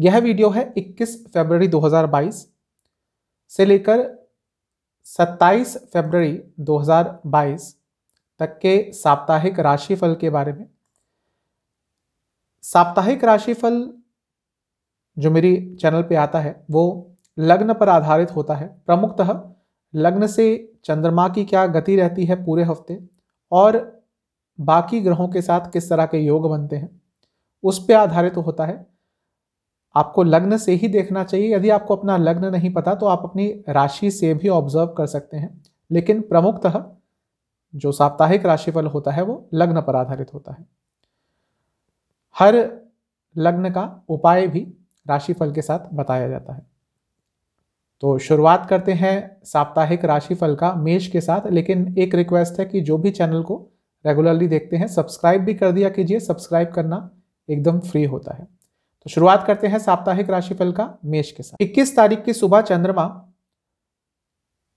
यह वीडियो है 21 फरवरी 2022 से लेकर 27 फरवरी 2022 तक के साप्ताहिक राशिफल के बारे में साप्ताहिक राशिफल जो मेरी चैनल पे आता है वो लग्न पर आधारित होता है प्रमुखतः लग्न से चंद्रमा की क्या गति रहती है पूरे हफ्ते और बाकी ग्रहों के साथ किस तरह के योग बनते हैं उस पर आधारित होता है आपको लग्न से ही देखना चाहिए यदि आपको अपना लग्न नहीं पता तो आप अपनी राशि से भी ऑब्जर्व कर सकते हैं लेकिन प्रमुखतः जो साप्ताहिक राशिफल होता है वो लग्न पर आधारित होता है हर लग्न का उपाय भी राशिफल के साथ बताया जाता है तो शुरुआत करते हैं साप्ताहिक राशिफल का मेष के साथ लेकिन एक रिक्वेस्ट है कि जो भी चैनल को रेगुलरली देखते हैं सब्सक्राइब भी कर दिया कीजिए सब्सक्राइब करना एकदम फ्री होता है तो शुरुआत करते हैं साप्ताहिक राशिफल का मेष के साथ 21 तारीख की सुबह चंद्रमा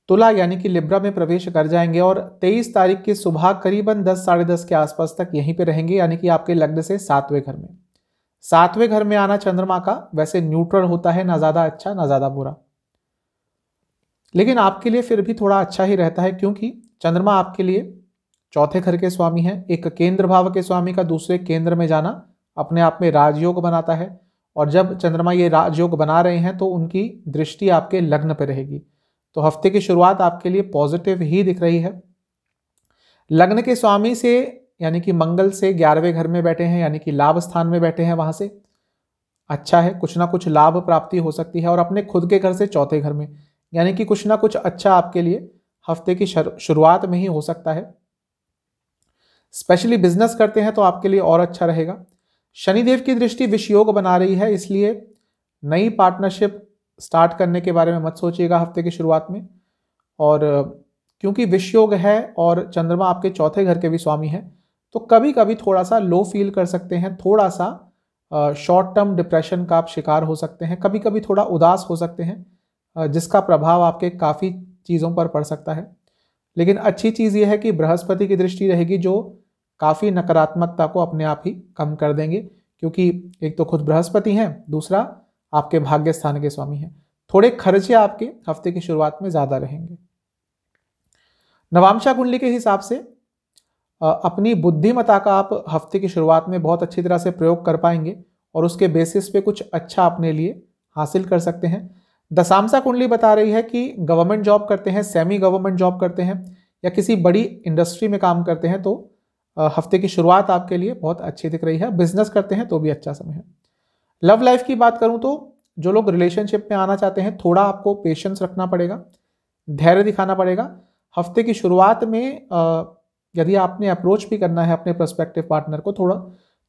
तुला यानी कि लिब्रा में प्रवेश कर जाएंगे और 23 तारीख की सुबह करीबन दस साढ़े दस के आसपास तक यहीं पे रहेंगे यानी कि आपके लग्न से सातवें घर में सातवें घर में आना चंद्रमा का वैसे न्यूट्रल होता है ना ज़्यादा अच्छा ना ज़्यादा बुरा लेकिन आपके लिए फिर भी थोड़ा अच्छा ही रहता है क्योंकि चंद्रमा आपके लिए चौथे घर के स्वामी हैं एक केंद्र भाव के स्वामी का दूसरे केंद्र में जाना अपने आप में राजयोग बनाता है और जब चंद्रमा ये राजयोग बना रहे हैं तो उनकी दृष्टि आपके लग्न पर रहेगी तो हफ्ते की शुरुआत आपके लिए पॉजिटिव ही दिख रही है लग्न के स्वामी से यानी कि मंगल से ग्यारहवें घर में बैठे हैं यानी कि लाभ स्थान में बैठे हैं वहाँ से अच्छा है कुछ ना कुछ लाभ प्राप्ति हो सकती है और अपने खुद के घर से चौथे घर में यानी कि कुछ ना कुछ अच्छा आपके लिए हफ्ते की शुरुआत में ही हो सकता है स्पेशली बिजनेस करते हैं तो आपके लिए और अच्छा रहेगा शनिदेव की दृष्टि योग बना रही है इसलिए नई पार्टनरशिप स्टार्ट करने के बारे में मत सोचिएगा हफ्ते की शुरुआत में और क्योंकि योग है और चंद्रमा आपके चौथे घर के भी स्वामी हैं तो कभी कभी थोड़ा सा लो फील कर सकते हैं थोड़ा सा शॉर्ट टर्म डिप्रेशन का आप शिकार हो सकते हैं कभी कभी थोड़ा उदास हो सकते हैं जिसका प्रभाव आपके काफ़ी चीज़ों पर पड़ सकता है लेकिन अच्छी चीज़ यह है कि बृहस्पति की दृष्टि रहेगी जो काफ़ी नकारात्मकता को अपने आप ही कम कर देंगे क्योंकि एक तो खुद बृहस्पति हैं दूसरा आपके भाग्य स्थान के स्वामी हैं थोड़े खर्चे आपके हफ्ते की शुरुआत में ज़्यादा रहेंगे नवामशा कुंडली के हिसाब से अपनी बुद्धिमता का आप हफ्ते की शुरुआत में बहुत अच्छी तरह से प्रयोग कर पाएंगे और उसके बेसिस पे कुछ अच्छा अपने लिए हासिल कर सकते हैं दशामशा कुंडली बता रही है कि गवर्नमेंट जॉब करते हैं सेमी गवर्नमेंट जॉब करते हैं या किसी बड़ी इंडस्ट्री में काम करते हैं तो हफ्ते की शुरुआत आपके लिए बहुत अच्छी दिख रही है बिजनेस करते हैं तो भी अच्छा समय है लव लाइफ की बात करूँ तो जो लोग रिलेशनशिप में आना चाहते हैं थोड़ा आपको पेशेंस रखना पड़ेगा धैर्य दिखाना पड़ेगा हफ्ते की शुरुआत में यदि आपने अप्रोच भी करना है अपने प्रस्पेक्टिव पार्टनर को थोड़ा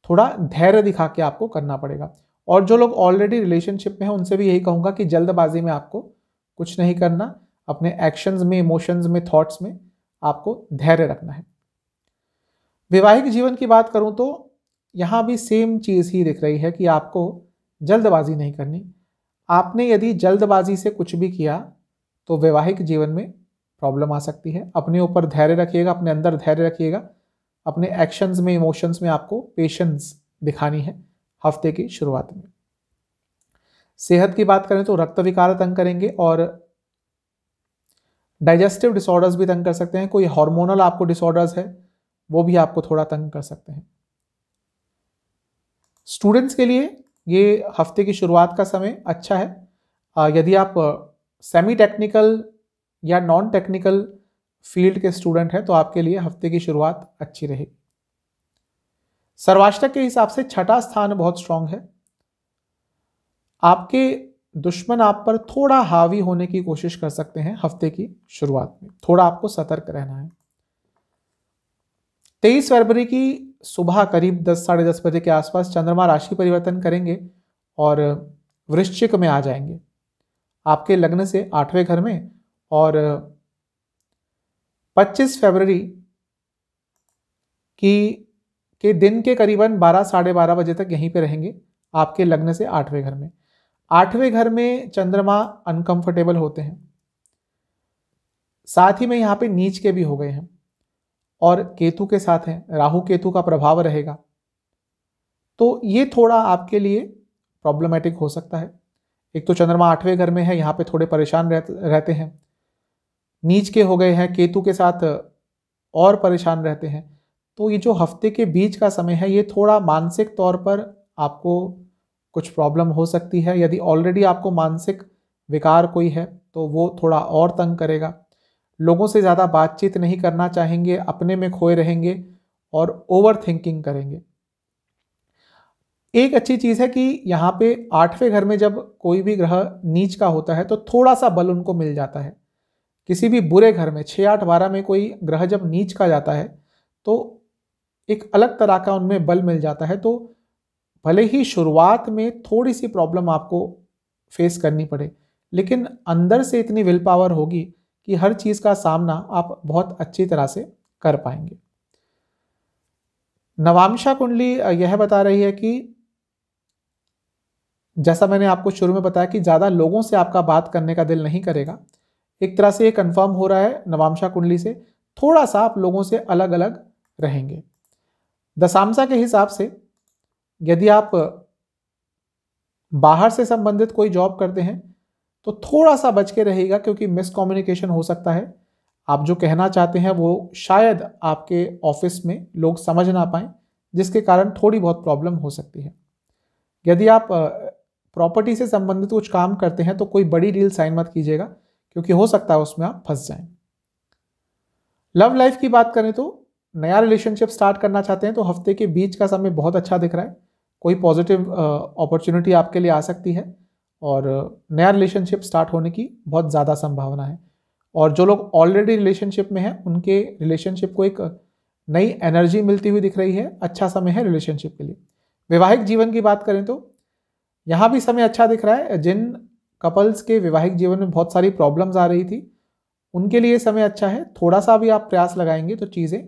थोड़ा धैर्य दिखा के आपको करना पड़ेगा और जो लोग ऑलरेडी रिलेशनशिप में हैं उनसे भी यही कहूँगा कि जल्दबाजी में आपको कुछ नहीं करना अपने एक्शंस में इमोशंस में थॉट्स में आपको धैर्य रखना है वैवाहिक जीवन की बात करूँ तो यहाँ भी सेम चीज़ ही दिख रही है कि आपको जल्दबाजी नहीं करनी आपने यदि जल्दबाजी से कुछ भी किया तो वैवाहिक जीवन में प्रॉब्लम आ सकती है अपने ऊपर धैर्य रखिएगा अपने अंदर धैर्य रखिएगा अपने एक्शंस में इमोशंस में आपको पेशेंस दिखानी है हफ्ते की शुरुआत में सेहत की बात करें तो रक्त विकार तंग करेंगे और डाइजेस्टिव डिसऑर्डर्स भी तंग कर सकते हैं कोई हार्मोनल आपको डिसऑर्डर्स है वो भी आपको थोड़ा तंग कर सकते हैं स्टूडेंट्स के लिए ये हफ्ते की शुरुआत का समय अच्छा है यदि आप सेमी टेक्निकल या नॉन टेक्निकल फील्ड के स्टूडेंट हैं तो आपके लिए हफ्ते की शुरुआत अच्छी रहेगी सर्वाष्टक के हिसाब से छठा स्थान बहुत स्ट्रांग है आपके दुश्मन आप पर थोड़ा हावी होने की कोशिश कर सकते हैं हफ्ते की शुरुआत में थोड़ा आपको सतर्क रहना है तेईस फरवरी की सुबह करीब दस साढ़े दस बजे के आसपास चंद्रमा राशि परिवर्तन करेंगे और वृश्चिक में आ जाएंगे आपके लग्न से आठवें घर में और 25 फरवरी की के दिन के करीबन बारह साढ़े बारह बजे तक यहीं पे रहेंगे आपके लग्न से आठवें घर में आठवें घर में चंद्रमा अनकंफर्टेबल होते हैं साथ ही में यहाँ पे नीच के भी हो गए हैं और केतु के साथ है राहु केतु का प्रभाव रहेगा तो ये थोड़ा आपके लिए प्रॉब्लमेटिक हो सकता है एक तो चंद्रमा आठवें घर में है यहाँ पे थोड़े परेशान रह, रहते हैं नीच के हो गए हैं केतु के साथ और परेशान रहते हैं तो ये जो हफ्ते के बीच का समय है ये थोड़ा मानसिक तौर पर आपको कुछ प्रॉब्लम हो सकती है यदि ऑलरेडी आपको मानसिक विकार कोई है तो वो थोड़ा और तंग करेगा लोगों से ज़्यादा बातचीत नहीं करना चाहेंगे अपने में खोए रहेंगे और ओवर थिंकिंग करेंगे एक अच्छी चीज़ है कि यहाँ पे आठवें घर में जब कोई भी ग्रह नीच का होता है तो थोड़ा सा बल उनको मिल जाता है किसी भी बुरे घर में छः आठ बारह में कोई ग्रह जब नीच का जाता है तो एक अलग तरह का उनमें बल मिल जाता है तो भले ही शुरुआत में थोड़ी सी प्रॉब्लम आपको फेस करनी पड़े लेकिन अंदर से इतनी विल पावर होगी कि हर चीज़ का सामना आप बहुत अच्छी तरह से कर पाएंगे नवामशा कुंडली यह बता रही है कि जैसा मैंने आपको शुरू में बताया कि ज़्यादा लोगों से आपका बात करने का दिल नहीं करेगा एक तरह से ये कंफर्म हो रहा है नवामशा कुंडली से थोड़ा सा आप लोगों से अलग अलग रहेंगे दशामशा के हिसाब से यदि आप बाहर से संबंधित कोई जॉब करते हैं तो थोड़ा सा बच के रहेगा क्योंकि मिसकम्युनिकेशन हो सकता है आप जो कहना चाहते हैं वो शायद आपके ऑफिस में लोग समझ ना पाएँ जिसके कारण थोड़ी बहुत प्रॉब्लम हो सकती है यदि आप प्रॉपर्टी से संबंधित कुछ काम करते हैं तो कोई बड़ी डील साइन मत कीजिएगा क्योंकि हो सकता है उसमें आप फंस जाएं लव लाइफ की बात करें तो नया रिलेशनशिप स्टार्ट करना चाहते हैं तो हफ्ते के बीच का समय बहुत अच्छा दिख रहा है कोई पॉजिटिव अपॉर्चुनिटी आपके लिए आ सकती है और नया रिलेशनशिप स्टार्ट होने की बहुत ज़्यादा संभावना है और जो लोग ऑलरेडी रिलेशनशिप में हैं उनके रिलेशनशिप को एक नई एनर्जी मिलती हुई दिख रही है अच्छा समय है रिलेशनशिप के लिए वैवाहिक जीवन की बात करें तो यहाँ भी समय अच्छा दिख रहा है जिन कपल्स के वैवाहिक जीवन में बहुत सारी प्रॉब्लम्स आ रही थी उनके लिए समय अच्छा है थोड़ा सा भी आप प्रयास लगाएंगे तो चीज़ें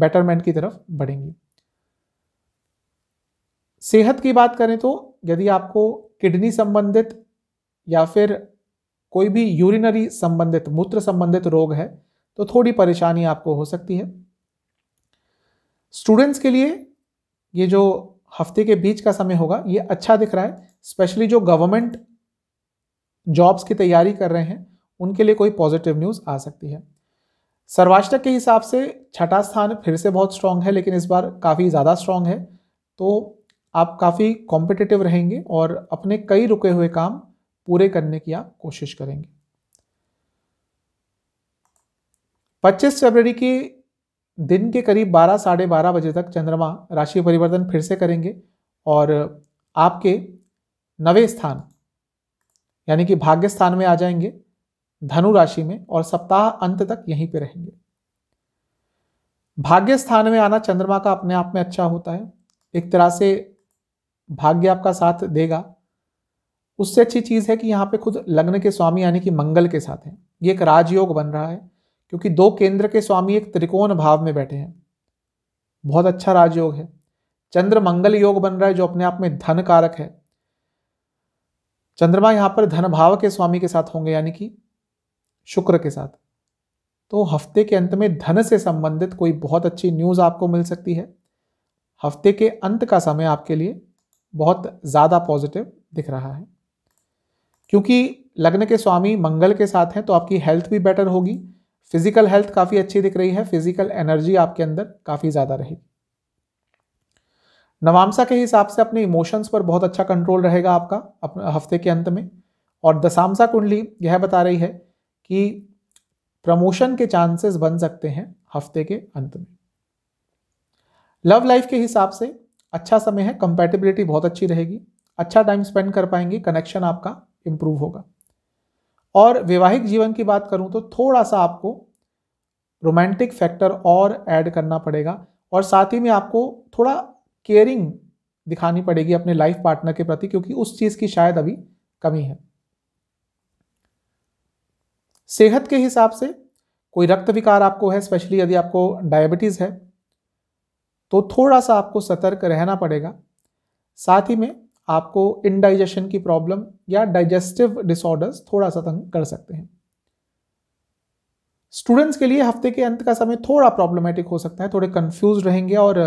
बेटरमेंट की तरफ बढ़ेंगी सेहत की बात करें तो यदि आपको किडनी संबंधित या फिर कोई भी यूरिनरी संबंधित मूत्र संबंधित रोग है तो थोड़ी परेशानी आपको हो सकती है स्टूडेंट्स के लिए ये जो हफ्ते के बीच का समय होगा ये अच्छा दिख रहा है स्पेशली जो गवर्नमेंट जॉब्स की तैयारी कर रहे हैं उनके लिए कोई पॉजिटिव न्यूज़ आ सकती है सर्वाष्टक के हिसाब से छठा स्थान फिर से बहुत स्ट्रांग है लेकिन इस बार काफ़ी ज़्यादा स्ट्रांग है तो आप काफ़ी कॉम्पिटिटिव रहेंगे और अपने कई रुके हुए काम पूरे करने की आप कोशिश करेंगे 25 फरवरी के दिन के करीब बारह साढ़े बारह बजे तक चंद्रमा राशि परिवर्तन फिर से करेंगे और आपके नवे स्थान यानी कि भाग्य स्थान में आ जाएंगे धनु राशि में और सप्ताह अंत तक यहीं पर रहेंगे भाग्य स्थान में आना चंद्रमा का अपने आप में अच्छा होता है एक तरह से भाग्य आपका साथ देगा उससे अच्छी चीज़ है कि यहाँ पे खुद लग्न के स्वामी यानी कि मंगल के साथ हैं ये एक राजयोग बन रहा है क्योंकि दो केंद्र के स्वामी एक त्रिकोण भाव में बैठे हैं बहुत अच्छा राजयोग है चंद्र मंगल योग बन रहा है जो अपने आप में धन कारक है चंद्रमा यहाँ पर धन भाव के स्वामी के साथ होंगे यानी कि शुक्र के साथ तो हफ्ते के अंत में धन से संबंधित कोई बहुत अच्छी न्यूज़ आपको मिल सकती है हफ्ते के अंत का समय आपके लिए बहुत ज़्यादा पॉजिटिव दिख रहा है क्योंकि लग्न के स्वामी मंगल के साथ हैं तो आपकी हेल्थ भी बेटर होगी फिजिकल हेल्थ काफ़ी अच्छी दिख रही है फिजिकल एनर्जी आपके अंदर काफ़ी ज़्यादा रहेगी नवामसा के हिसाब से अपने इमोशंस पर बहुत अच्छा कंट्रोल रहेगा आपका अपने हफ्ते के अंत में और दशामसा कुंडली यह बता रही है कि प्रमोशन के चांसेस बन सकते हैं हफ्ते के अंत में लव लाइफ के हिसाब से अच्छा समय है कंपेटेबिलिटी बहुत अच्छी रहेगी अच्छा टाइम स्पेंड कर पाएंगे कनेक्शन आपका इम्प्रूव होगा और वैवाहिक जीवन की बात करूं तो थोड़ा सा आपको रोमांटिक फैक्टर और ऐड करना पड़ेगा और साथ ही में आपको थोड़ा केयरिंग दिखानी पड़ेगी अपने लाइफ पार्टनर के प्रति क्योंकि उस चीज़ की शायद अभी कमी है सेहत के हिसाब से कोई रक्त विकार आपको है स्पेशली यदि आपको डायबिटीज़ है तो थोड़ा सा आपको सतर्क रहना पड़ेगा साथ ही में आपको इनडाइजेशन की प्रॉब्लम या डाइजेस्टिव डिसऑर्डर्स थोड़ा सा तंग कर सकते हैं स्टूडेंट्स के लिए हफ्ते के अंत का समय थोड़ा प्रॉब्लमेटिक हो सकता है थोड़े कंफ्यूज रहेंगे और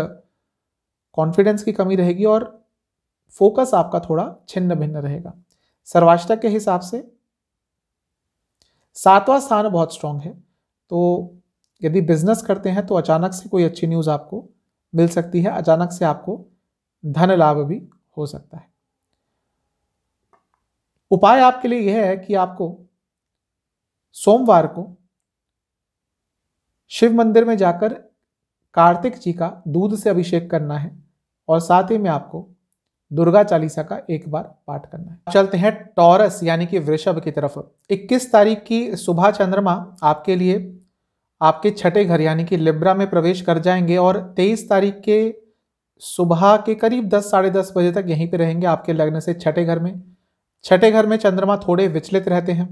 कॉन्फिडेंस की कमी रहेगी और फोकस आपका थोड़ा छिन्न भिन्न रहेगा सर्वाष्टक के हिसाब से सातवां स्थान बहुत स्ट्रांग है तो यदि बिजनेस करते हैं तो अचानक से कोई अच्छी न्यूज़ आपको मिल सकती है अचानक से आपको धन लाभ भी हो सकता है उपाय आपके लिए यह है कि आपको सोमवार को शिव मंदिर में जाकर कार्तिक जी का दूध से अभिषेक करना है और साथ ही में आपको दुर्गा चालीसा का एक बार पाठ करना है चलते हैं टॉरस यानी कि वृषभ की तरफ 21 तारीख की सुबह चंद्रमा आपके लिए आपके छठे घर यानी कि लिब्रा में प्रवेश कर जाएंगे और 23 तारीख के सुबह के करीब दस साढ़े दस बजे तक यहीं पर रहेंगे आपके लग्न से छठे घर में छठे घर में चंद्रमा थोड़े विचलित रहते हैं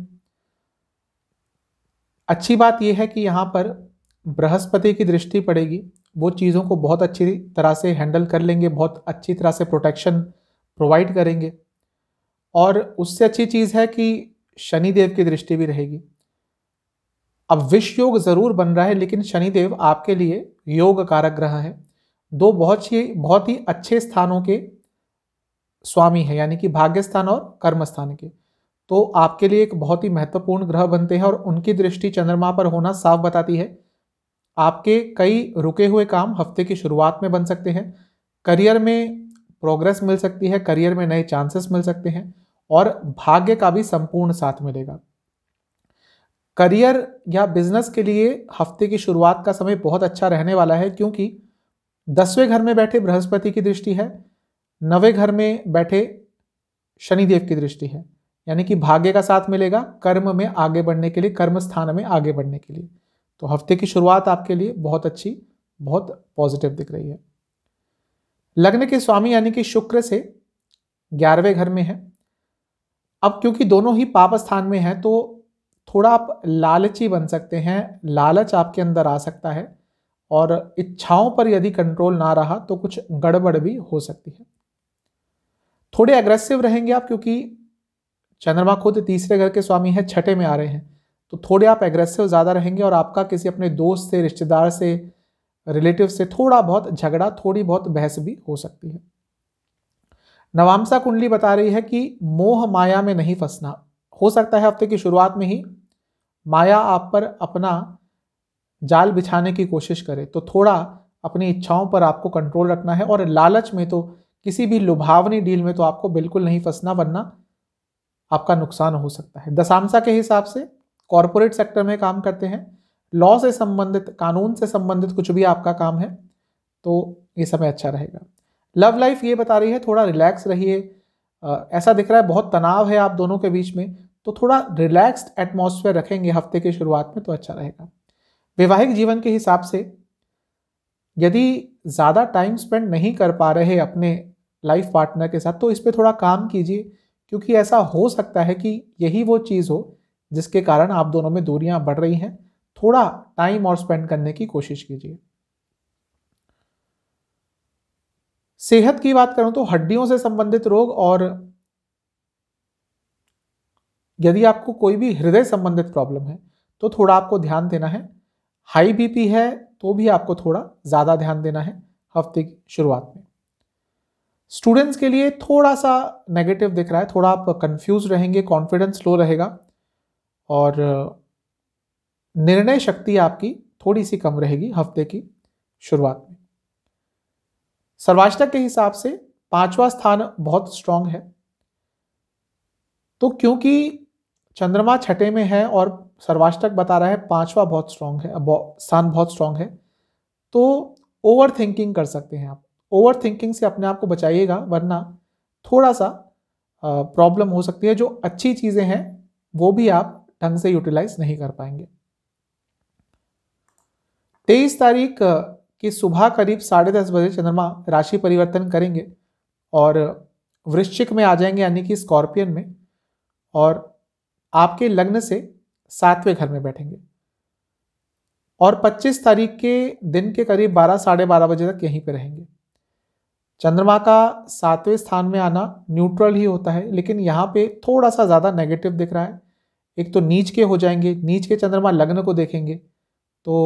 अच्छी बात यह है कि यहाँ पर बृहस्पति की दृष्टि पड़ेगी वो चीज़ों को बहुत अच्छी तरह से हैंडल कर लेंगे बहुत अच्छी तरह से प्रोटेक्शन प्रोवाइड करेंगे और उससे अच्छी चीज़ है कि शनि देव की दृष्टि भी रहेगी अब विश्व योग ज़रूर बन रहा है लेकिन शनिदेव आपके लिए योग कारक ग्रह हैं दो बहुत ही बहुत ही अच्छे स्थानों के स्वामी है यानी कि भाग्य स्थान और कर्म स्थान के तो आपके लिए एक बहुत ही महत्वपूर्ण ग्रह बनते हैं और उनकी दृष्टि चंद्रमा पर होना साफ बताती है आपके कई रुके हुए काम हफ्ते की शुरुआत में बन सकते हैं करियर में प्रोग्रेस मिल सकती है करियर में नए चांसेस मिल सकते हैं और भाग्य का भी संपूर्ण साथ मिलेगा करियर या बिजनेस के लिए हफ्ते की शुरुआत का समय बहुत अच्छा रहने वाला है क्योंकि दसवें घर में बैठे बृहस्पति की दृष्टि है नवे घर में बैठे शनिदेव की दृष्टि है यानी कि भाग्य का साथ मिलेगा कर्म में आगे बढ़ने के लिए कर्म स्थान में आगे बढ़ने के लिए तो हफ्ते की शुरुआत आपके लिए बहुत अच्छी बहुत पॉजिटिव दिख रही है लग्न के स्वामी यानी कि शुक्र से ग्यारहवें घर में है अब क्योंकि दोनों ही पाप स्थान में है तो थोड़ा आप लालची बन सकते हैं लालच आपके अंदर आ सकता है और इच्छाओं पर यदि कंट्रोल ना रहा तो कुछ गड़बड़ भी हो सकती है थोड़े अग्रेसिव रहेंगे आप क्योंकि चंद्रमा खुद तीसरे घर के स्वामी हैं छठे में आ रहे हैं तो थोड़े आप एग्रेसिव ज़्यादा रहेंगे और आपका किसी अपने दोस्त से रिश्तेदार से रिलेटिव से थोड़ा बहुत झगड़ा थोड़ी बहुत बहस भी हो सकती है नवामसा कुंडली बता रही है कि मोह माया में नहीं फंसना हो सकता है हफ्ते की शुरुआत में ही माया आप पर अपना जाल बिछाने की कोशिश करे तो थोड़ा अपनी इच्छाओं पर आपको कंट्रोल रखना है और लालच में तो किसी भी लुभावनी डील में तो आपको बिल्कुल नहीं फंसना वरना आपका नुकसान हो सकता है दशामसा के हिसाब से कॉरपोरेट सेक्टर में काम करते हैं लॉ से संबंधित कानून से संबंधित कुछ भी आपका काम है तो ये समय अच्छा रहेगा लव लाइफ ये बता रही है थोड़ा रिलैक्स रहिए ऐसा दिख रहा है बहुत तनाव है आप दोनों के बीच में तो थोड़ा रिलैक्स्ड एटमॉस्फेयर रखेंगे हफ्ते की शुरुआत में तो अच्छा रहेगा वैवाहिक जीवन के हिसाब से यदि ज़्यादा टाइम स्पेंड नहीं कर पा रहे अपने लाइफ पार्टनर के साथ तो इस पर थोड़ा काम कीजिए क्योंकि ऐसा हो सकता है कि यही वो चीज़ हो जिसके कारण आप दोनों में दूरियां बढ़ रही हैं थोड़ा टाइम और स्पेंड करने की कोशिश कीजिए सेहत की बात करूं तो हड्डियों से संबंधित रोग और यदि आपको कोई भी हृदय संबंधित प्रॉब्लम है तो थोड़ा आपको ध्यान देना है हाई बीपी है तो भी आपको थोड़ा ज़्यादा ध्यान देना है हफ्ते की शुरुआत में स्टूडेंट्स के लिए थोड़ा सा नेगेटिव दिख रहा है थोड़ा आप कंफ्यूज रहेंगे कॉन्फिडेंस लो रहेगा और निर्णय शक्ति आपकी थोड़ी सी कम रहेगी हफ्ते की शुरुआत में सर्वाष्टा के हिसाब से पांचवा स्थान बहुत स्ट्रांग है तो क्योंकि चंद्रमा छठे में है और सर्वाष्टक बता रहा है पांचवा बहुत स्ट्रांग है स्थान बहुत स्ट्रांग है तो ओवर थिंकिंग कर सकते हैं आप ओवर थिंकिंग से अपने आप को बचाइएगा वरना थोड़ा सा प्रॉब्लम हो सकती है जो अच्छी चीज़ें हैं वो भी आप ढंग से यूटिलाइज नहीं कर पाएंगे तेईस तारीख की सुबह करीब साढ़े दस बजे चंद्रमा राशि परिवर्तन करेंगे और वृश्चिक में आ जाएंगे यानी कि स्कॉर्पियन में और आपके लग्न से सातवें घर में बैठेंगे और 25 तारीख के दिन के करीब बारह साढ़े बारह बजे तक यहीं पर रहेंगे चंद्रमा का सातवें स्थान में आना न्यूट्रल ही होता है लेकिन यहाँ पे थोड़ा सा ज़्यादा नेगेटिव दिख रहा है एक तो नीच के हो जाएंगे नीच के चंद्रमा लग्न को देखेंगे तो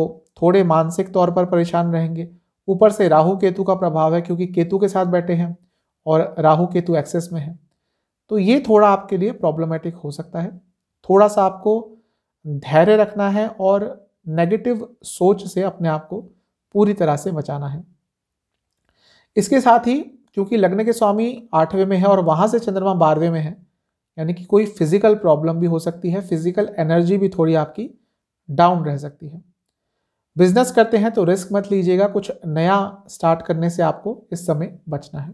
थोड़े मानसिक तौर पर परेशान रहेंगे ऊपर से राहु केतु का प्रभाव है क्योंकि केतु के साथ बैठे हैं और राहु केतु एक्सेस में है तो ये थोड़ा आपके लिए प्रॉब्लमेटिक हो सकता है थोड़ा सा आपको धैर्य रखना है और नेगेटिव सोच से अपने आप को पूरी तरह से बचाना है इसके साथ ही क्योंकि लग्न के स्वामी आठवें में है और वहाँ से चंद्रमा बारहवें में है यानी कि कोई फिजिकल प्रॉब्लम भी हो सकती है फिजिकल एनर्जी भी थोड़ी आपकी डाउन रह सकती है बिजनेस करते हैं तो रिस्क मत लीजिएगा कुछ नया स्टार्ट करने से आपको इस समय बचना है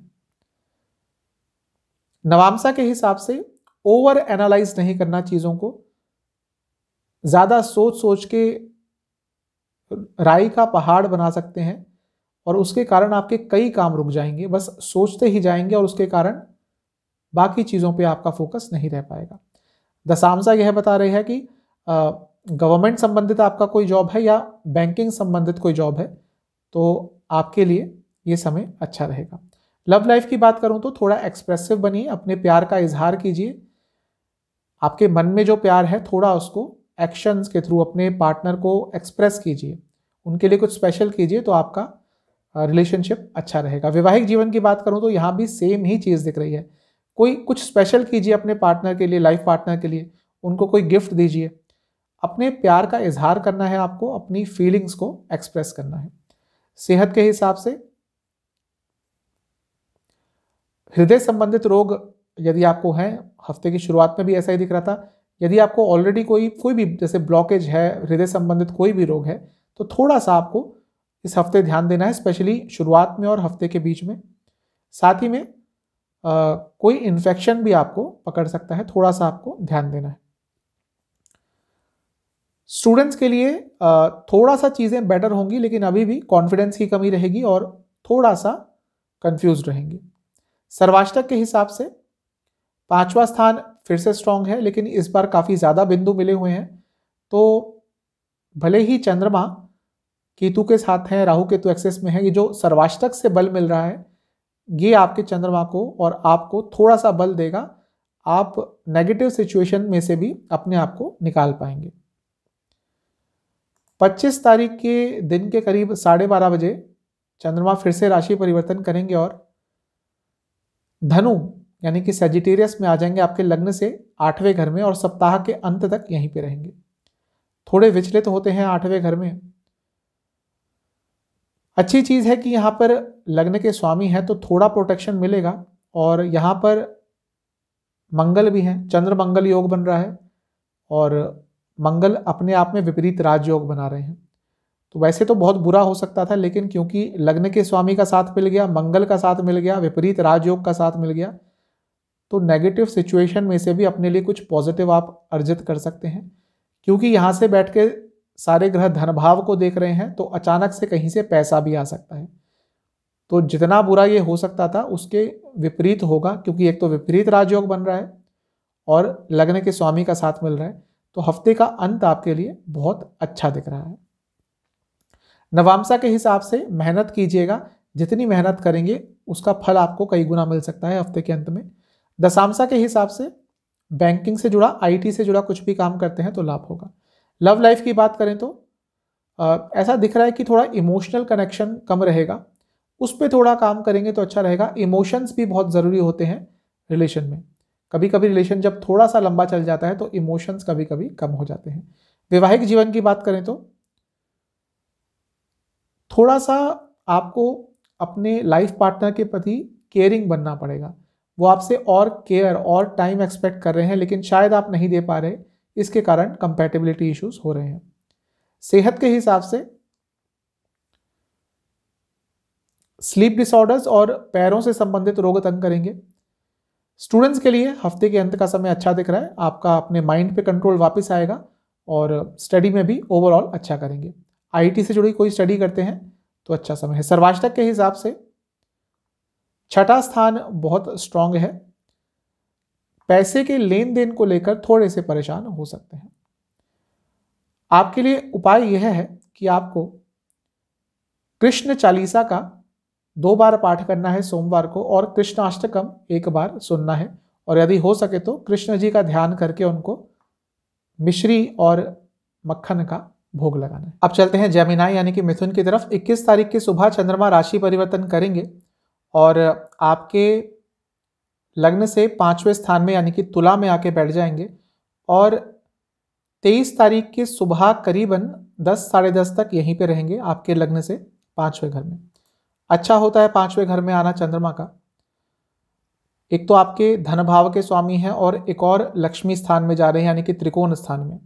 नवामसा के हिसाब से ओवर एनालाइज नहीं करना चीज़ों को ज़्यादा सोच सोच के राई का पहाड़ बना सकते हैं और उसके कारण आपके कई काम रुक जाएंगे बस सोचते ही जाएंगे और उसके कारण बाकी चीज़ों पे आपका फोकस नहीं रह पाएगा दसामसा यह बता रही है कि गवर्नमेंट संबंधित आपका कोई जॉब है या बैंकिंग संबंधित कोई जॉब है तो आपके लिए ये समय अच्छा रहेगा लव लाइफ की बात करूँ तो थोड़ा एक्सप्रेसिव बनिए अपने प्यार का इजहार कीजिए आपके मन में जो प्यार है थोड़ा उसको एक्शंस के थ्रू अपने पार्टनर को एक्सप्रेस कीजिए उनके लिए कुछ स्पेशल कीजिए तो आपका रिलेशनशिप अच्छा रहेगा वैवाहिक जीवन की बात करूँ तो यहाँ भी सेम ही चीज़ दिख रही है कोई कुछ स्पेशल कीजिए अपने पार्टनर के लिए लाइफ पार्टनर के लिए उनको कोई गिफ्ट दीजिए अपने प्यार का इजहार करना है आपको अपनी फीलिंग्स को एक्सप्रेस करना है सेहत के हिसाब से हृदय संबंधित रोग यदि आपको है हफ्ते की शुरुआत में भी ऐसा ही दिख रहा था यदि आपको ऑलरेडी कोई कोई भी जैसे ब्लॉकेज है हृदय संबंधित कोई भी रोग है तो थोड़ा सा आपको इस हफ्ते ध्यान देना है स्पेशली शुरुआत में और हफ्ते के बीच में साथ ही में आ, कोई इन्फेक्शन भी आपको पकड़ सकता है थोड़ा सा आपको ध्यान देना है स्टूडेंट्स के लिए आ, थोड़ा सा चीज़ें बेटर होंगी लेकिन अभी भी कॉन्फिडेंस की कमी रहेगी और थोड़ा सा कंफ्यूज रहेंगे सर्वाष्टक के हिसाब से पांचवा स्थान फिर से स्ट्रांग है लेकिन इस बार काफ़ी ज़्यादा बिंदु मिले हुए हैं तो भले ही चंद्रमा केतु के साथ हैं राहु केतु एक्सेस में है ये जो सर्वाष्टक से बल मिल रहा है ये आपके चंद्रमा को और आपको थोड़ा सा बल देगा आप नेगेटिव सिचुएशन में से भी अपने आप को निकाल पाएंगे 25 तारीख के दिन के करीब साढ़े बारह बजे चंद्रमा फिर से राशि परिवर्तन करेंगे और धनु यानी कि सेजिटेरियस में आ जाएंगे आपके लग्न से आठवें घर में और सप्ताह के अंत तक यहीं पे रहेंगे थोड़े विचलित तो होते हैं आठवें घर में अच्छी चीज़ है कि यहाँ पर लग्न के स्वामी हैं तो थोड़ा प्रोटेक्शन मिलेगा और यहाँ पर मंगल भी हैं चंद्र मंगल योग बन रहा है और मंगल अपने आप में विपरीत राजयोग बना रहे हैं तो वैसे तो बहुत बुरा हो सकता था लेकिन क्योंकि लग्न के स्वामी का साथ मिल गया मंगल का साथ मिल गया विपरीत राजयोग का साथ मिल गया तो नेगेटिव सिचुएशन में से भी अपने लिए कुछ पॉजिटिव आप अर्जित कर सकते हैं क्योंकि यहाँ से बैठ के सारे ग्रह धन भाव को देख रहे हैं तो अचानक से कहीं से पैसा भी आ सकता है तो जितना बुरा ये हो सकता था उसके विपरीत होगा क्योंकि एक तो विपरीत राजयोग बन रहा है और लग्न के स्वामी का साथ मिल रहा है तो हफ्ते का अंत आपके लिए बहुत अच्छा दिख रहा है नवामसा के हिसाब से मेहनत कीजिएगा जितनी मेहनत करेंगे उसका फल आपको कई गुना मिल सकता है हफ्ते के अंत में दशामशा के हिसाब से बैंकिंग से जुड़ा आईटी से जुड़ा कुछ भी काम करते हैं तो लाभ होगा लव लाइफ की बात करें तो आ, ऐसा दिख रहा है कि थोड़ा इमोशनल कनेक्शन कम रहेगा उस पर थोड़ा काम करेंगे तो अच्छा रहेगा इमोशंस भी बहुत ज़रूरी होते हैं रिलेशन में कभी कभी रिलेशन जब थोड़ा सा लंबा चल जाता है तो इमोशंस कभी कभी कम हो जाते हैं वैवाहिक जीवन की बात करें तो थोड़ा सा आपको अपने लाइफ पार्टनर के प्रति केयरिंग बनना पड़ेगा वो आपसे और केयर और टाइम एक्सपेक्ट कर रहे हैं लेकिन शायद आप नहीं दे पा रहे इसके कारण कंपेटेबिलिटी इश्यूज हो रहे हैं सेहत के हिसाब से स्लीप डिसऑर्डर्स और पैरों से संबंधित रोग तंग करेंगे स्टूडेंट्स के लिए हफ्ते के अंत का समय अच्छा दिख रहा है आपका अपने माइंड पे कंट्रोल वापस आएगा और स्टडी में भी ओवरऑल अच्छा करेंगे आईटी से जुड़ी कोई स्टडी करते हैं तो अच्छा समय है सर्वाष्टक के हिसाब से छठा स्थान बहुत स्ट्रांग है पैसे के लेन देन को लेकर थोड़े से परेशान हो सकते हैं आपके लिए उपाय यह है कि आपको कृष्ण चालीसा का दो बार पाठ करना है सोमवार को और कृष्णाष्टकम एक बार सुनना है और यदि हो सके तो कृष्ण जी का ध्यान करके उनको मिश्री और मक्खन का भोग लगाना है अब चलते हैं जैमिनाई यानी कि मिथुन की तरफ 21 तारीख की सुबह चंद्रमा राशि परिवर्तन करेंगे और आपके लग्न से पाँचवें स्थान में यानी कि तुला में आके बैठ जाएंगे और तेईस तारीख की सुबह करीबन दस साढ़े दस तक यहीं पे रहेंगे आपके लग्न से पाँचवें घर में अच्छा होता है पाँचवें घर में आना चंद्रमा का एक तो आपके धन भाव के स्वामी हैं और एक और लक्ष्मी स्थान में जा रहे हैं यानी कि त्रिकोण स्थान में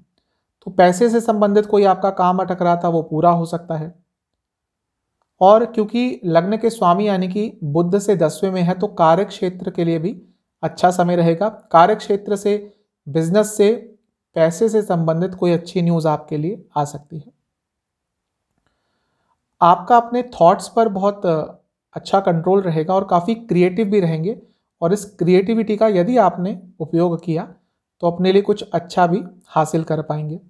तो पैसे से संबंधित कोई आपका काम अटक रहा था वो पूरा हो सकता है और क्योंकि लग्न के स्वामी यानी कि बुद्ध से दसवें में है तो कार्य क्षेत्र के लिए भी अच्छा समय रहेगा कार्य क्षेत्र से बिजनेस से पैसे से संबंधित कोई अच्छी न्यूज़ आपके लिए आ सकती है आपका अपने थॉट्स पर बहुत अच्छा कंट्रोल रहेगा और काफ़ी क्रिएटिव भी रहेंगे और इस क्रिएटिविटी का यदि आपने उपयोग किया तो अपने लिए कुछ अच्छा भी हासिल कर पाएंगे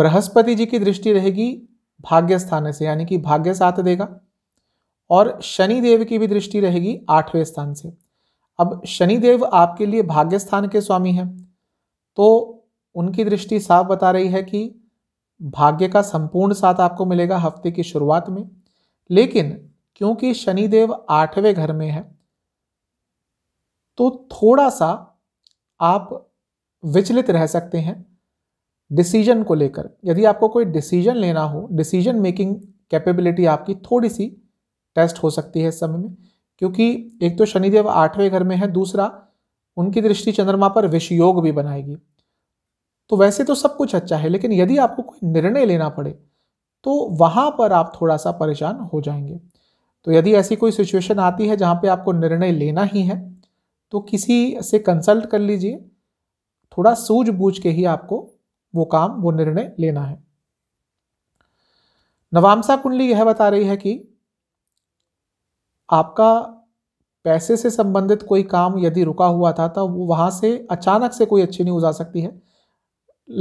बृहस्पति जी की दृष्टि रहेगी भाग्य स्थान से यानी कि भाग्य साथ देगा और शनि देव की भी दृष्टि रहेगी आठवें स्थान से अब शनि देव आपके लिए भाग्य स्थान के स्वामी हैं तो उनकी दृष्टि साफ बता रही है कि भाग्य का संपूर्ण साथ आपको मिलेगा हफ्ते की शुरुआत में लेकिन क्योंकि शनि देव आठवें घर में है तो थोड़ा सा आप विचलित रह सकते हैं डिसीजन को लेकर यदि आपको कोई डिसीजन लेना हो डिसीजन मेकिंग कैपेबिलिटी आपकी थोड़ी सी टेस्ट हो सकती है इस समय में क्योंकि एक तो शनिदेव आठवें घर में है दूसरा उनकी दृष्टि चंद्रमा पर विष योग भी बनाएगी तो वैसे तो सब कुछ अच्छा है लेकिन यदि आपको कोई निर्णय लेना पड़े तो वहाँ पर आप थोड़ा सा परेशान हो जाएंगे तो यदि ऐसी कोई सिचुएशन आती है जहाँ पे आपको निर्णय लेना ही है तो किसी से कंसल्ट कर लीजिए थोड़ा सूझबूझ के ही आपको वो काम वो निर्णय लेना है नवामसा कुंडली यह बता रही है कि आपका पैसे से संबंधित कोई काम यदि रुका हुआ था तो वो वहां से अचानक से कोई अच्छी न्यूज़ आ सकती है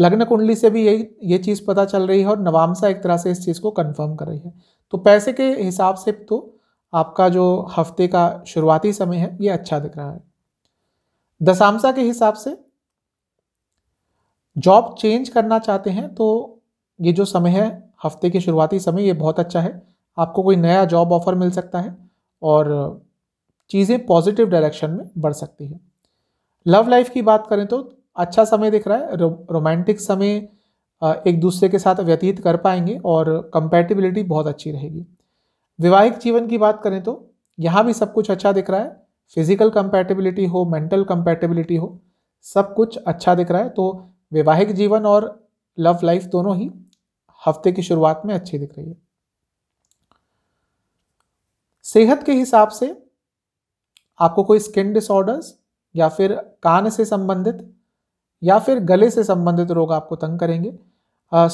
लग्न कुंडली से भी यही ये चीज़ पता चल रही है और नवामसा एक तरह से इस चीज़ को कंफर्म कर रही है तो पैसे के हिसाब से तो आपका जो हफ्ते का शुरुआती समय है ये अच्छा दिख रहा है दशामसा के हिसाब से जॉब चेंज करना चाहते हैं तो ये जो समय है हफ्ते के शुरुआती समय ये बहुत अच्छा है आपको कोई नया जॉब ऑफर मिल सकता है और चीज़ें पॉजिटिव डायरेक्शन में बढ़ सकती है लव लाइफ की बात करें तो अच्छा समय दिख रहा है रो, रोमांटिक समय एक दूसरे के साथ व्यतीत कर पाएंगे और कंपेटिबिलिटी बहुत अच्छी रहेगी वैवाहिक जीवन की बात करें तो यहाँ भी सब कुछ अच्छा दिख रहा है फिजिकल कंपेटिबिलिटी हो मेंटल कंपेटिबिलिटी हो सब कुछ अच्छा दिख रहा है तो वैवाहिक जीवन और लव लाइफ दोनों ही हफ्ते की शुरुआत में अच्छी दिख रही है सेहत के हिसाब से आपको कोई स्किन डिसऑर्डर्स या फिर कान से संबंधित या फिर गले से संबंधित रोग आपको तंग करेंगे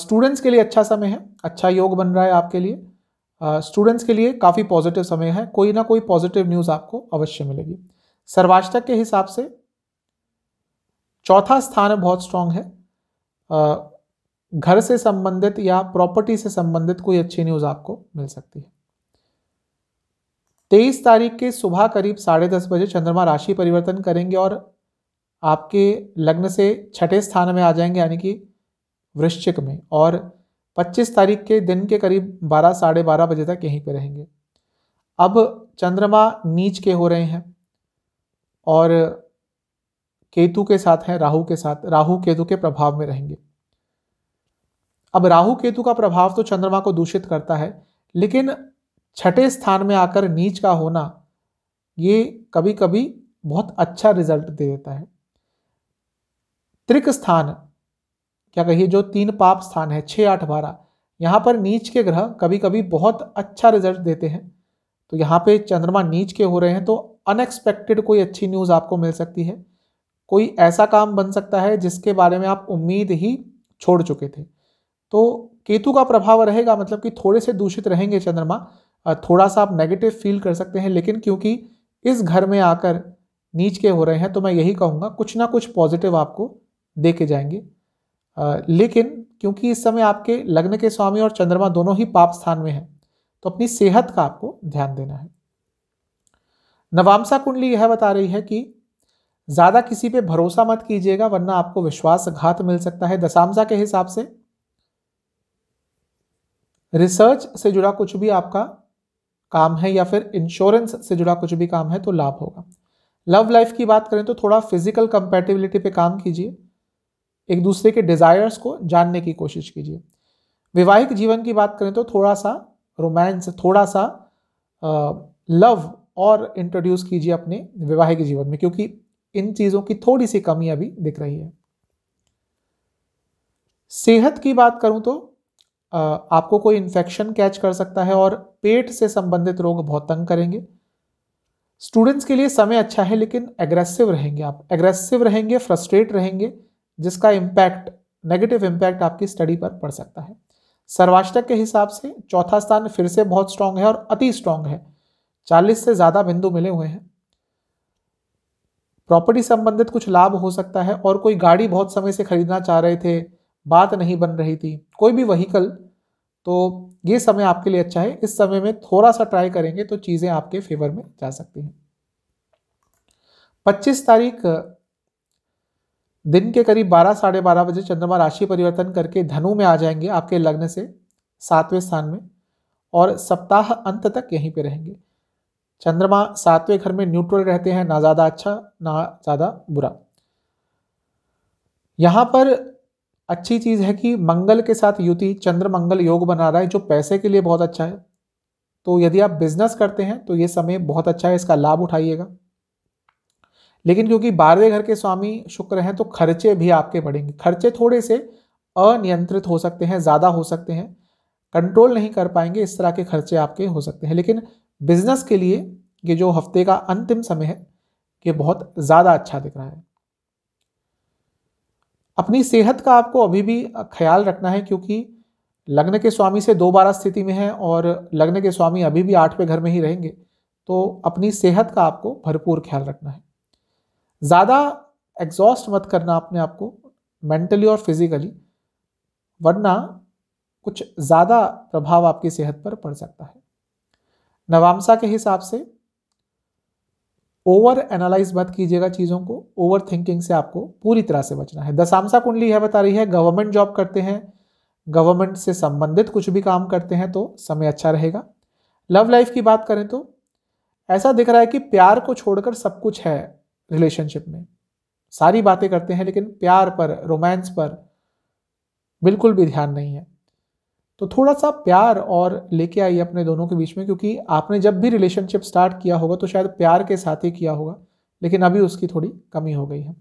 स्टूडेंट्स uh, के लिए अच्छा समय है अच्छा योग बन रहा है आपके लिए स्टूडेंट्स uh, के लिए काफ़ी पॉजिटिव समय है कोई ना कोई पॉजिटिव न्यूज़ आपको अवश्य मिलेगी सर्वाष्टक के हिसाब से चौथा स्थान बहुत स्ट्रांग है घर से संबंधित या प्रॉपर्टी से संबंधित कोई अच्छी न्यूज आपको मिल सकती है तेईस तारीख के सुबह करीब साढ़े दस बजे चंद्रमा राशि परिवर्तन करेंगे और आपके लग्न से छठे स्थान में आ जाएंगे यानी कि वृश्चिक में और 25 तारीख के दिन के करीब बारह साढ़े बारह बजे तक यहीं पर रहेंगे अब चंद्रमा नीच के हो रहे हैं और केतु के साथ हैं राहु के साथ राहु केतु के प्रभाव में रहेंगे अब राहु केतु का प्रभाव तो चंद्रमा को दूषित करता है लेकिन छठे स्थान में आकर नीच का होना ये कभी कभी बहुत अच्छा रिजल्ट दे देता है त्रिक स्थान क्या कहिए जो तीन पाप स्थान है छः आठ बारह यहाँ पर नीच के ग्रह कभी कभी बहुत अच्छा रिजल्ट देते हैं तो यहाँ पे चंद्रमा नीच के हो रहे हैं तो अनएक्सपेक्टेड कोई अच्छी न्यूज़ आपको मिल सकती है कोई ऐसा काम बन सकता है जिसके बारे में आप उम्मीद ही छोड़ चुके थे तो केतु का प्रभाव रहेगा मतलब कि थोड़े से दूषित रहेंगे चंद्रमा थोड़ा सा आप नेगेटिव फील कर सकते हैं लेकिन क्योंकि इस घर में आकर नीच के हो रहे हैं तो मैं यही कहूँगा कुछ ना कुछ पॉजिटिव आपको दे के जाएंगे लेकिन क्योंकि इस समय आपके लग्न के स्वामी और चंद्रमा दोनों ही पाप स्थान में हैं तो अपनी सेहत का आपको ध्यान देना है नवामसा कुंडली यह बता रही है कि ज़्यादा किसी पे भरोसा मत कीजिएगा वरना आपको विश्वासघात मिल सकता है दशामजा के हिसाब से रिसर्च से जुड़ा कुछ भी आपका काम है या फिर इंश्योरेंस से जुड़ा कुछ भी काम है तो लाभ होगा लव लाइफ की बात करें तो थोड़ा फिजिकल कंपेटिबिलिटी पे काम कीजिए एक दूसरे के डिज़ायर्स को जानने की कोशिश कीजिए वैवाहिक जीवन की बात करें तो थोड़ा सा रोमांस थोड़ा सा लव और इंट्रोड्यूस कीजिए अपने वैवाहिक जीवन में क्योंकि इन चीज़ों की थोड़ी सी कमी अभी दिख रही है सेहत की बात करूं तो आपको कोई इन्फेक्शन कैच कर सकता है और पेट से संबंधित रोग बहुत तंग करेंगे स्टूडेंट्स के लिए समय अच्छा है लेकिन एग्रेसिव रहेंगे आप एग्रेसिव रहेंगे फ्रस्ट्रेट रहेंगे जिसका इम्पैक्ट नेगेटिव इम्पैक्ट आपकी स्टडी पर पड़ सकता है सर्वाष्टक के हिसाब से चौथा स्थान फिर से बहुत स्ट्रांग है और अति स्ट्रांग है चालीस से ज़्यादा बिंदु मिले हुए हैं प्रॉपर्टी संबंधित कुछ लाभ हो सकता है और कोई गाड़ी बहुत समय से खरीदना चाह रहे थे बात नहीं बन रही थी कोई भी वहीकल तो ये समय आपके लिए अच्छा है इस समय में थोड़ा सा ट्राई करेंगे तो चीज़ें आपके फेवर में जा सकती हैं 25 तारीख दिन के करीब बारह साढ़े बारह बजे चंद्रमा राशि परिवर्तन करके धनु में आ जाएंगे आपके लग्न से सातवें स्थान में और सप्ताह अंत तक यहीं पे रहेंगे चंद्रमा सातवें घर में न्यूट्रल रहते हैं ना ज़्यादा अच्छा ना ज़्यादा बुरा यहाँ पर अच्छी चीज़ है कि मंगल के साथ युति चंद्र मंगल योग बना रहा है जो पैसे के लिए बहुत अच्छा है तो यदि आप बिजनेस करते हैं तो ये समय बहुत अच्छा है इसका लाभ उठाइएगा लेकिन क्योंकि बारहवें घर के स्वामी शुक्र हैं तो खर्चे भी आपके बढ़ेंगे खर्चे थोड़े से अनियंत्रित हो सकते हैं ज़्यादा हो सकते हैं कंट्रोल नहीं कर पाएंगे इस तरह के खर्चे आपके हो सकते हैं लेकिन बिजनेस के लिए ये जो हफ्ते का अंतिम समय है ये बहुत ज़्यादा अच्छा दिख रहा है अपनी सेहत का आपको अभी भी ख्याल रखना है क्योंकि लग्न के स्वामी से दो बारह स्थिति में है और लग्न के स्वामी अभी भी आठवें घर में ही रहेंगे तो अपनी सेहत का आपको भरपूर ख्याल रखना है ज़्यादा एग्जॉस्ट मत करना अपने आप को मेंटली और फिजिकली वरना कुछ ज़्यादा प्रभाव आपकी सेहत पर पड़ सकता है नवामसा के हिसाब से ओवर एनालाइज मत कीजिएगा चीज़ों को ओवर थिंकिंग से आपको पूरी तरह से बचना है दशामसा कुंडली यह बता रही है गवर्नमेंट जॉब करते हैं गवर्नमेंट से संबंधित कुछ भी काम करते हैं तो समय अच्छा रहेगा लव लाइफ की बात करें तो ऐसा दिख रहा है कि प्यार को छोड़कर सब कुछ है रिलेशनशिप में सारी बातें करते हैं लेकिन प्यार पर रोमांस पर बिल्कुल भी ध्यान नहीं है तो थोड़ा सा प्यार और लेके आइए अपने दोनों के बीच में क्योंकि आपने जब भी रिलेशनशिप स्टार्ट किया होगा तो शायद प्यार के साथ ही किया होगा लेकिन अभी उसकी थोड़ी कमी हो गई है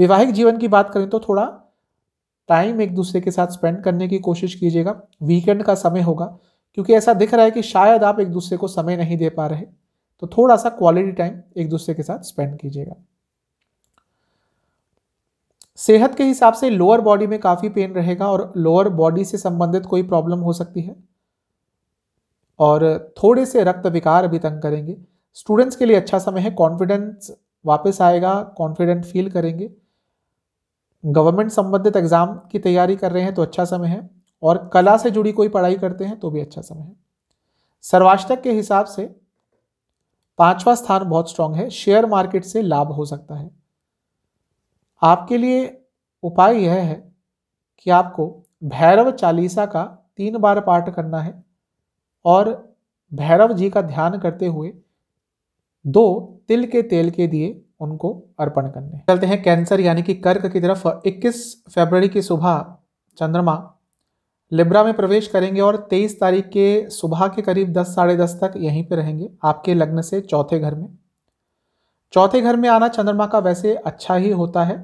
वैवाहिक जीवन की बात करें तो थोड़ा टाइम एक दूसरे के साथ स्पेंड करने की कोशिश कीजिएगा वीकेंड का समय होगा क्योंकि ऐसा दिख रहा है कि शायद आप एक दूसरे को समय नहीं दे पा रहे तो थोड़ा सा क्वालिटी टाइम एक दूसरे के साथ स्पेंड कीजिएगा सेहत के हिसाब से लोअर बॉडी में काफ़ी पेन रहेगा और लोअर बॉडी से संबंधित कोई प्रॉब्लम हो सकती है और थोड़े से रक्त विकार भी तंग करेंगे स्टूडेंट्स के लिए अच्छा समय है कॉन्फिडेंस वापस आएगा कॉन्फिडेंट फील करेंगे गवर्नमेंट संबंधित एग्ज़ाम की तैयारी कर रहे हैं तो अच्छा समय है और कला से जुड़ी कोई पढ़ाई करते हैं तो भी अच्छा समय है सर्वाष्टक के हिसाब से पांचवा स्थान बहुत स्ट्रांग है शेयर मार्केट से लाभ हो सकता है आपके लिए उपाय यह है कि आपको भैरव चालीसा का तीन बार पाठ करना है और भैरव जी का ध्यान करते हुए दो तिल के तेल के दिए उनको अर्पण करने चलते हैं कैंसर यानी कि कर्क की तरफ 21 फरवरी की सुबह चंद्रमा लिब्रा में प्रवेश करेंगे और 23 तारीख के सुबह के करीब दस साढ़े दस तक यहीं पर रहेंगे आपके लग्न से चौथे घर में चौथे घर में आना चंद्रमा का वैसे अच्छा ही होता है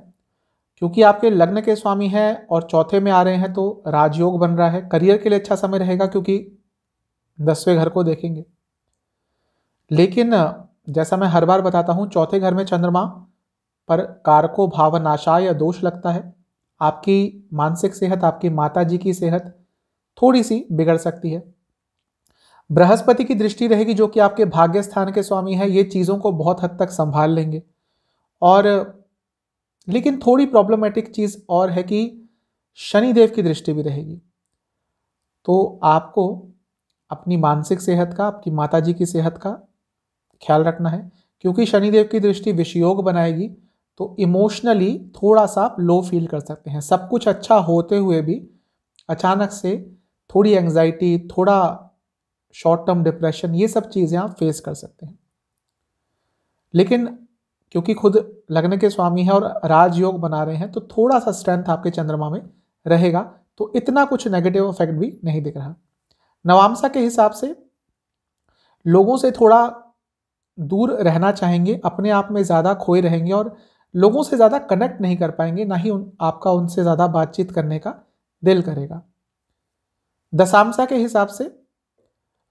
क्योंकि आपके लग्न के स्वामी हैं और चौथे में आ रहे हैं तो राजयोग बन रहा है करियर के लिए अच्छा समय रहेगा क्योंकि दसवें घर को देखेंगे लेकिन जैसा मैं हर बार बताता हूँ चौथे घर में चंद्रमा पर कारको भावनाशा या दोष लगता है आपकी मानसिक सेहत आपकी माता जी की सेहत थोड़ी सी बिगड़ सकती है बृहस्पति की दृष्टि रहेगी जो कि आपके भाग्य स्थान के स्वामी हैं ये चीज़ों को बहुत हद तक संभाल लेंगे और लेकिन थोड़ी प्रॉब्लमेटिक चीज़ और है कि शनिदेव की दृष्टि भी रहेगी तो आपको अपनी मानसिक सेहत का आपकी माताजी की सेहत का ख्याल रखना है क्योंकि शनिदेव की दृष्टि विषयोग बनाएगी तो इमोशनली थोड़ा सा आप लो फील कर सकते हैं सब कुछ अच्छा होते हुए भी अचानक से थोड़ी एंग्जाइटी थोड़ा शॉर्ट टर्म डिप्रेशन ये सब चीज़ें आप फेस कर सकते हैं लेकिन क्योंकि खुद लग्न के स्वामी हैं और राजयोग बना रहे हैं तो थोड़ा सा स्ट्रेंथ आपके चंद्रमा में रहेगा तो इतना कुछ नेगेटिव इफेक्ट भी नहीं दिख रहा नवामसा के हिसाब से लोगों से थोड़ा दूर रहना चाहेंगे अपने आप में ज़्यादा खोए रहेंगे और लोगों से ज़्यादा कनेक्ट नहीं कर पाएंगे ना ही उन आपका उनसे ज़्यादा बातचीत करने का दिल करेगा दशामसा के हिसाब से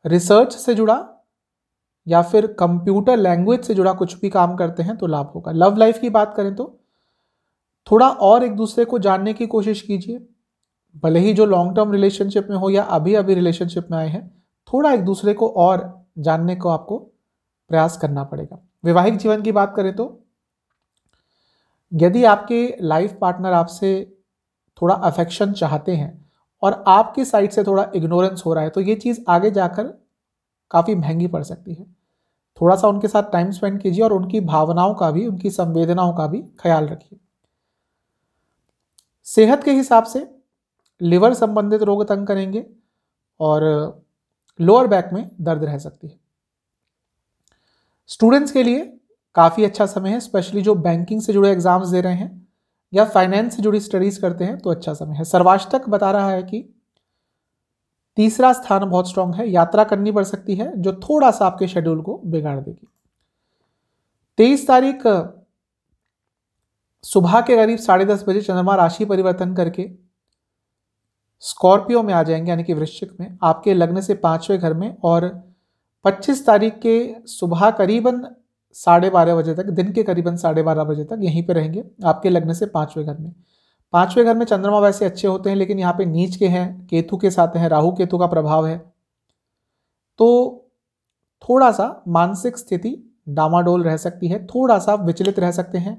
रिसर्च से जुड़ा या फिर कंप्यूटर लैंग्वेज से जुड़ा कुछ भी काम करते हैं तो लाभ होगा लव लाइफ की बात करें तो थोड़ा और एक दूसरे को जानने की कोशिश कीजिए भले ही जो लॉन्ग टर्म रिलेशनशिप में हो या अभी अभी रिलेशनशिप में आए हैं थोड़ा एक दूसरे को और जानने को आपको प्रयास करना पड़ेगा वैवाहिक जीवन की बात करें तो यदि आपके लाइफ पार्टनर आपसे थोड़ा अफेक्शन चाहते हैं और आपकी साइड से थोड़ा इग्नोरेंस हो रहा है तो ये चीज़ आगे जाकर काफ़ी महंगी पड़ सकती है थोड़ा सा उनके साथ टाइम स्पेंड कीजिए और उनकी भावनाओं का भी उनकी संवेदनाओं का भी ख्याल रखिए सेहत के हिसाब से लिवर संबंधित रोग तंग करेंगे और लोअर बैक में दर्द रह सकती है स्टूडेंट्स के लिए काफ़ी अच्छा समय है स्पेशली जो बैंकिंग से जुड़े एग्ज़ाम्स दे रहे हैं या फाइनेंस से जुड़ी स्टडीज़ करते हैं तो अच्छा समय है सर्वाष्टक बता रहा है कि तीसरा स्थान बहुत स्ट्रांग है यात्रा करनी पड़ सकती है जो थोड़ा सा आपके शेड्यूल को बिगाड़ देगी तेईस तारीख सुबह के करीब साढ़े दस बजे चंद्रमा राशि परिवर्तन करके स्कॉर्पियो में आ जाएंगे यानी कि वृश्चिक में आपके लग्न से पांचवें घर में और 25 तारीख के सुबह करीबन साढ़े बारह बजे तक दिन के करीबन साढ़े बारह बजे तक यहीं पर रहेंगे आपके लग्न से पाँचवें घर में पाँचवें घर में चंद्रमा वैसे अच्छे होते हैं लेकिन यहाँ पे नीच के हैं केतु के साथ हैं राहु केतु का प्रभाव है तो थोड़ा सा मानसिक स्थिति डामाडोल रह सकती है थोड़ा सा विचलित रह सकते हैं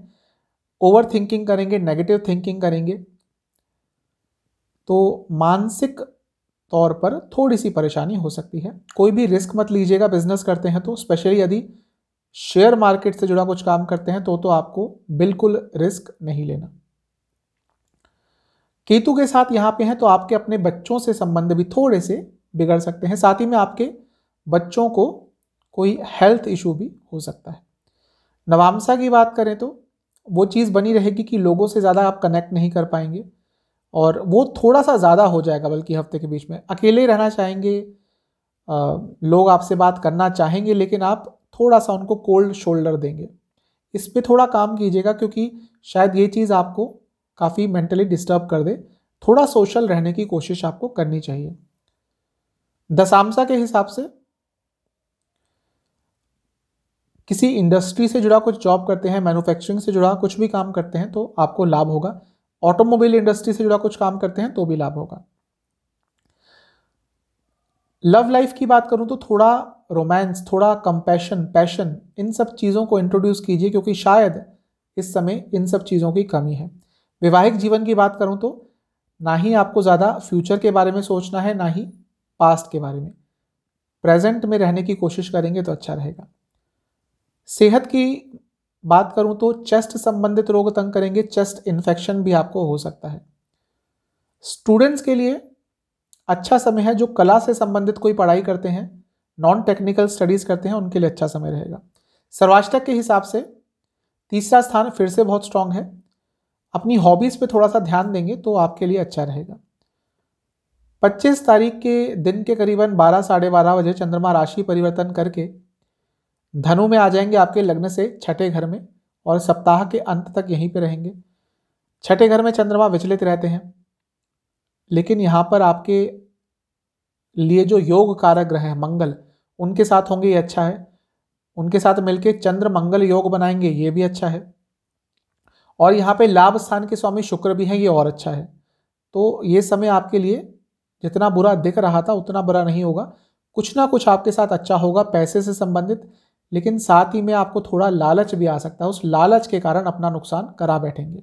ओवर थिंकिंग करेंगे नेगेटिव थिंकिंग करेंगे तो मानसिक तौर पर थोड़ी सी परेशानी हो सकती है कोई भी रिस्क मत लीजिएगा बिजनेस करते हैं तो स्पेशली यदि शेयर मार्केट से जुड़ा कुछ काम करते हैं तो तो आपको बिल्कुल रिस्क नहीं लेना केतु के साथ यहां पे हैं तो आपके अपने बच्चों से संबंध भी थोड़े से बिगड़ सकते हैं साथ ही में आपके बच्चों को कोई हेल्थ इशू भी हो सकता है नवामसा की बात करें तो वो चीज़ बनी रहेगी कि लोगों से ज़्यादा आप कनेक्ट नहीं कर पाएंगे और वो थोड़ा सा ज़्यादा हो जाएगा बल्कि हफ्ते के बीच में अकेले रहना चाहेंगे आ, लोग आपसे बात करना चाहेंगे लेकिन आप थोड़ा सा उनको कोल्ड शोल्डर देंगे इस पर थोड़ा काम कीजिएगा क्योंकि शायद ये चीज़ आपको काफ़ी मेंटली डिस्टर्ब कर दे थोड़ा सोशल रहने की कोशिश आपको करनी चाहिए दशामसा के हिसाब से किसी इंडस्ट्री से जुड़ा कुछ जॉब करते हैं मैन्युफैक्चरिंग से जुड़ा कुछ भी काम करते हैं तो आपको लाभ होगा ऑटोमोबाइल इंडस्ट्री से जुड़ा कुछ काम करते हैं तो भी लाभ होगा लव लाइफ की बात करूं तो थोड़ा रोमांस थोड़ा कंपैशन पैशन इन सब चीज़ों को इंट्रोड्यूस कीजिए क्योंकि शायद इस समय इन सब चीज़ों की कमी है वैवाहिक जीवन की बात करूँ तो ना ही आपको ज़्यादा फ्यूचर के बारे में सोचना है ना ही पास्ट के बारे में प्रेजेंट में रहने की कोशिश करेंगे तो अच्छा रहेगा सेहत की बात करूं तो चेस्ट संबंधित रोग तंग करेंगे चेस्ट इन्फेक्शन भी आपको हो सकता है स्टूडेंट्स के लिए अच्छा समय है जो कला से संबंधित कोई पढ़ाई करते हैं नॉन टेक्निकल स्टडीज़ करते हैं उनके लिए अच्छा समय रहेगा सर्वाष्टक के हिसाब से तीसरा स्थान फिर से बहुत स्ट्रांग है अपनी हॉबीज़ पे थोड़ा सा ध्यान देंगे तो आपके लिए अच्छा रहेगा 25 तारीख के दिन के करीबन बारह साढ़े बारह बजे चंद्रमा राशि परिवर्तन करके धनु में आ जाएंगे आपके लग्न से छठे घर में और सप्ताह के अंत तक यहीं पर रहेंगे छठे घर में चंद्रमा विचलित रहते हैं लेकिन यहाँ पर आपके लिए जो योग कारक ग्रह है मंगल उनके साथ होंगे ये अच्छा है उनके साथ मिलके चंद्र मंगल योग बनाएंगे ये भी अच्छा है और यहाँ पे लाभ स्थान के स्वामी शुक्र भी हैं ये और अच्छा है तो ये समय आपके लिए जितना बुरा दिख रहा था उतना बुरा नहीं होगा कुछ ना कुछ आपके साथ अच्छा होगा पैसे से संबंधित लेकिन साथ ही में आपको थोड़ा लालच भी आ सकता है उस लालच के कारण अपना नुकसान करा बैठेंगे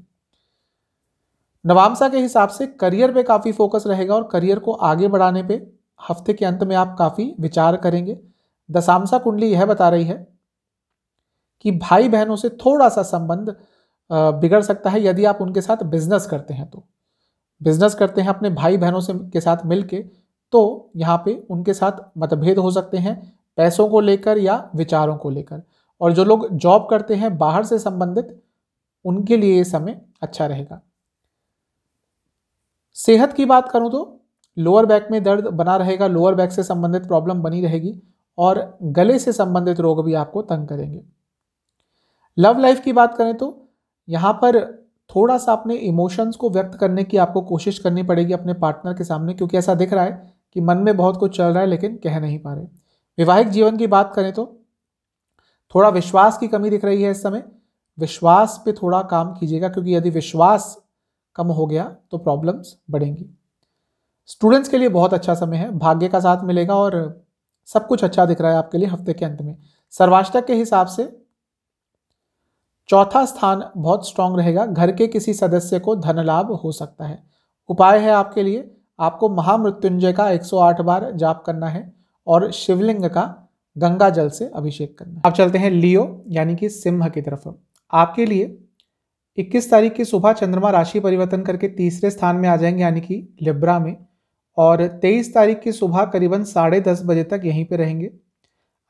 नवामसा के हिसाब से करियर पे काफ़ी फोकस रहेगा और करियर को आगे बढ़ाने पे हफ्ते के अंत में आप काफ़ी विचार करेंगे दशामसा कुंडली यह बता रही है कि भाई बहनों से थोड़ा सा संबंध बिगड़ सकता है यदि आप उनके साथ बिजनेस करते हैं तो बिजनेस करते हैं अपने भाई बहनों से के साथ मिलके तो यहाँ पे उनके साथ मतभेद हो सकते हैं पैसों को लेकर या विचारों को लेकर और जो लोग जॉब करते हैं बाहर से संबंधित उनके लिए ये समय अच्छा रहेगा सेहत की बात करूं तो लोअर बैक में दर्द बना रहेगा लोअर बैक से संबंधित प्रॉब्लम बनी रहेगी और गले से संबंधित रोग भी आपको तंग करेंगे लव लाइफ की बात करें तो यहाँ पर थोड़ा सा अपने इमोशंस को व्यक्त करने की आपको कोशिश करनी पड़ेगी अपने पार्टनर के सामने क्योंकि ऐसा दिख रहा है कि मन में बहुत कुछ चल रहा है लेकिन कह नहीं पा रहे वैवाहिक जीवन की बात करें तो थोड़ा विश्वास की कमी दिख रही है इस समय विश्वास पे थोड़ा काम कीजिएगा क्योंकि यदि विश्वास कम हो गया तो प्रॉब्लम्स बढ़ेंगी स्टूडेंट्स के लिए बहुत अच्छा समय है भाग्य का साथ मिलेगा और सब कुछ अच्छा दिख रहा है आपके लिए हफ्ते के अंत में सर्वाष्टक के हिसाब से चौथा स्थान बहुत स्ट्रांग रहेगा घर के किसी सदस्य को धन लाभ हो सकता है उपाय है आपके लिए आपको महामृत्युंजय का 108 बार जाप करना है और शिवलिंग का गंगा जल से अभिषेक करना आप चलते हैं लियो यानी कि सिंह की तरफ आपके लिए 21 तारीख की सुबह चंद्रमा राशि परिवर्तन करके तीसरे स्थान में आ जाएंगे यानी कि लिब्रा में और 23 तारीख की सुबह करीबन साढ़े दस बजे तक यहीं पर रहेंगे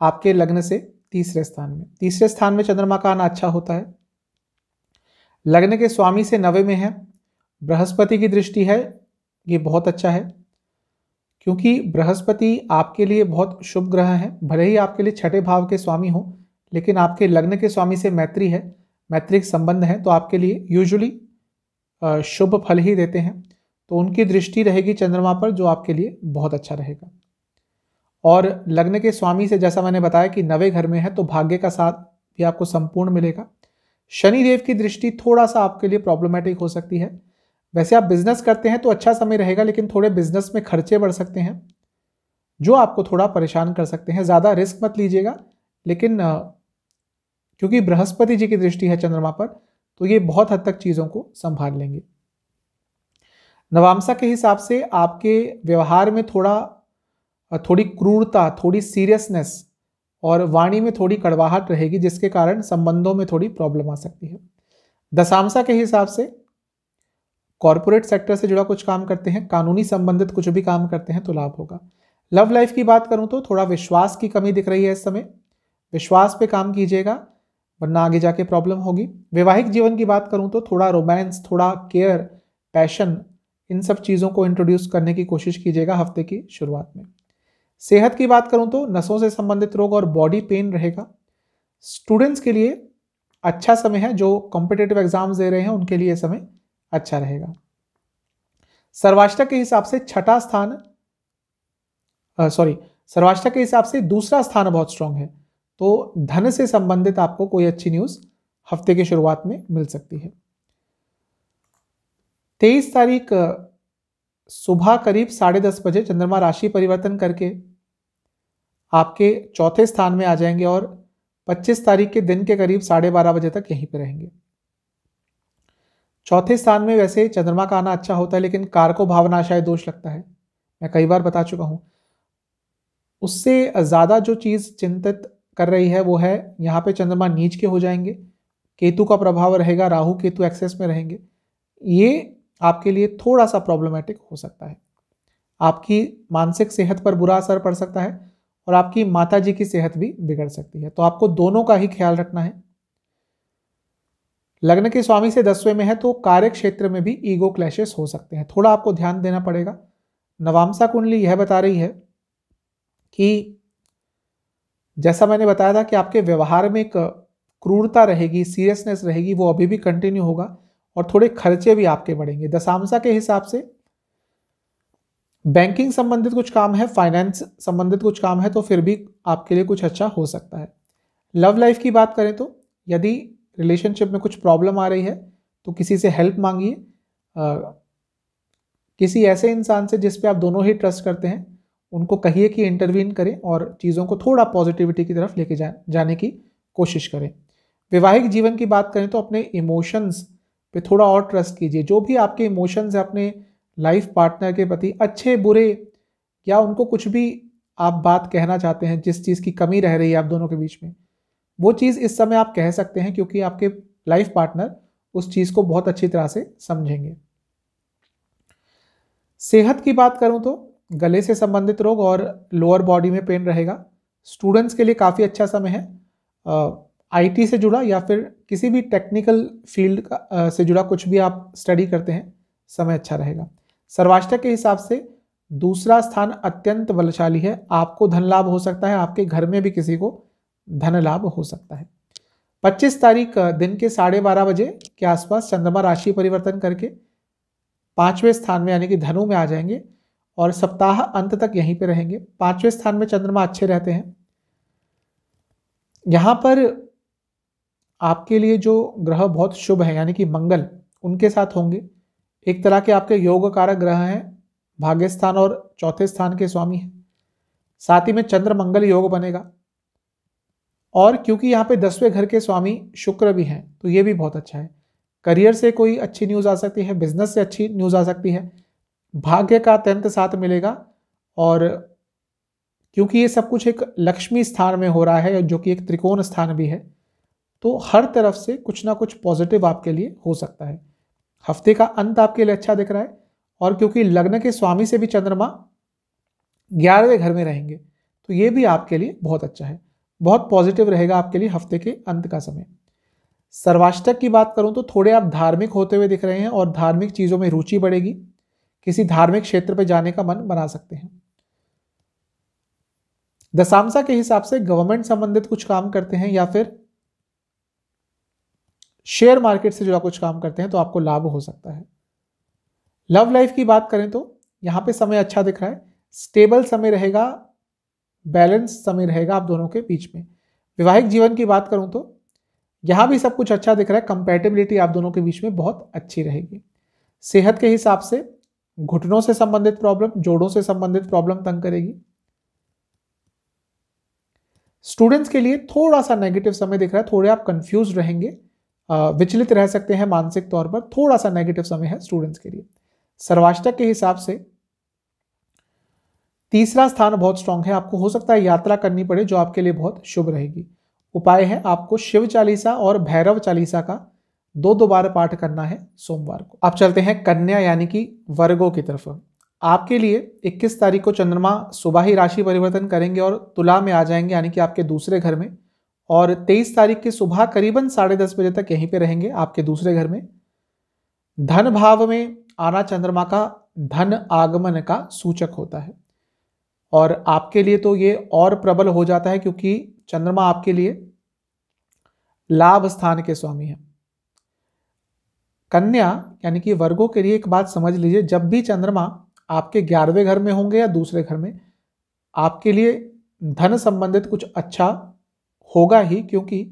आपके लग्न से तीसरे स्थान में तीसरे स्थान में चंद्रमा का आना अच्छा होता है लग्न के स्वामी से नवे में है बृहस्पति की दृष्टि है ये बहुत अच्छा है क्योंकि बृहस्पति आपके लिए बहुत शुभ ग्रह है भले ही आपके लिए छठे भाव के स्वामी हो लेकिन आपके लग्न के स्वामी से मैत्री है मैत्रिक संबंध है तो आपके लिए यूजुअली शुभ फल ही देते हैं तो उनकी दृष्टि रहेगी चंद्रमा पर जो आपके लिए बहुत अच्छा रहेगा और लग्न के स्वामी से जैसा मैंने बताया कि नवे घर में है तो भाग्य का साथ भी आपको संपूर्ण मिलेगा शनि देव की दृष्टि थोड़ा सा आपके लिए प्रॉब्लमेटिक हो सकती है वैसे आप बिजनेस करते हैं तो अच्छा समय रहेगा लेकिन थोड़े बिजनेस में खर्चे बढ़ सकते हैं जो आपको थोड़ा परेशान कर सकते हैं ज़्यादा रिस्क मत लीजिएगा लेकिन क्योंकि बृहस्पति जी की दृष्टि है चंद्रमा पर तो ये बहुत हद तक चीज़ों को संभाल लेंगे नवामसा के हिसाब से आपके व्यवहार में थोड़ा थोड़ी क्रूरता थोड़ी सीरियसनेस और वाणी में थोड़ी कड़वाहट रहेगी जिसके कारण संबंधों में थोड़ी प्रॉब्लम आ सकती है दशामसा के हिसाब से कॉरपोरेट सेक्टर से जुड़ा कुछ काम करते हैं कानूनी संबंधित कुछ भी काम करते हैं तो लाभ होगा लव लाइफ की बात करूं तो थोड़ा विश्वास की कमी दिख रही है इस समय विश्वास पे काम कीजिएगा वरना आगे जाके प्रॉब्लम होगी वैवाहिक जीवन की बात करूं तो थोड़ा रोमांस थोड़ा केयर पैशन इन सब चीज़ों को इंट्रोड्यूस करने की कोशिश कीजिएगा हफ्ते की शुरुआत में सेहत की बात करूँ तो नसों से संबंधित रोग और बॉडी पेन रहेगा स्टूडेंट्स के लिए अच्छा समय है जो कॉम्पिटेटिव एग्जाम्स दे रहे हैं उनके लिए समय अच्छा रहेगा सर्वाष्टक के हिसाब से छठा स्थान सॉरी सर्वाष्टक के हिसाब से दूसरा स्थान बहुत स्ट्रांग है तो धन से संबंधित आपको कोई अच्छी न्यूज़ हफ्ते की शुरुआत में मिल सकती है तेईस तारीख सुबह करीब साढ़े दस बजे चंद्रमा राशि परिवर्तन करके आपके चौथे स्थान में आ जाएंगे और 25 तारीख के दिन के करीब साढ़े बारह बजे तक यहीं पर रहेंगे चौथे स्थान में वैसे चंद्रमा का आना अच्छा होता है लेकिन कार को भावनाशाय दोष लगता है मैं कई बार बता चुका हूं उससे ज़्यादा जो चीज़ चिंतित कर रही है वो है यहाँ पे चंद्रमा नीच के हो जाएंगे केतु का प्रभाव रहेगा राहु केतु एक्सेस में रहेंगे ये आपके लिए थोड़ा सा प्रॉब्लमेटिक हो सकता है आपकी मानसिक सेहत पर बुरा असर पड़ सकता है और आपकी माता जी की सेहत भी बिगड़ सकती है तो आपको दोनों का ही ख्याल रखना है लग्न के स्वामी से दसवें में है तो कार्य क्षेत्र में भी ईगो क्लैशेस हो सकते हैं थोड़ा आपको ध्यान देना पड़ेगा नवामसा कुंडली यह बता रही है कि जैसा मैंने बताया था कि आपके व्यवहार में एक क्रूरता रहेगी सीरियसनेस रहेगी वो अभी भी कंटिन्यू होगा और थोड़े खर्चे भी आपके बढ़ेंगे दशामशा के हिसाब से बैंकिंग संबंधित कुछ काम है फाइनेंस संबंधित कुछ काम है तो फिर भी आपके लिए कुछ अच्छा हो सकता है लव लाइफ की बात करें तो यदि रिलेशनशिप में कुछ प्रॉब्लम आ रही है तो किसी से हेल्प मांगिए किसी ऐसे इंसान से जिस पे आप दोनों ही ट्रस्ट करते हैं उनको कहिए कि इंटरवीन करें और चीज़ों को थोड़ा पॉजिटिविटी की तरफ लेके जा, जाने की कोशिश करें वैवाहिक जीवन की बात करें तो अपने इमोशंस पे थोड़ा और ट्रस्ट कीजिए जो भी आपके इमोशंस हैं अपने लाइफ पार्टनर के प्रति अच्छे बुरे या उनको कुछ भी आप बात कहना चाहते हैं जिस चीज़ की कमी रह रही है आप दोनों के बीच में वो चीज़ इस समय आप कह सकते हैं क्योंकि आपके लाइफ पार्टनर उस चीज़ को बहुत अच्छी तरह से समझेंगे सेहत की बात करूं तो गले से संबंधित रोग और लोअर बॉडी में पेन रहेगा स्टूडेंट्स के लिए काफ़ी अच्छा समय है आईटी से जुड़ा या फिर किसी भी टेक्निकल फील्ड का से जुड़ा कुछ भी आप स्टडी करते हैं समय अच्छा रहेगा सर्वाष्टक के हिसाब से दूसरा स्थान अत्यंत बलशाली है आपको धन लाभ हो सकता है आपके घर में भी किसी को धन लाभ हो सकता है 25 तारीख दिन के साढ़े बारह बजे के आसपास चंद्रमा राशि परिवर्तन करके पांचवें स्थान में यानी कि धनु में आ जाएंगे और सप्ताह अंत तक यहीं पे रहेंगे पांचवें स्थान में चंद्रमा अच्छे रहते हैं यहाँ पर आपके लिए जो ग्रह बहुत शुभ है यानी कि मंगल उनके साथ होंगे एक तरह के आपके योग कारक ग्रह हैं भाग्य स्थान और चौथे स्थान के स्वामी हैं साथ ही में चंद्र मंगल योग बनेगा और क्योंकि यहाँ पे दसवें घर के स्वामी शुक्र भी हैं तो ये भी बहुत अच्छा है करियर से कोई अच्छी न्यूज़ आ सकती है बिजनेस से अच्छी न्यूज़ आ सकती है भाग्य का अत्यंत साथ मिलेगा और क्योंकि ये सब कुछ एक लक्ष्मी स्थान में हो रहा है जो कि एक त्रिकोण स्थान भी है तो हर तरफ से कुछ ना कुछ पॉजिटिव आपके लिए हो सकता है हफ्ते का अंत आपके लिए अच्छा दिख रहा है और क्योंकि लग्न के स्वामी से भी चंद्रमा ग्यारहवें घर में रहेंगे तो ये भी आपके लिए बहुत अच्छा है बहुत पॉजिटिव रहेगा आपके लिए हफ्ते के अंत का समय सर्वाष्टक की बात करूं तो थोड़े आप धार्मिक होते हुए दिख रहे हैं और धार्मिक चीज़ों में रुचि बढ़ेगी किसी धार्मिक क्षेत्र पर जाने का मन बना सकते हैं दशामसा के हिसाब से गवर्नमेंट संबंधित कुछ काम करते हैं या फिर शेयर मार्केट से जुड़ा कुछ काम करते हैं तो आपको लाभ हो सकता है लव लाइफ की बात करें तो यहाँ पे समय अच्छा दिख रहा है स्टेबल समय रहेगा बैलेंस समय रहेगा आप दोनों के बीच में वैवाहिक जीवन की बात करूँ तो यहाँ भी सब कुछ अच्छा दिख रहा है कंपेटेबिलिटी आप दोनों के बीच में बहुत अच्छी रहेगी सेहत के हिसाब से घुटनों से संबंधित प्रॉब्लम जोड़ों से संबंधित प्रॉब्लम तंग करेगी स्टूडेंट्स के लिए थोड़ा सा नेगेटिव समय दिख रहा है थोड़े आप कंफ्यूज रहेंगे विचलित रह सकते हैं मानसिक तौर पर थोड़ा सा नेगेटिव समय है स्टूडेंट्स के लिए सर्वाष्टक के हिसाब से तीसरा स्थान बहुत स्ट्रांग है आपको हो सकता है यात्रा करनी पड़े जो आपके लिए बहुत शुभ रहेगी उपाय है आपको शिव चालीसा और भैरव चालीसा का दो दो बार पाठ करना है सोमवार को आप चलते हैं कन्या यानी कि वर्गो की तरफ आपके लिए 21 तारीख को चंद्रमा सुबह ही राशि परिवर्तन करेंगे और तुला में आ जाएंगे यानी कि आपके दूसरे घर में और 23 तारीख की सुबह करीबन साढ़े दस बजे तक यहीं पे रहेंगे आपके दूसरे घर में धन भाव में आना चंद्रमा का धन आगमन का सूचक होता है और आपके लिए तो ये और प्रबल हो जाता है क्योंकि चंद्रमा आपके लिए लाभ स्थान के स्वामी है कन्या यानी कि वर्गों के लिए एक बात समझ लीजिए जब भी चंद्रमा आपके ग्यारहवें घर में होंगे या दूसरे घर में आपके लिए धन संबंधित कुछ अच्छा होगा ही क्योंकि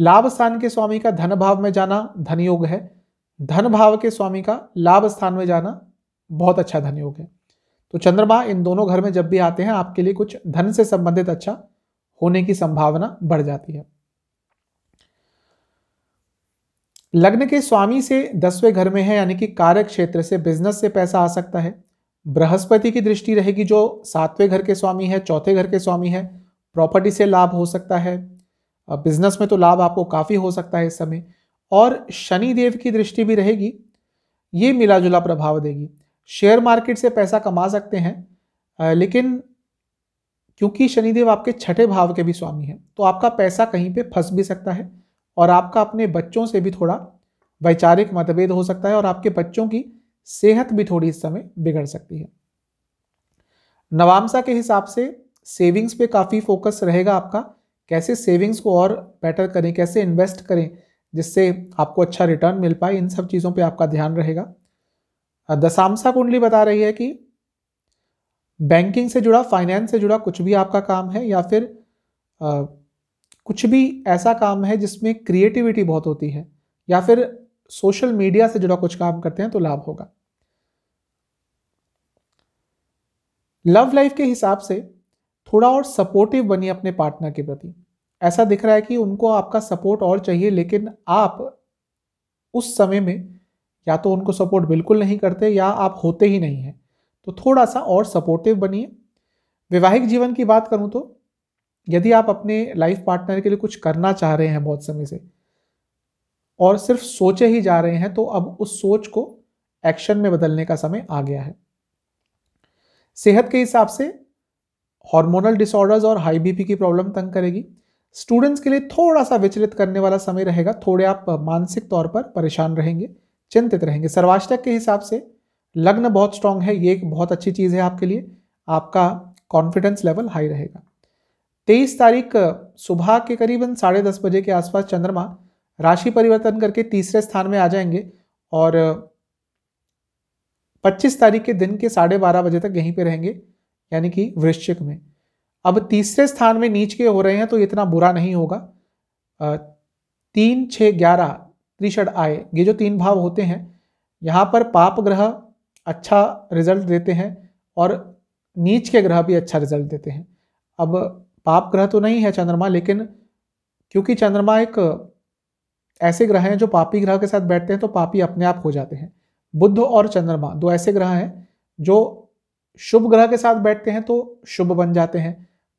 लाभ स्थान के स्वामी का धन भाव में जाना धन योग है धन भाव के स्वामी का लाभ स्थान में जाना बहुत अच्छा धन योग है तो चंद्रमा इन दोनों घर में जब भी आते हैं आपके लिए कुछ धन से संबंधित अच्छा होने की संभावना बढ़ जाती है लग्न के स्वामी से दसवें घर में है यानी कि कार्य क्षेत्र से बिजनेस से पैसा आ सकता है बृहस्पति की दृष्टि रहेगी जो सातवें घर के स्वामी है चौथे घर के स्वामी है प्रॉपर्टी से लाभ हो सकता है बिजनेस में तो लाभ आपको काफ़ी हो सकता है इस समय और शनि देव की दृष्टि भी रहेगी ये मिला जुला प्रभाव देगी शेयर मार्केट से पैसा कमा सकते हैं लेकिन क्योंकि शनिदेव आपके छठे भाव के भी स्वामी हैं तो आपका पैसा कहीं पे फंस भी सकता है और आपका अपने बच्चों से भी थोड़ा वैचारिक मतभेद हो सकता है और आपके बच्चों की सेहत भी थोड़ी इस समय बिगड़ सकती है नवामसा के हिसाब से सेविंग्स पे काफ़ी फोकस रहेगा आपका कैसे सेविंग्स को और बेटर करें कैसे इन्वेस्ट करें जिससे आपको अच्छा रिटर्न मिल पाए इन सब चीज़ों पे आपका ध्यान रहेगा दशामसा कुंडली बता रही है कि बैंकिंग से जुड़ा फाइनेंस से जुड़ा कुछ भी आपका काम है या फिर आ, कुछ भी ऐसा काम है जिसमें क्रिएटिविटी बहुत होती है या फिर सोशल मीडिया से जुड़ा कुछ काम करते हैं तो लाभ होगा लव लाइफ के हिसाब से थोड़ा और सपोर्टिव बनिए अपने पार्टनर के प्रति ऐसा दिख रहा है कि उनको आपका सपोर्ट और चाहिए लेकिन आप उस समय में या तो उनको सपोर्ट बिल्कुल नहीं करते या आप होते ही नहीं हैं तो थोड़ा सा और सपोर्टिव बनिए वैवाहिक जीवन की बात करूँ तो यदि आप अपने लाइफ पार्टनर के लिए कुछ करना चाह रहे हैं बहुत समय से और सिर्फ सोचे ही जा रहे हैं तो अब उस सोच को एक्शन में बदलने का समय आ गया है सेहत के हिसाब से हार्मोनल डिसऑर्डर्स और हाई बीपी की प्रॉब्लम तंग करेगी स्टूडेंट्स के लिए थोड़ा सा विचलित करने वाला समय रहेगा थोड़े आप मानसिक तौर पर परेशान रहेंगे चिंतित रहेंगे सर्वाष्टक के हिसाब से लग्न बहुत स्ट्रांग है ये एक बहुत अच्छी चीज़ है आपके लिए आपका कॉन्फिडेंस लेवल हाई रहेगा तेईस तारीख सुबह के करीबन साढ़े दस बजे के आसपास चंद्रमा राशि परिवर्तन करके तीसरे स्थान में आ जाएंगे और 25 तारीख के दिन के साढ़े बारह बजे तक यहीं पे रहेंगे यानी कि वृश्चिक में अब तीसरे स्थान में नीच के हो रहे हैं तो इतना बुरा नहीं होगा तीन छः ग्यारह त्रिषड आय ये जो तीन भाव होते हैं यहाँ पर पाप ग्रह अच्छा रिजल्ट देते हैं और नीच के ग्रह भी अच्छा रिजल्ट देते हैं अब पाप ग्रह तो नहीं है चंद्रमा लेकिन क्योंकि चंद्रमा एक ऐसे ग्रह हैं जो पापी ग्रह के साथ बैठते हैं तो पापी अपने आप हो जाते हैं बुद्ध और चंद्रमा दो ऐसे ग्रह हैं जो शुभ ग्रह के साथ बैठते हैं तो शुभ बन जाते हैं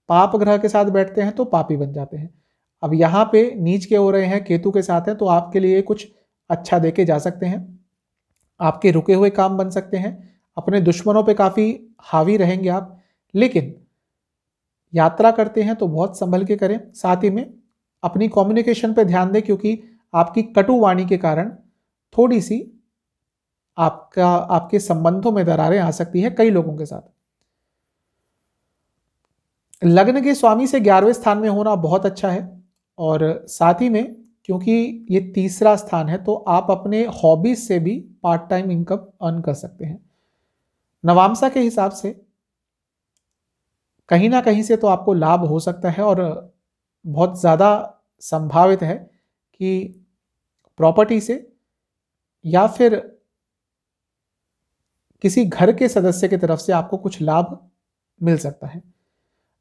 पाप ग्रह के साथ बैठते हैं तो पापी बन जाते हैं अब यहाँ पे नीच के हो रहे हैं केतु के साथ हैं तो आपके लिए कुछ अच्छा देके जा सकते हैं आपके रुके हुए काम बन सकते हैं अपने दुश्मनों पे काफ़ी हावी रहेंगे आप लेकिन यात्रा करते हैं तो बहुत संभल के करें साथ ही में अपनी कम्युनिकेशन पे ध्यान दें क्योंकि आपकी कटु वाणी के कारण थोड़ी सी आपका आपके संबंधों में दरारें आ सकती है कई लोगों के साथ लग्न के स्वामी से ग्यारहवें स्थान में होना बहुत अच्छा है और साथ ही में क्योंकि ये तीसरा स्थान है तो आप अपने हॉबीज से भी पार्ट टाइम इनकम अर्न कर सकते हैं नवामसा के हिसाब से कहीं ना कहीं से तो आपको लाभ हो सकता है और बहुत ज़्यादा संभावित है कि प्रॉपर्टी से या फिर किसी घर के सदस्य की तरफ से आपको कुछ लाभ मिल सकता है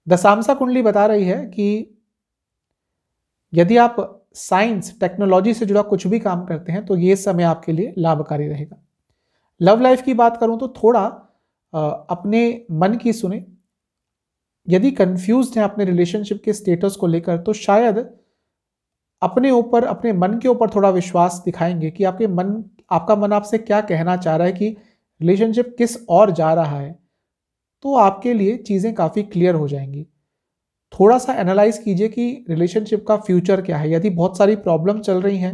दसामसा कुंडली बता रही है कि यदि आप साइंस टेक्नोलॉजी से जुड़ा कुछ भी काम करते हैं तो ये समय आपके लिए लाभकारी रहेगा लव लाइफ की बात करूं तो थोड़ा अपने मन की सुने यदि कंफ्यूज हैं अपने रिलेशनशिप के स्टेटस को लेकर तो शायद अपने ऊपर अपने मन के ऊपर थोड़ा विश्वास दिखाएंगे कि आपके मन आपका मन आपसे क्या कहना चाह रहा है कि रिलेशनशिप किस और जा रहा है तो आपके लिए चीज़ें काफ़ी क्लियर हो जाएंगी थोड़ा सा एनालाइज कीजिए कि रिलेशनशिप का फ्यूचर क्या है यदि बहुत सारी प्रॉब्लम चल रही हैं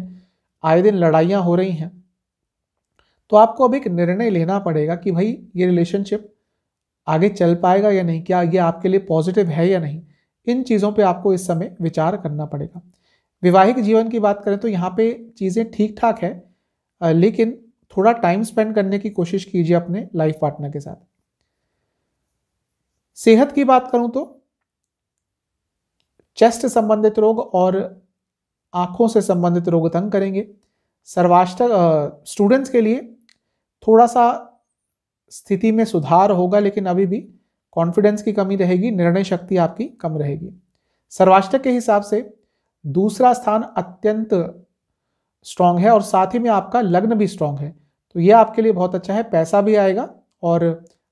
आए दिन लड़ाइयाँ हो रही हैं तो आपको अब एक निर्णय लेना पड़ेगा कि भाई ये रिलेशनशिप आगे चल पाएगा या नहीं क्या ये आपके लिए पॉजिटिव है या नहीं इन चीज़ों पे आपको इस समय विचार करना पड़ेगा वैवाहिक जीवन की बात करें तो यहाँ पे चीज़ें ठीक ठाक है लेकिन थोड़ा टाइम स्पेंड करने की कोशिश कीजिए अपने लाइफ पार्टनर के साथ सेहत की बात करूं तो चेस्ट संबंधित रोग और आंखों से संबंधित रोग तंग करेंगे सर्वाष्टक स्टूडेंट्स के लिए थोड़ा सा स्थिति में सुधार होगा लेकिन अभी भी कॉन्फिडेंस की कमी रहेगी निर्णय शक्ति आपकी कम रहेगी सर्वाष्टक के हिसाब से दूसरा स्थान अत्यंत स्ट्रांग है और साथ ही में आपका लग्न भी स्ट्रांग है तो ये आपके लिए बहुत अच्छा है पैसा भी आएगा और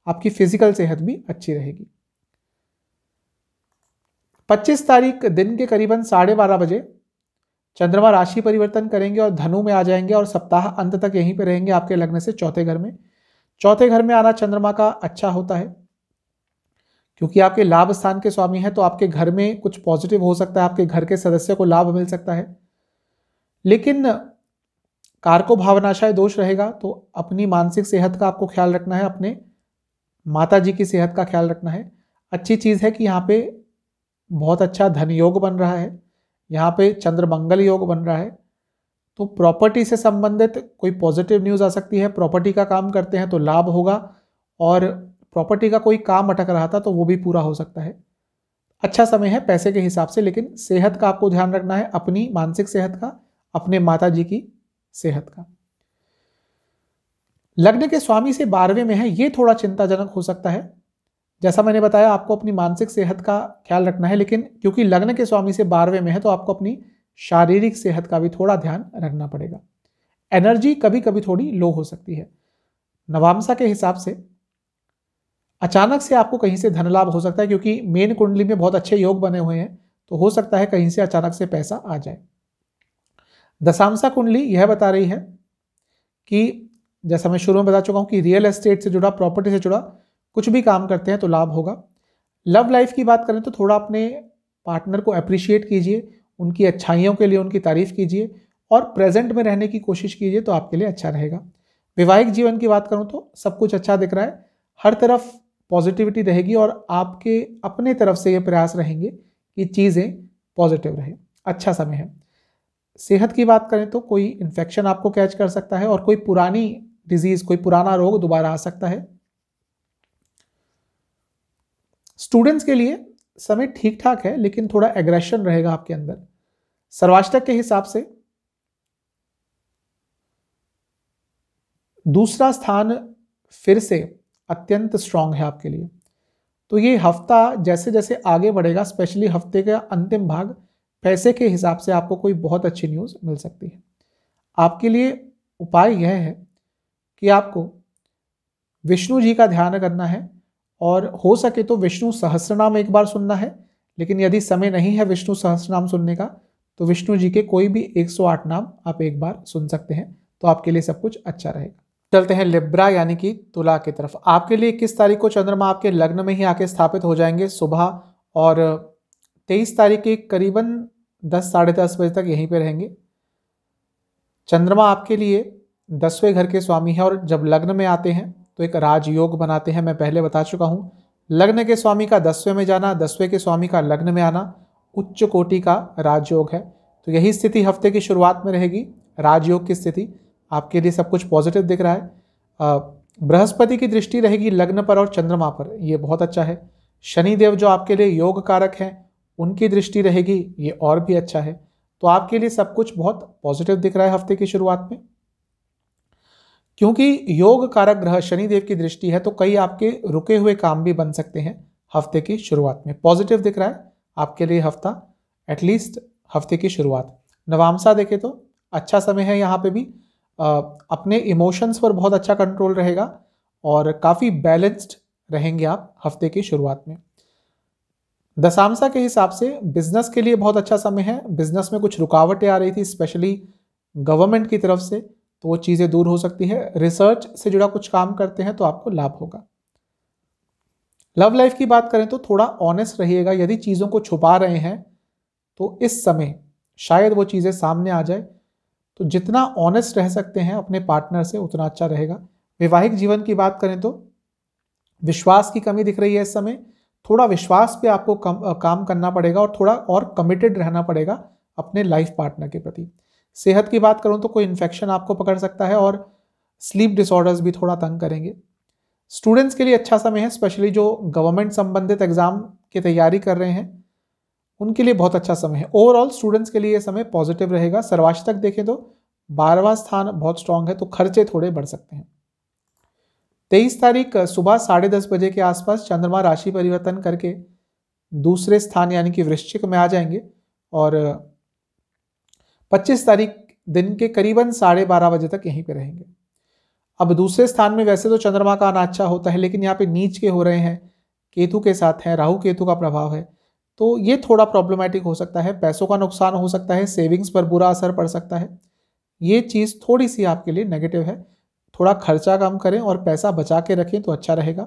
आपकी फिजिकल सेहत भी अच्छी रहेगी 25 तारीख दिन के करीबन साढ़े बारह बजे चंद्रमा राशि परिवर्तन करेंगे और धनु में आ जाएंगे और सप्ताह अंत तक यहीं पर रहेंगे आपके लग्न से चौथे घर में चौथे घर में आना चंद्रमा का अच्छा होता है क्योंकि आपके लाभ स्थान के स्वामी हैं तो आपके घर में कुछ पॉजिटिव हो सकता है आपके घर के सदस्य को लाभ मिल सकता है लेकिन कारको भावनाशाय दोष रहेगा तो अपनी मानसिक सेहत का आपको ख्याल रखना है अपने माता जी की सेहत का ख्याल रखना है अच्छी चीज़ है कि यहाँ पे बहुत अच्छा धन योग बन रहा है यहाँ पे चंद्रमंगल योग बन रहा है तो प्रॉपर्टी से संबंधित कोई पॉजिटिव न्यूज़ आ सकती है प्रॉपर्टी का काम करते हैं तो लाभ होगा और प्रॉपर्टी का कोई काम अटक रहा था तो वो भी पूरा हो सकता है अच्छा समय है पैसे के हिसाब से लेकिन सेहत का आपको ध्यान रखना है अपनी मानसिक सेहत का अपने माता जी की सेहत का लग्न के स्वामी से बारहवें में है ये थोड़ा चिंताजनक हो सकता है जैसा मैंने बताया आपको अपनी मानसिक सेहत का ख्याल रखना है लेकिन क्योंकि लग्न के स्वामी से बारहवें में है तो आपको अपनी शारीरिक सेहत का भी थोड़ा ध्यान रखना पड़ेगा एनर्जी कभी कभी थोड़ी लो हो सकती है नवामसा के हिसाब से अचानक से आपको कहीं से धन लाभ हो सकता है क्योंकि मेन कुंडली में बहुत अच्छे योग बने हुए हैं तो हो सकता है कहीं से अचानक से पैसा आ जाए दशामसा कुंडली यह बता रही है कि जैसा मैं शुरू में बता चुका हूँ कि रियल एस्टेट से जुड़ा प्रॉपर्टी से जुड़ा कुछ भी काम करते हैं तो लाभ होगा लव लाइफ की बात करें तो थोड़ा अपने पार्टनर को अप्रिशिएट कीजिए उनकी अच्छाइयों के लिए उनकी तारीफ कीजिए और प्रेजेंट में रहने की कोशिश कीजिए तो आपके लिए अच्छा रहेगा वैवाहिक जीवन की बात करूँ तो सब कुछ अच्छा दिख रहा है हर तरफ पॉजिटिविटी रहेगी और आपके अपने तरफ से ये प्रयास रहेंगे कि चीज़ें पॉजिटिव रहे अच्छा समय है सेहत की बात करें तो कोई इन्फेक्शन आपको कैच कर सकता है और कोई पुरानी डिजीज कोई पुराना रोग दोबारा आ सकता है स्टूडेंट्स के लिए समय ठीक ठाक है लेकिन थोड़ा एग्रेशन रहेगा आपके अंदर सर्वाष्टक के हिसाब से दूसरा स्थान फिर से अत्यंत स्ट्रांग है आपके लिए तो ये हफ्ता जैसे जैसे आगे बढ़ेगा स्पेशली हफ्ते का अंतिम भाग पैसे के हिसाब से आपको कोई बहुत अच्छी न्यूज़ मिल सकती है आपके लिए उपाय यह है कि आपको विष्णु जी का ध्यान करना है और हो सके तो विष्णु सहस्रनाम एक बार सुनना है लेकिन यदि समय नहीं है विष्णु सहस्रनाम सुनने का तो विष्णु जी के कोई भी 108 नाम आप एक बार सुन सकते हैं तो आपके लिए सब कुछ अच्छा रहेगा चलते हैं लिब्रा यानी कि तुला की तरफ आपके लिए इक्कीस तारीख को चंद्रमा आपके लग्न में ही आके स्थापित हो जाएंगे सुबह और तेईस तारीख के करीबन दस साढ़े दस बजे तक यहीं पे रहेंगे चंद्रमा आपके लिए दसवें घर के स्वामी है और जब लग्न में आते हैं तो एक राजयोग बनाते हैं मैं पहले बता चुका हूँ लग्न के स्वामी का दसवें में जाना दसवें के स्वामी का लग्न में आना उच्च कोटि का राजयोग है तो यही स्थिति हफ्ते की शुरुआत में रहेगी राजयोग की स्थिति आपके लिए सब कुछ पॉजिटिव दिख रहा है बृहस्पति की दृष्टि रहेगी लग्न पर और चंद्रमा पर यह बहुत अच्छा है शनिदेव जो आपके लिए योग कारक हैं उनकी दृष्टि रहेगी ये और भी अच्छा है तो आपके लिए सब कुछ बहुत पॉजिटिव दिख रहा है हफ्ते की शुरुआत में क्योंकि योग कारक ग्रह शनिदेव की दृष्टि है तो कई आपके रुके हुए काम भी बन सकते हैं हफ्ते की शुरुआत में पॉजिटिव दिख रहा है आपके लिए हफ्ता एटलीस्ट हफ्ते की शुरुआत नवामसा देखे तो अच्छा समय है यहाँ पे भी आ, अपने इमोशंस पर बहुत अच्छा कंट्रोल रहेगा और काफ़ी बैलेंस्ड रहेंगे आप हफ्ते की शुरुआत में दशामसा के हिसाब से बिजनेस के लिए बहुत अच्छा समय है बिजनेस में कुछ रुकावटें आ रही थी स्पेशली गवर्नमेंट की तरफ से तो वो चीज़ें दूर हो सकती है रिसर्च से जुड़ा कुछ काम करते हैं तो आपको लाभ होगा लव लाइफ की बात करें तो थोड़ा ऑनेस्ट रहिएगा यदि चीज़ों को छुपा रहे हैं तो इस समय शायद वो चीज़ें सामने आ जाए तो जितना ऑनेस्ट रह सकते हैं अपने पार्टनर से उतना अच्छा रहेगा वैवाहिक जीवन की बात करें तो विश्वास की कमी दिख रही है इस समय थोड़ा विश्वास पे आपको कम, काम करना पड़ेगा और थोड़ा और कमिटेड रहना पड़ेगा अपने लाइफ पार्टनर के प्रति सेहत की बात करूँ तो कोई इन्फेक्शन आपको पकड़ सकता है और स्लीप डिसऑर्डर्स भी थोड़ा तंग करेंगे स्टूडेंट्स के लिए अच्छा समय है स्पेशली जो गवर्नमेंट संबंधित एग्ज़ाम की तैयारी कर रहे हैं उनके लिए बहुत अच्छा समय है ओवरऑल स्टूडेंट्स के लिए ये समय पॉजिटिव रहेगा सर्वाश तक देखें तो बारहवा स्थान बहुत स्ट्रांग है तो खर्चे थोड़े बढ़ सकते हैं तेईस तारीख सुबह साढ़े दस बजे के आसपास चंद्रमा राशि परिवर्तन करके दूसरे स्थान यानी कि वृश्चिक में आ जाएंगे और पच्चीस तारीख दिन के करीबन साढ़े बारह बजे तक यहीं पर रहेंगे अब दूसरे स्थान में वैसे तो चंद्रमा का आना अच्छा होता है लेकिन यहाँ पे नीच के हो रहे हैं केतु के साथ हैं राहु केतु का प्रभाव है तो ये थोड़ा प्रॉब्लमेटिक हो सकता है पैसों का नुकसान हो सकता है सेविंग्स पर बुरा असर पड़ सकता है ये चीज़ थोड़ी सी आपके लिए नेगेटिव है थोड़ा खर्चा कम करें और पैसा बचा के रखें तो अच्छा रहेगा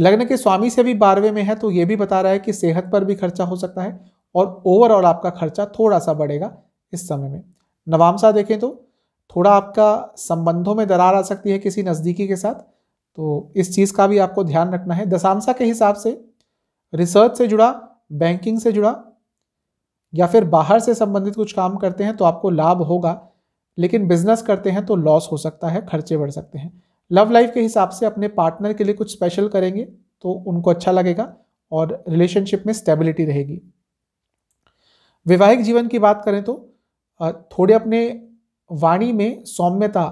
लग्न के स्वामी से भी बारहवें में है तो ये भी बता रहा है कि सेहत पर भी खर्चा हो सकता है और ओवरऑल आपका खर्चा थोड़ा सा बढ़ेगा इस समय में नवामसा देखें तो थोड़ा आपका संबंधों में दरार आ सकती है किसी नज़दीकी के साथ तो इस चीज़ का भी आपको ध्यान रखना है दशामसा के हिसाब से रिसर्च से जुड़ा बैंकिंग से जुड़ा या फिर बाहर से संबंधित कुछ काम करते हैं तो आपको लाभ होगा लेकिन बिजनेस करते हैं तो लॉस हो सकता है खर्चे बढ़ सकते हैं लव लाइफ के हिसाब से अपने पार्टनर के लिए कुछ स्पेशल करेंगे तो उनको अच्छा लगेगा और रिलेशनशिप में स्टेबिलिटी रहेगी वैवाहिक जीवन की बात करें तो थोड़े अपने वाणी में सौम्यता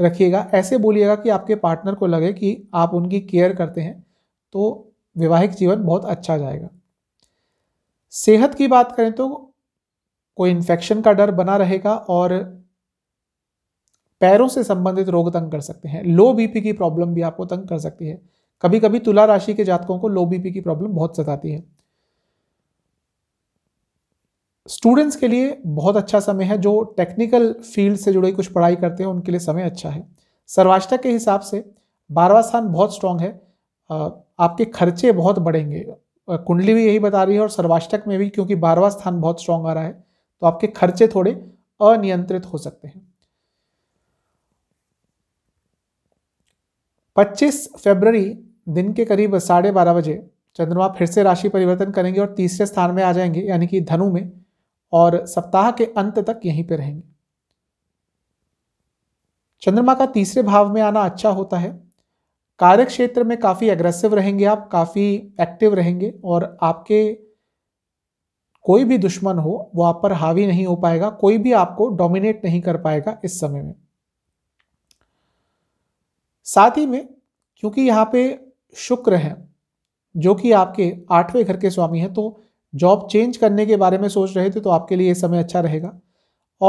रखिएगा ऐसे बोलिएगा कि आपके पार्टनर को लगे कि आप उनकी केयर करते हैं तो वैवाहिक जीवन बहुत अच्छा जाएगा सेहत की बात करें तो कोई इन्फेक्शन का डर बना रहेगा और पैरों से संबंधित रोग तंग कर सकते हैं लो बीपी की प्रॉब्लम भी आपको तंग कर सकती है कभी कभी तुला राशि के जातकों को लो बीपी की प्रॉब्लम बहुत सताती है स्टूडेंट्स के लिए बहुत अच्छा समय है जो टेक्निकल फील्ड से जुड़ी कुछ पढ़ाई करते हैं उनके लिए समय अच्छा है सर्वाष्टक के हिसाब से बारवा स्थान बहुत स्ट्रांग है आपके खर्चे बहुत बढ़ेंगे कुंडली भी यही बता रही है और सर्वाष्टक में भी क्योंकि बारवा स्थान बहुत स्ट्रांग आ रहा है तो आपके खर्चे थोड़े अनियंत्रित हो सकते हैं 25 फरवरी दिन के करीब साढ़े बारह बजे चंद्रमा फिर से राशि परिवर्तन करेंगे और तीसरे स्थान में आ जाएंगे यानी कि धनु में और सप्ताह के अंत तक यहीं पर रहेंगे चंद्रमा का तीसरे भाव में आना अच्छा होता है कार्य क्षेत्र में काफ़ी एग्रेसिव रहेंगे आप काफ़ी एक्टिव रहेंगे और आपके कोई भी दुश्मन हो वो आप पर हावी नहीं हो पाएगा कोई भी आपको डोमिनेट नहीं कर पाएगा इस समय में साथ ही में क्योंकि यहाँ पे शुक्र हैं जो कि आपके आठवें घर के स्वामी हैं तो जॉब चेंज करने के बारे में सोच रहे थे तो आपके लिए ये समय अच्छा रहेगा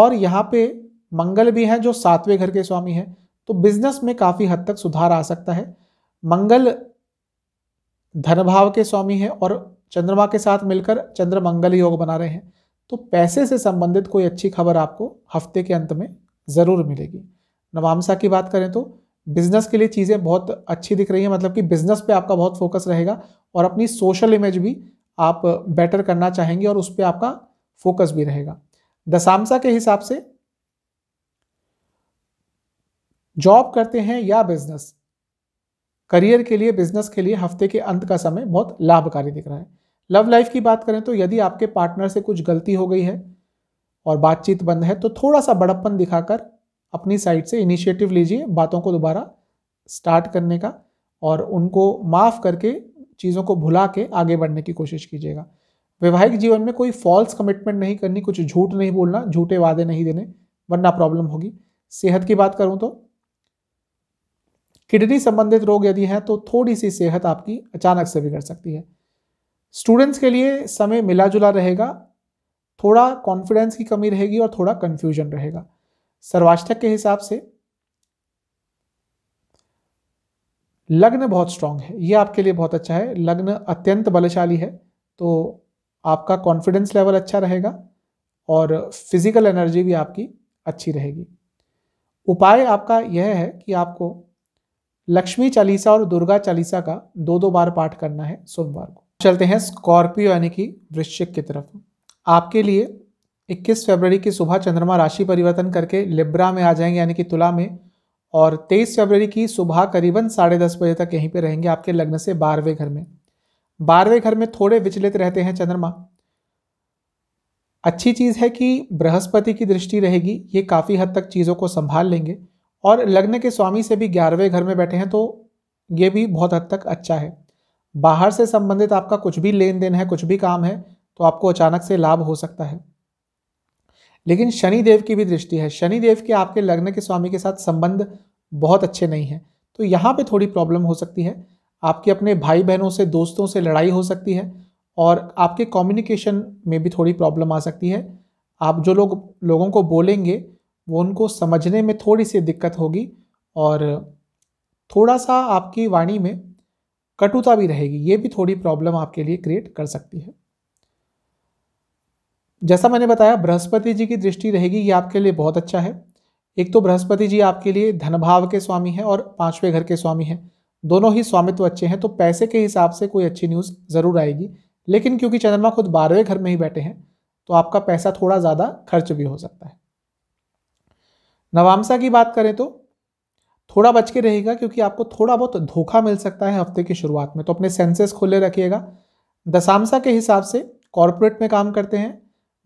और यहाँ पे मंगल भी हैं जो सातवें घर के स्वामी हैं तो बिजनेस में काफ़ी हद तक सुधार आ सकता है मंगल धनभाव के स्वामी हैं और चंद्रमा के साथ मिलकर चंद्रमंगल योग बना रहे हैं तो पैसे से संबंधित कोई अच्छी खबर आपको हफ्ते के अंत में ज़रूर मिलेगी नवामसा की बात करें तो बिजनेस के लिए चीज़ें बहुत अच्छी दिख रही हैं मतलब कि बिजनेस पे आपका बहुत फोकस रहेगा और अपनी सोशल इमेज भी आप बेटर करना चाहेंगे और उस पर आपका फोकस भी रहेगा दशामसा के हिसाब से जॉब करते हैं या बिजनेस करियर के लिए बिजनेस के लिए हफ्ते के अंत का समय बहुत लाभकारी दिख रहा है लव लाइफ की बात करें तो यदि आपके पार्टनर से कुछ गलती हो गई है और बातचीत बंद है तो थोड़ा सा बड़प्पन दिखाकर अपनी साइड से इनिशिएटिव लीजिए बातों को दोबारा स्टार्ट करने का और उनको माफ़ करके चीज़ों को भुला के आगे बढ़ने की कोशिश कीजिएगा वैवाहिक जीवन में कोई फॉल्स कमिटमेंट नहीं करनी कुछ झूठ नहीं बोलना झूठे वादे नहीं देने वरना प्रॉब्लम होगी सेहत की बात करूँ तो किडनी संबंधित रोग यदि है तो थोड़ी सी सेहत आपकी अचानक से बिगड़ सकती है स्टूडेंट्स के लिए समय मिला जुला रहेगा थोड़ा कॉन्फिडेंस की कमी रहेगी और थोड़ा कन्फ्यूजन रहेगा सर्वाष्टक के हिसाब से लग्न बहुत स्ट्रांग है ये आपके लिए बहुत अच्छा है लग्न अत्यंत बलशाली है तो आपका कॉन्फिडेंस लेवल अच्छा रहेगा और फिजिकल एनर्जी भी आपकी अच्छी रहेगी उपाय आपका यह है कि आपको लक्ष्मी चालीसा और दुर्गा चालीसा का दो दो बार पाठ करना है सोमवार को चलते हैं स्कॉर्पियो यानी कि वृश्चिक की तरफ आपके लिए 21 फरवरी की सुबह चंद्रमा राशि परिवर्तन करके लिब्रा में आ जाएंगे यानी कि तुला में और 23 फरवरी की सुबह करीबन साढ़े दस बजे तक यहीं पर रहेंगे आपके लग्न से बारहवें घर में बारहवें घर में थोड़े विचलित रहते हैं चंद्रमा अच्छी चीज़ है कि बृहस्पति की दृष्टि रहेगी ये काफ़ी हद तक चीज़ों को संभाल लेंगे और लग्न के स्वामी से भी ग्यारहवें घर में बैठे हैं तो ये भी बहुत हद तक अच्छा है बाहर से संबंधित आपका कुछ भी लेन देन है कुछ भी काम है तो आपको अचानक से लाभ हो सकता है लेकिन शनि देव की भी दृष्टि है शनि देव के आपके लग्न के स्वामी के साथ संबंध बहुत अच्छे नहीं हैं तो यहाँ पे थोड़ी प्रॉब्लम हो सकती है आपके अपने भाई बहनों से दोस्तों से लड़ाई हो सकती है और आपके कम्युनिकेशन में भी थोड़ी प्रॉब्लम आ सकती है आप जो लोग लोगों को बोलेंगे वो उनको समझने में थोड़ी सी दिक्कत होगी और थोड़ा सा आपकी वाणी में कटुता भी रहेगी ये भी थोड़ी प्रॉब्लम आपके लिए क्रिएट कर सकती है जैसा मैंने बताया बृहस्पति जी की दृष्टि रहेगी ये आपके लिए बहुत अच्छा है एक तो बृहस्पति जी आपके लिए धनभाव के स्वामी हैं और पांचवें घर के स्वामी हैं दोनों ही स्वामित्व अच्छे हैं तो पैसे के हिसाब से कोई अच्छी न्यूज़ ज़रूर आएगी लेकिन क्योंकि चंद्रमा खुद बारहवें घर में ही बैठे हैं तो आपका पैसा थोड़ा ज़्यादा खर्च भी हो सकता है नवामसा की बात करें तो थोड़ा बच के रहेगा क्योंकि आपको थोड़ा बहुत धोखा मिल सकता है हफ्ते की शुरुआत में तो अपने सेंसेस खुले रखिएगा दशामसा के हिसाब से कॉरपोरेट में काम करते हैं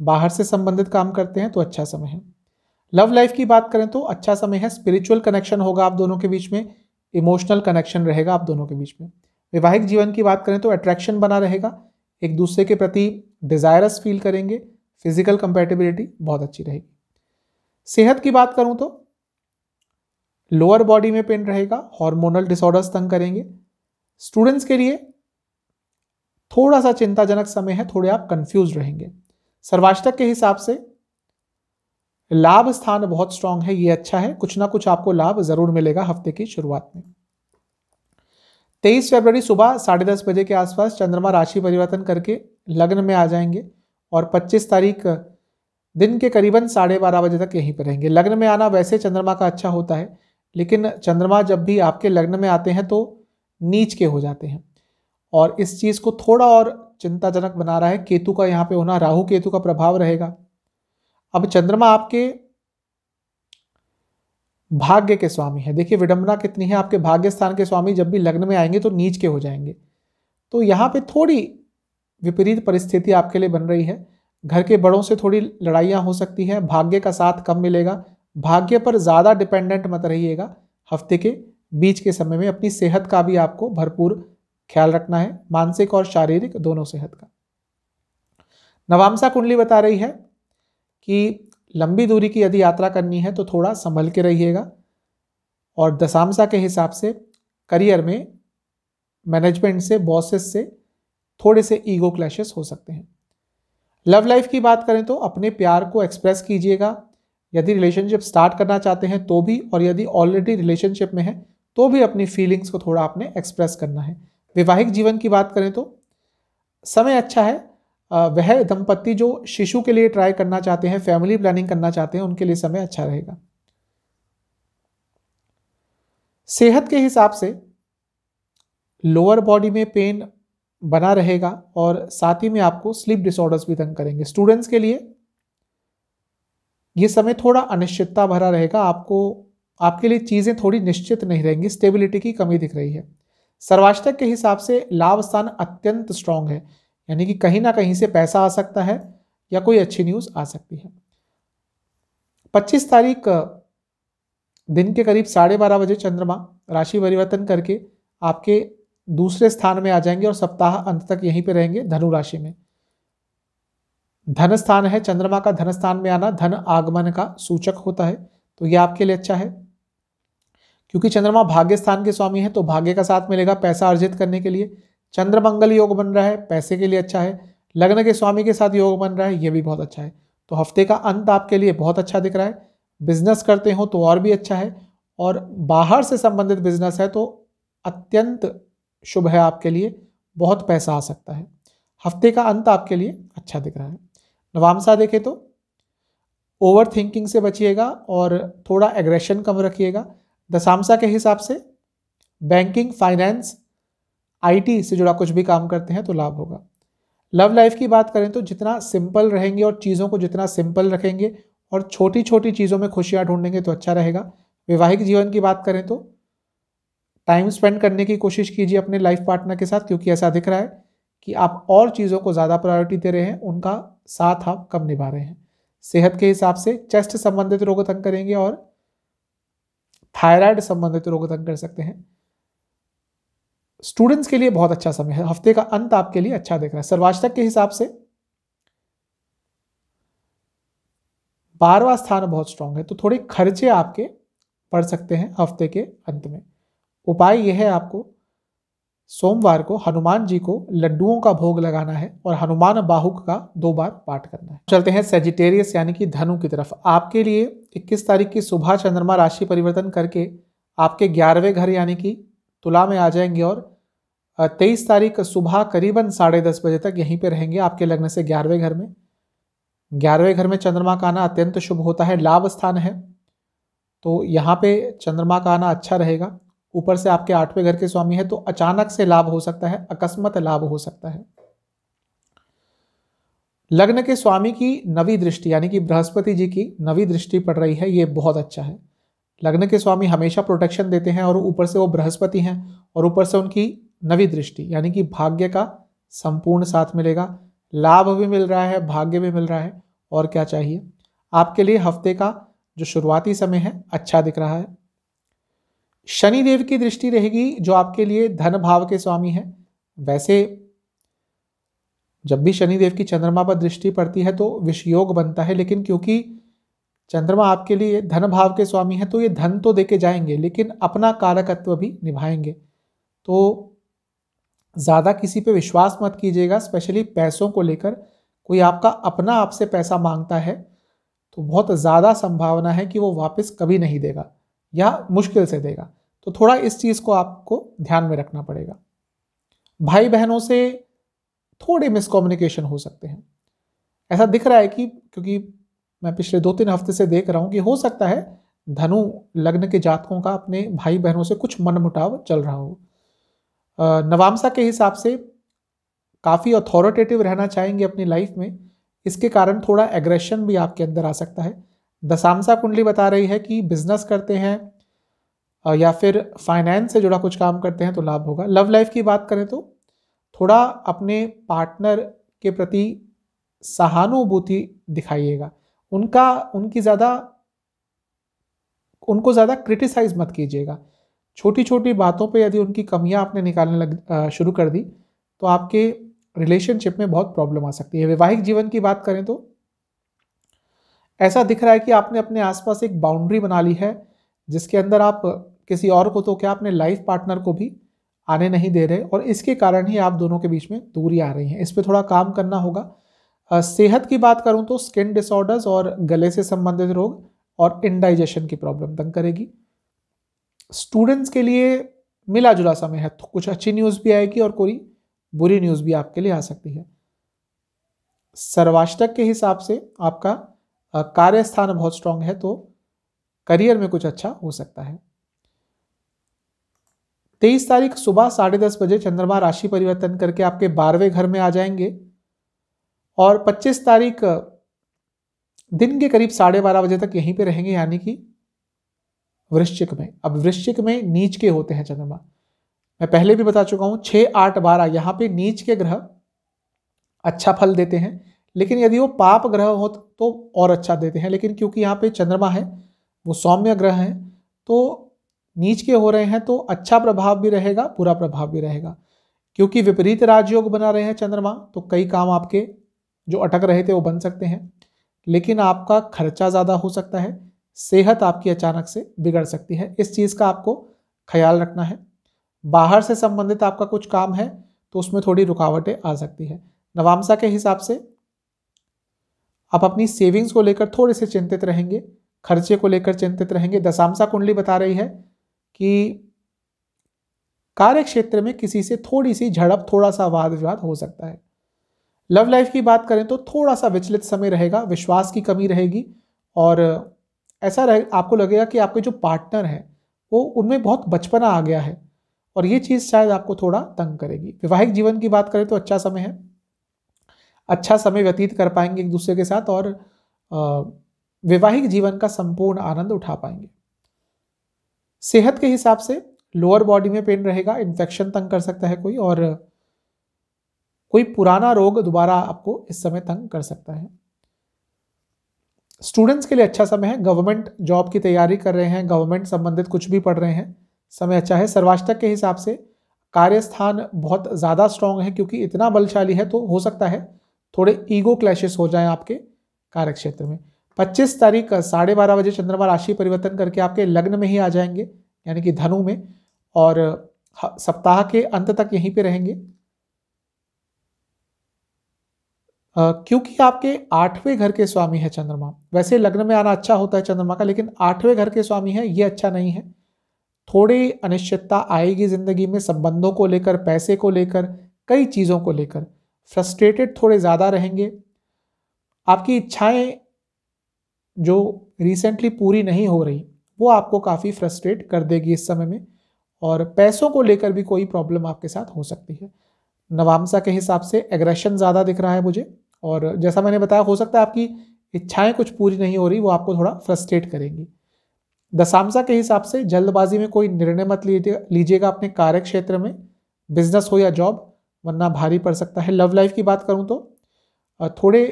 बाहर से संबंधित काम करते हैं तो अच्छा समय है लव लाइफ की बात करें तो अच्छा समय है स्पिरिचुअल कनेक्शन होगा आप दोनों के बीच में इमोशनल कनेक्शन रहेगा आप दोनों के बीच में वैवाहिक जीवन की बात करें तो अट्रैक्शन बना रहेगा एक दूसरे के प्रति डिज़ायरस फील करेंगे फिजिकल कंपेटेबिलिटी बहुत अच्छी रहेगी सेहत की बात करूं तो लोअर बॉडी में पेन रहेगा हार्मोनल डिसऑर्डर्स तंग करेंगे स्टूडेंट्स के लिए थोड़ा सा चिंताजनक समय है थोड़े आप कंफ्यूज रहेंगे सर्वाष्टक के हिसाब से लाभ स्थान बहुत स्ट्रांग है ये अच्छा है कुछ ना कुछ आपको लाभ जरूर मिलेगा हफ्ते की शुरुआत में तेईस फरवरी सुबह साढ़े दस बजे के आसपास चंद्रमा राशि परिवर्तन करके लग्न में आ जाएंगे और पच्चीस तारीख दिन के करीबन साढ़े बारह बजे तक यहीं पर रहेंगे लग्न में आना वैसे चंद्रमा का अच्छा होता है लेकिन चंद्रमा जब भी आपके लग्न में आते हैं तो नीच के हो जाते हैं और इस चीज़ को थोड़ा और चिंताजनक बना रहा है केतु का यहाँ पे होना राहु केतु का प्रभाव रहेगा अब चंद्रमा आपके भाग्य के स्वामी है देखिए विडंबना कितनी है आपके भाग्य स्थान के स्वामी जब भी लग्न में आएंगे तो नीच के हो जाएंगे तो यहाँ पे थोड़ी विपरीत परिस्थिति आपके लिए बन रही है घर के बड़ों से थोड़ी लड़ाइयाँ हो सकती हैं भाग्य का साथ कम मिलेगा भाग्य पर ज़्यादा डिपेंडेंट मत रहिएगा हफ्ते के बीच के समय में अपनी सेहत का भी आपको भरपूर ख्याल रखना है मानसिक और शारीरिक दोनों सेहत का नवामसा कुंडली बता रही है कि लंबी दूरी की यदि यात्रा करनी है तो थोड़ा संभल के रहिएगा और दशामसा के हिसाब से करियर में मैनेजमेंट से बॉसेस से थोड़े से ईगो क्लैशेस हो सकते हैं लव लाइफ की बात करें तो अपने प्यार को एक्सप्रेस कीजिएगा यदि रिलेशनशिप स्टार्ट करना चाहते हैं तो भी और यदि ऑलरेडी रिलेशनशिप में है तो भी अपनी फीलिंग्स को थोड़ा आपने एक्सप्रेस करना है वैवाहिक जीवन की बात करें तो समय अच्छा है वह दंपत्ति जो शिशु के लिए ट्राई करना चाहते हैं फैमिली प्लानिंग करना चाहते हैं उनके लिए समय अच्छा रहेगा सेहत के हिसाब से लोअर बॉडी में पेन बना रहेगा और साथ ही में आपको स्लीप डिसऑर्डर्स भी तंग करेंगे स्टूडेंट्स के लिए ये समय थोड़ा अनिश्चितता भरा रहेगा आपको आपके लिए चीज़ें थोड़ी निश्चित नहीं रहेंगी स्टेबिलिटी की कमी दिख रही है सर्वाष्टक के हिसाब से लाभ स्थान अत्यंत स्ट्रांग है यानी कि कहीं ना कहीं से पैसा आ सकता है या कोई अच्छी न्यूज़ आ सकती है 25 तारीख दिन के करीब साढ़े बारह बजे चंद्रमा राशि परिवर्तन करके आपके दूसरे स्थान में आ जाएंगे और सप्ताह अंत तक यहीं पे रहेंगे धनु राशि में धन स्थान है चंद्रमा का धन स्थान में आना धन आगमन का सूचक होता है तो ये आपके लिए अच्छा है क्योंकि चंद्रमा भाग्य स्थान के स्वामी है तो भाग्य का साथ मिलेगा पैसा अर्जित करने के लिए चंद्रमंगल योग बन रहा है पैसे के लिए अच्छा है लग्न के स्वामी के साथ योग बन रहा है यह भी बहुत अच्छा है तो हफ्ते का अंत आपके लिए बहुत अच्छा दिख रहा है बिजनेस करते हो तो और भी अच्छा है और बाहर से संबंधित बिजनेस है तो अत्यंत शुभ है आपके लिए बहुत पैसा आ सकता है हफ्ते का अंत आपके लिए अच्छा दिख रहा है नवामसा देखें तो ओवर थिंकिंग से बचिएगा और थोड़ा एग्रेशन कम रखिएगा दशामसा के हिसाब से बैंकिंग फाइनेंस आईटी से जुड़ा कुछ भी काम करते हैं तो लाभ होगा लव लाइफ की बात करें तो जितना सिंपल रहेंगे और चीज़ों को जितना सिंपल रखेंगे और छोटी छोटी चीज़ों में खुशियाँ ढूंढेंगे तो अच्छा रहेगा वैवाहिक जीवन की बात करें तो टाइम स्पेंड करने की कोशिश कीजिए अपने लाइफ पार्टनर के साथ क्योंकि ऐसा दिख रहा है कि आप और चीज़ों को ज़्यादा प्रायोरिटी दे रहे हैं उनका साथ आप कम निभा रहे हैं सेहत के हिसाब से चेस्ट संबंधित रोग तंग करेंगे और थायराइड संबंधित रोग तंग कर सकते हैं स्टूडेंट्स के लिए बहुत अच्छा समय है हफ्ते का अंत आपके लिए अच्छा दिख रहा है सर्वाचक के हिसाब से बारवा स्थान बहुत स्ट्रांग है तो थोड़े खर्चे आपके पड़ सकते हैं हफ्ते के अंत में उपाय यह है आपको सोमवार को हनुमान जी को लड्डुओं का भोग लगाना है और हनुमान बाहुक का दो बार पाठ करना है चलते हैं सेजिटेरियस यानी कि धनु की तरफ आपके लिए 21 तारीख की सुबह चंद्रमा राशि परिवर्तन करके आपके ग्यारहवें घर यानी कि तुला में आ जाएंगे और तेईस तारीख सुबह करीबन साढ़े दस बजे तक यहीं पर रहेंगे आपके लग्न से ग्यारहवें घर में ग्यारहवें घर में चंद्रमा का आना अत्यंत शुभ होता है लाभ स्थान है तो यहाँ पे चंद्रमा का आना अच्छा रहेगा ऊपर से आपके आठवें घर के स्वामी है तो अचानक से लाभ हो सकता है अकस्मत लाभ हो सकता है लग्न के स्वामी की नवी दृष्टि यानी कि बृहस्पति जी की नवी दृष्टि पड़ रही है ये बहुत अच्छा है लग्न के स्वामी हमेशा प्रोटेक्शन देते हैं और ऊपर से वो बृहस्पति हैं और ऊपर से उनकी नवी दृष्टि यानी कि भाग्य का संपूर्ण साथ मिलेगा लाभ भी मिल रहा है भाग्य भी मिल रहा है और क्या चाहिए आपके लिए हफ्ते का जो शुरुआती समय है अच्छा दिख रहा है शनि देव की दृष्टि रहेगी जो आपके लिए धन भाव के स्वामी हैं वैसे जब भी शनि देव की चंद्रमा पर दृष्टि पड़ती है तो विषयोग बनता है लेकिन क्योंकि चंद्रमा आपके लिए धन भाव के स्वामी है तो ये धन तो देके जाएंगे लेकिन अपना कारकत्व भी निभाएंगे तो ज़्यादा किसी पे विश्वास मत कीजिएगा स्पेशली पैसों को लेकर कोई आपका अपना आपसे पैसा मांगता है तो बहुत ज़्यादा संभावना है कि वो वापस कभी नहीं देगा या मुश्किल से देगा तो थोड़ा इस चीज़ को आपको ध्यान में रखना पड़ेगा भाई बहनों से थोड़े मिसकम्युनिकेशन हो सकते हैं ऐसा दिख रहा है कि क्योंकि मैं पिछले दो तीन हफ्ते से देख रहा हूँ कि हो सकता है धनु लग्न के जातकों का अपने भाई बहनों से कुछ मनमुटाव चल रहा हो नवामसा के हिसाब से काफ़ी अथॉरिटेटिव रहना चाहेंगे अपनी लाइफ में इसके कारण थोड़ा एग्रेशन भी आपके अंदर आ सकता है दशामसा कुंडली बता रही है कि बिजनेस करते हैं या फिर फाइनेंस से जुड़ा कुछ काम करते हैं तो लाभ होगा लव लाइफ की बात करें तो थोड़ा अपने पार्टनर के प्रति सहानुभूति दिखाइएगा उनका उनकी ज़्यादा उनको ज़्यादा क्रिटिसाइज मत कीजिएगा छोटी छोटी बातों पे यदि उनकी कमियां आपने निकालने लग शुरू कर दी तो आपके रिलेशनशिप में बहुत प्रॉब्लम आ सकती है वैवाहिक जीवन की बात करें तो ऐसा दिख रहा है कि आपने अपने आसपास एक बाउंड्री बना ली है जिसके अंदर आप किसी और को तो क्या अपने लाइफ पार्टनर को भी आने नहीं दे रहे और इसके कारण ही आप दोनों के बीच में दूरी आ रही है इस पर थोड़ा काम करना होगा सेहत की बात करूँ तो स्किन डिसऑर्डर्स और गले से संबंधित रोग और इनडाइजेशन की प्रॉब्लम तंग करेगी स्टूडेंट्स के लिए मिला जुला समय है तो कुछ अच्छी न्यूज़ भी आएगी और कोई बुरी न्यूज़ भी आपके लिए आ सकती है सर्वाष्टक के हिसाब से आपका कार्यस्थान बहुत स्ट्रांग है तो करियर में कुछ अच्छा हो सकता है तेईस तारीख सुबह साढ़े दस बजे चंद्रमा राशि परिवर्तन करके आपके बारहवें घर में आ जाएंगे और पच्चीस तारीख दिन के करीब साढ़े बारह बजे तक यहीं पे रहेंगे यानी कि वृश्चिक में अब वृश्चिक में नीच के होते हैं चंद्रमा मैं पहले भी बता चुका हूँ छः आठ बारह यहाँ पे नीच के ग्रह अच्छा फल देते हैं लेकिन यदि वो पाप ग्रह हो तो और अच्छा देते हैं लेकिन क्योंकि यहाँ पे चंद्रमा है वो सौम्य ग्रह है तो नीच के हो रहे हैं तो अच्छा प्रभाव भी रहेगा बुरा प्रभाव भी रहेगा क्योंकि विपरीत राजयोग बना रहे हैं चंद्रमा तो कई काम आपके जो अटक रहे थे वो बन सकते हैं लेकिन आपका खर्चा ज़्यादा हो सकता है सेहत आपकी अचानक से बिगड़ सकती है इस चीज़ का आपको ख्याल रखना है बाहर से संबंधित आपका कुछ काम है तो उसमें थोड़ी रुकावटें आ सकती है नवामसा के हिसाब से आप अपनी सेविंग्स को लेकर थोड़े से चिंतित रहेंगे खर्चे को लेकर चिंतित रहेंगे दशामसा कुंडली बता रही है कि कार्य क्षेत्र में किसी से थोड़ी सी झड़प थोड़ा सा वाद विवाद हो सकता है लव लाइफ की बात करें तो थोड़ा सा विचलित समय रहेगा विश्वास की कमी रहेगी और ऐसा रहे आपको लगेगा कि आपके जो पार्टनर हैं वो उनमें बहुत बचपना आ गया है और ये चीज़ शायद आपको थोड़ा तंग करेगी वैवाहिक जीवन की बात करें तो अच्छा समय है अच्छा समय व्यतीत कर पाएंगे एक दूसरे के साथ और वैवाहिक जीवन का संपूर्ण आनंद उठा पाएंगे सेहत के हिसाब से लोअर बॉडी में पेन रहेगा इन्फेक्शन तंग कर सकता है कोई और कोई पुराना रोग दोबारा आपको इस समय तंग कर सकता है स्टूडेंट्स के लिए अच्छा समय है गवर्नमेंट जॉब की तैयारी कर रहे हैं गवर्नमेंट संबंधित कुछ भी पढ़ रहे हैं समय अच्छा है सर्वाष्टक के हिसाब से कार्यस्थान बहुत ज़्यादा स्ट्रांग है क्योंकि इतना बलशाली है तो हो सकता है थोड़े ईगो क्लैशेस हो जाएं आपके कार्यक्षेत्र में 25 तारीख साढ़े बारह बजे चंद्रमा राशि परिवर्तन करके आपके लग्न में ही आ जाएंगे यानी कि धनु में और सप्ताह के अंत तक यहीं पे रहेंगे क्योंकि आपके आठवें घर के स्वामी है चंद्रमा वैसे लग्न में आना अच्छा होता है चंद्रमा का लेकिन आठवें घर के स्वामी है ये अच्छा नहीं है थोड़ी अनिश्चितता आएगी ज़िंदगी में संबंधों को लेकर पैसे को लेकर कई चीज़ों को लेकर फ्रस्ट्रेटेड थोड़े ज़्यादा रहेंगे आपकी इच्छाएं जो रिसेंटली पूरी नहीं हो रही वो आपको काफ़ी फ्रस्ट्रेट कर देगी इस समय में और पैसों को लेकर भी कोई प्रॉब्लम आपके साथ हो सकती है नवामसा के हिसाब से एग्रेशन ज़्यादा दिख रहा है मुझे और जैसा मैंने बताया हो सकता है आपकी इच्छाएं कुछ पूरी नहीं हो रही वो आपको थोड़ा फ्रस्ट्रेट करेंगी दशामसा के हिसाब से जल्दबाजी में कोई निर्णय मत लीजिएगा अपने कार्य क्षेत्र में बिजनेस हो या जॉब वरना भारी पड़ सकता है लव लाइफ की बात करूँ तो थोड़े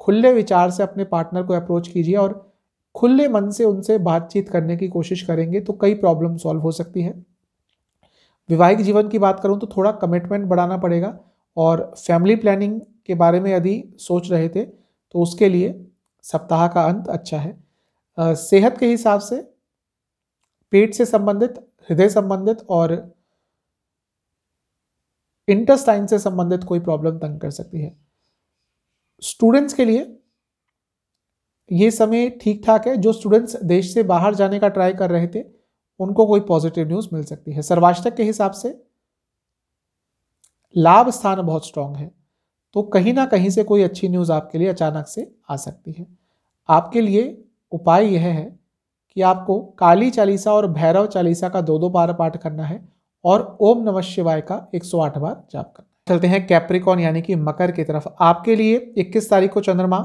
खुले विचार से अपने पार्टनर को अप्रोच कीजिए और खुले मन से उनसे बातचीत करने की कोशिश करेंगे तो कई प्रॉब्लम सॉल्व हो सकती है वैवाहिक जीवन की बात करूँ तो थोड़ा कमिटमेंट बढ़ाना पड़ेगा और फैमिली प्लानिंग के बारे में यदि सोच रहे थे तो उसके लिए सप्ताह का अंत अच्छा है सेहत के हिसाब से पेट से संबंधित हृदय संबंधित और इंटस्टाइन से संबंधित कोई प्रॉब्लम तंग कर सकती है स्टूडेंट्स के लिए ये समय ठीक ठाक है जो स्टूडेंट्स देश से बाहर जाने का ट्राई कर रहे थे उनको कोई पॉजिटिव न्यूज मिल सकती है सर्वाष्टक के हिसाब से लाभ स्थान बहुत स्ट्रांग है तो कहीं ना कहीं से कोई अच्छी न्यूज़ आपके लिए अचानक से आ सकती है आपके लिए उपाय यह है कि आपको काली चालीसा और भैरव चालीसा का दो दो बार पाठ करना है और ओम नमः शिवाय का 108 बार जाप करना चलते हैं कैप्रिकॉन यानी कि मकर की तरफ आपके लिए 21 तारीख को चंद्रमा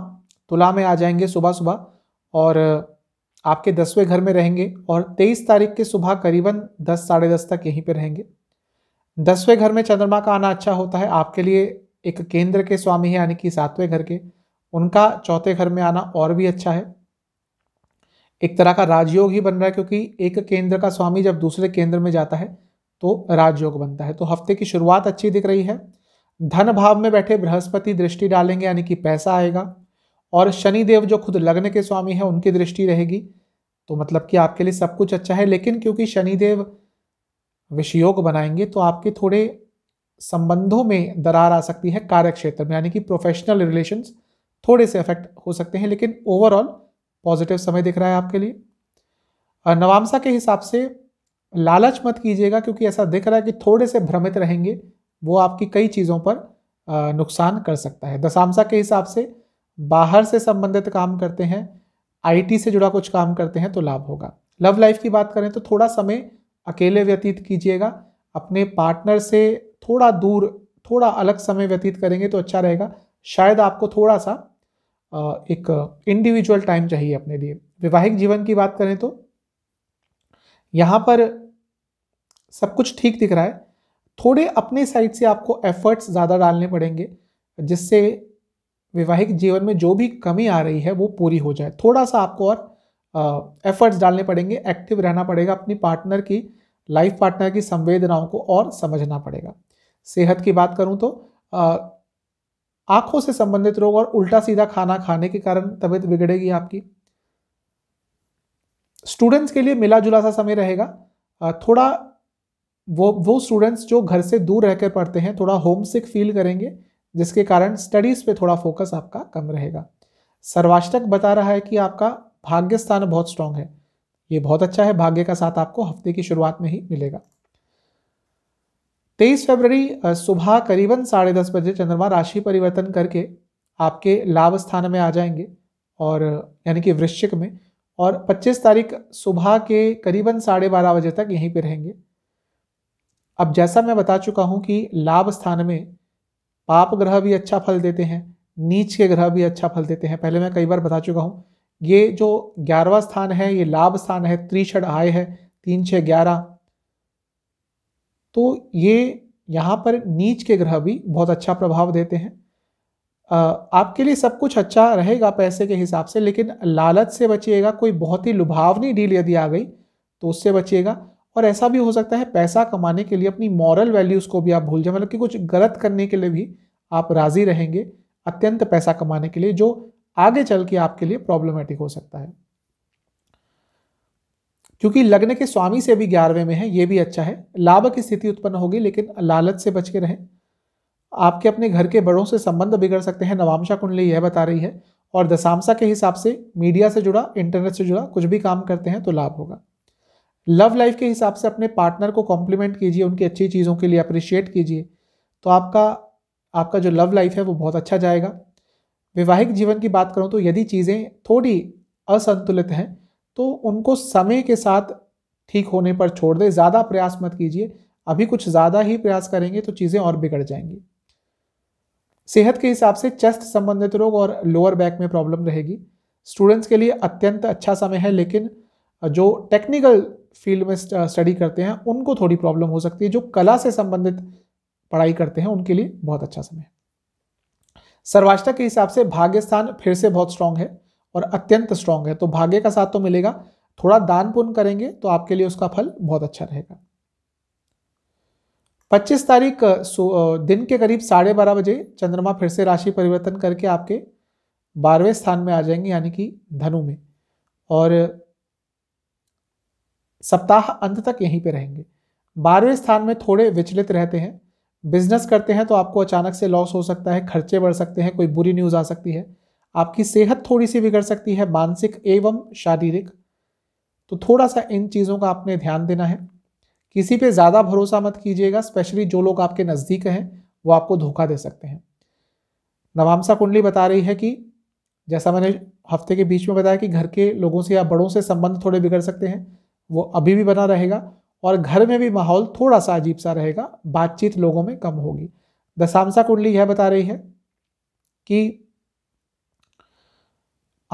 तुला में आ जाएंगे सुबह सुबह और आपके दसवें घर में रहेंगे और तेईस तारीख के सुबह करीबन दस साढ़े दस तक यहीं पर रहेंगे दसवें घर में चंद्रमा का आना अच्छा होता है आपके लिए एक केंद्र के स्वामी है यानी कि सातवें घर के उनका चौथे घर में आना और भी अच्छा है एक तरह का राजयोग ही बन रहा है क्योंकि एक केंद्र का स्वामी जब दूसरे केंद्र में जाता है तो राजयोग बनता है तो हफ्ते की शुरुआत अच्छी दिख रही है धन भाव में बैठे बृहस्पति दृष्टि डालेंगे यानी कि पैसा आएगा और शनि देव जो खुद लग्न के स्वामी हैं उनकी दृष्टि रहेगी तो मतलब कि आपके लिए सब कुछ अच्छा है लेकिन क्योंकि शनि देव विषयोग बनाएंगे तो आपके थोड़े संबंधों में दरार आ सकती है कार्य क्षेत्र में यानी कि प्रोफेशनल रिलेशंस थोड़े से अफेक्ट हो सकते हैं लेकिन ओवरऑल पॉजिटिव समय दिख रहा है आपके लिए नवामसा के हिसाब से लालच मत कीजिएगा क्योंकि ऐसा दिख रहा है कि थोड़े से भ्रमित रहेंगे वो आपकी कई चीज़ों पर नुकसान कर सकता है दशामसा के हिसाब से बाहर से संबंधित काम करते हैं आईटी से जुड़ा कुछ काम करते हैं तो लाभ होगा लव लाइफ की बात करें तो थोड़ा समय अकेले व्यतीत कीजिएगा अपने पार्टनर से थोड़ा दूर थोड़ा अलग समय व्यतीत करेंगे तो अच्छा रहेगा शायद आपको थोड़ा सा एक इंडिविजुअल टाइम चाहिए अपने लिए वैवाहिक जीवन की बात करें तो यहाँ पर सब कुछ ठीक दिख रहा है थोड़े अपने साइड से आपको एफर्ट्स ज़्यादा डालने पड़ेंगे जिससे वैवाहिक जीवन में जो भी कमी आ रही है वो पूरी हो जाए थोड़ा सा आपको और एफर्ट्स डालने पड़ेंगे एक्टिव रहना पड़ेगा अपनी पार्टनर की लाइफ पार्टनर की संवेदनाओं को और समझना पड़ेगा सेहत की बात करूं तो आंखों से संबंधित रोग और उल्टा सीधा खाना खाने के कारण तबीयत बिगड़ेगी आपकी स्टूडेंट्स के लिए मिला जुला सा समय रहेगा थोड़ा वो वो स्टूडेंट्स जो घर से दूर रहकर पढ़ते हैं थोड़ा होमसिक फील करेंगे जिसके कारण स्टडीज़ पे थोड़ा फोकस आपका कम रहेगा सर्वाष्टक बता रहा है कि आपका भाग्य स्थान बहुत स्ट्रांग है ये बहुत अच्छा है भाग्य का साथ आपको हफ्ते की शुरुआत में ही मिलेगा तेईस फरवरी सुबह करीबन साढ़े दस बजे चंद्रमा राशि परिवर्तन करके आपके लाभ स्थान में आ जाएंगे और यानी कि वृश्चिक में और 25 तारीख सुबह के करीबन साढ़े बारह बजे तक यहीं पर रहेंगे अब जैसा मैं बता चुका हूं कि लाभ स्थान में पाप ग्रह भी अच्छा फल देते हैं नीच के ग्रह भी अच्छा फल देते हैं पहले मैं कई बार बता चुका हूँ ये जो ग्यारहवा स्थान है ये लाभ स्थान है त्रिषड आय है तीन छः ग्यारह तो ये यहाँ पर नीच के ग्रह भी बहुत अच्छा प्रभाव देते हैं आपके लिए सब कुछ अच्छा रहेगा पैसे के हिसाब से लेकिन लालच से बचिएगा कोई बहुत ही लुभावनी डील यदि आ गई तो उससे बचिएगा और ऐसा भी हो सकता है पैसा कमाने के लिए अपनी मॉरल वैल्यूज़ को भी आप भूल जाए मतलब कि कुछ गलत करने के लिए भी आप राज़ी रहेंगे अत्यंत पैसा कमाने के लिए जो आगे चल के आपके लिए प्रॉब्लमेटिक हो सकता है क्योंकि लग्न के स्वामी से भी ग्यारहवें में है ये भी अच्छा है लाभ की स्थिति उत्पन्न होगी लेकिन लालच से बच के रहें आपके अपने घर के बड़ों से संबंध बिगड़ सकते हैं नवामशा कुंडली यह बता रही है और दशामशा के हिसाब से मीडिया से जुड़ा इंटरनेट से जुड़ा कुछ भी काम करते हैं तो लाभ होगा लव लाइफ के हिसाब से अपने पार्टनर को कॉम्प्लीमेंट कीजिए उनकी अच्छी चीज़ों के लिए अप्रिशिएट कीजिए तो आपका आपका जो लव लाइफ है वो बहुत अच्छा जाएगा वैवाहिक जीवन की बात करूँ तो यदि चीज़ें थोड़ी असंतुलित हैं तो उनको समय के साथ ठीक होने पर छोड़ दें ज़्यादा प्रयास मत कीजिए अभी कुछ ज़्यादा ही प्रयास करेंगे तो चीज़ें और बिगड़ जाएंगी सेहत के हिसाब से चेस्ट संबंधित रोग और लोअर बैक में प्रॉब्लम रहेगी स्टूडेंट्स के लिए अत्यंत अच्छा समय है लेकिन जो टेक्निकल फील्ड में स्टडी करते हैं उनको थोड़ी प्रॉब्लम हो सकती है जो कला से संबंधित पढ़ाई करते हैं उनके लिए बहुत अच्छा समय सर्वाष्टा के हिसाब से भाग्य स्थान फिर से बहुत स्ट्रांग है और अत्यंत स्ट्रांग है तो भाग्य का साथ तो मिलेगा थोड़ा दान पुण्य करेंगे तो आपके लिए उसका फल बहुत अच्छा रहेगा 25 तारीख दिन के करीब साढ़े बारह बजे चंद्रमा फिर से राशि परिवर्तन करके आपके बारहवें स्थान में आ जाएंगे यानी कि धनु में और सप्ताह अंत तक यहीं पे रहेंगे बारहवें स्थान में थोड़े विचलित रहते हैं बिजनेस करते हैं तो आपको अचानक से लॉस हो सकता है खर्चे बढ़ सकते हैं कोई बुरी न्यूज़ आ सकती है आपकी सेहत थोड़ी सी बिगड़ सकती है मानसिक एवं शारीरिक तो थोड़ा सा इन चीज़ों का आपने ध्यान देना है किसी पे ज़्यादा भरोसा मत कीजिएगा स्पेशली जो लोग आपके नज़दीक हैं वो आपको धोखा दे सकते हैं नवामसा कुंडली बता रही है कि जैसा मैंने हफ्ते के बीच में बताया कि घर के लोगों से या बड़ों से संबंध थोड़े बिगड़ सकते हैं वो अभी भी बना रहेगा और घर में भी माहौल थोड़ा सा अजीब सा रहेगा बातचीत लोगों में कम होगी दशामसा कुंडली यह बता रही है कि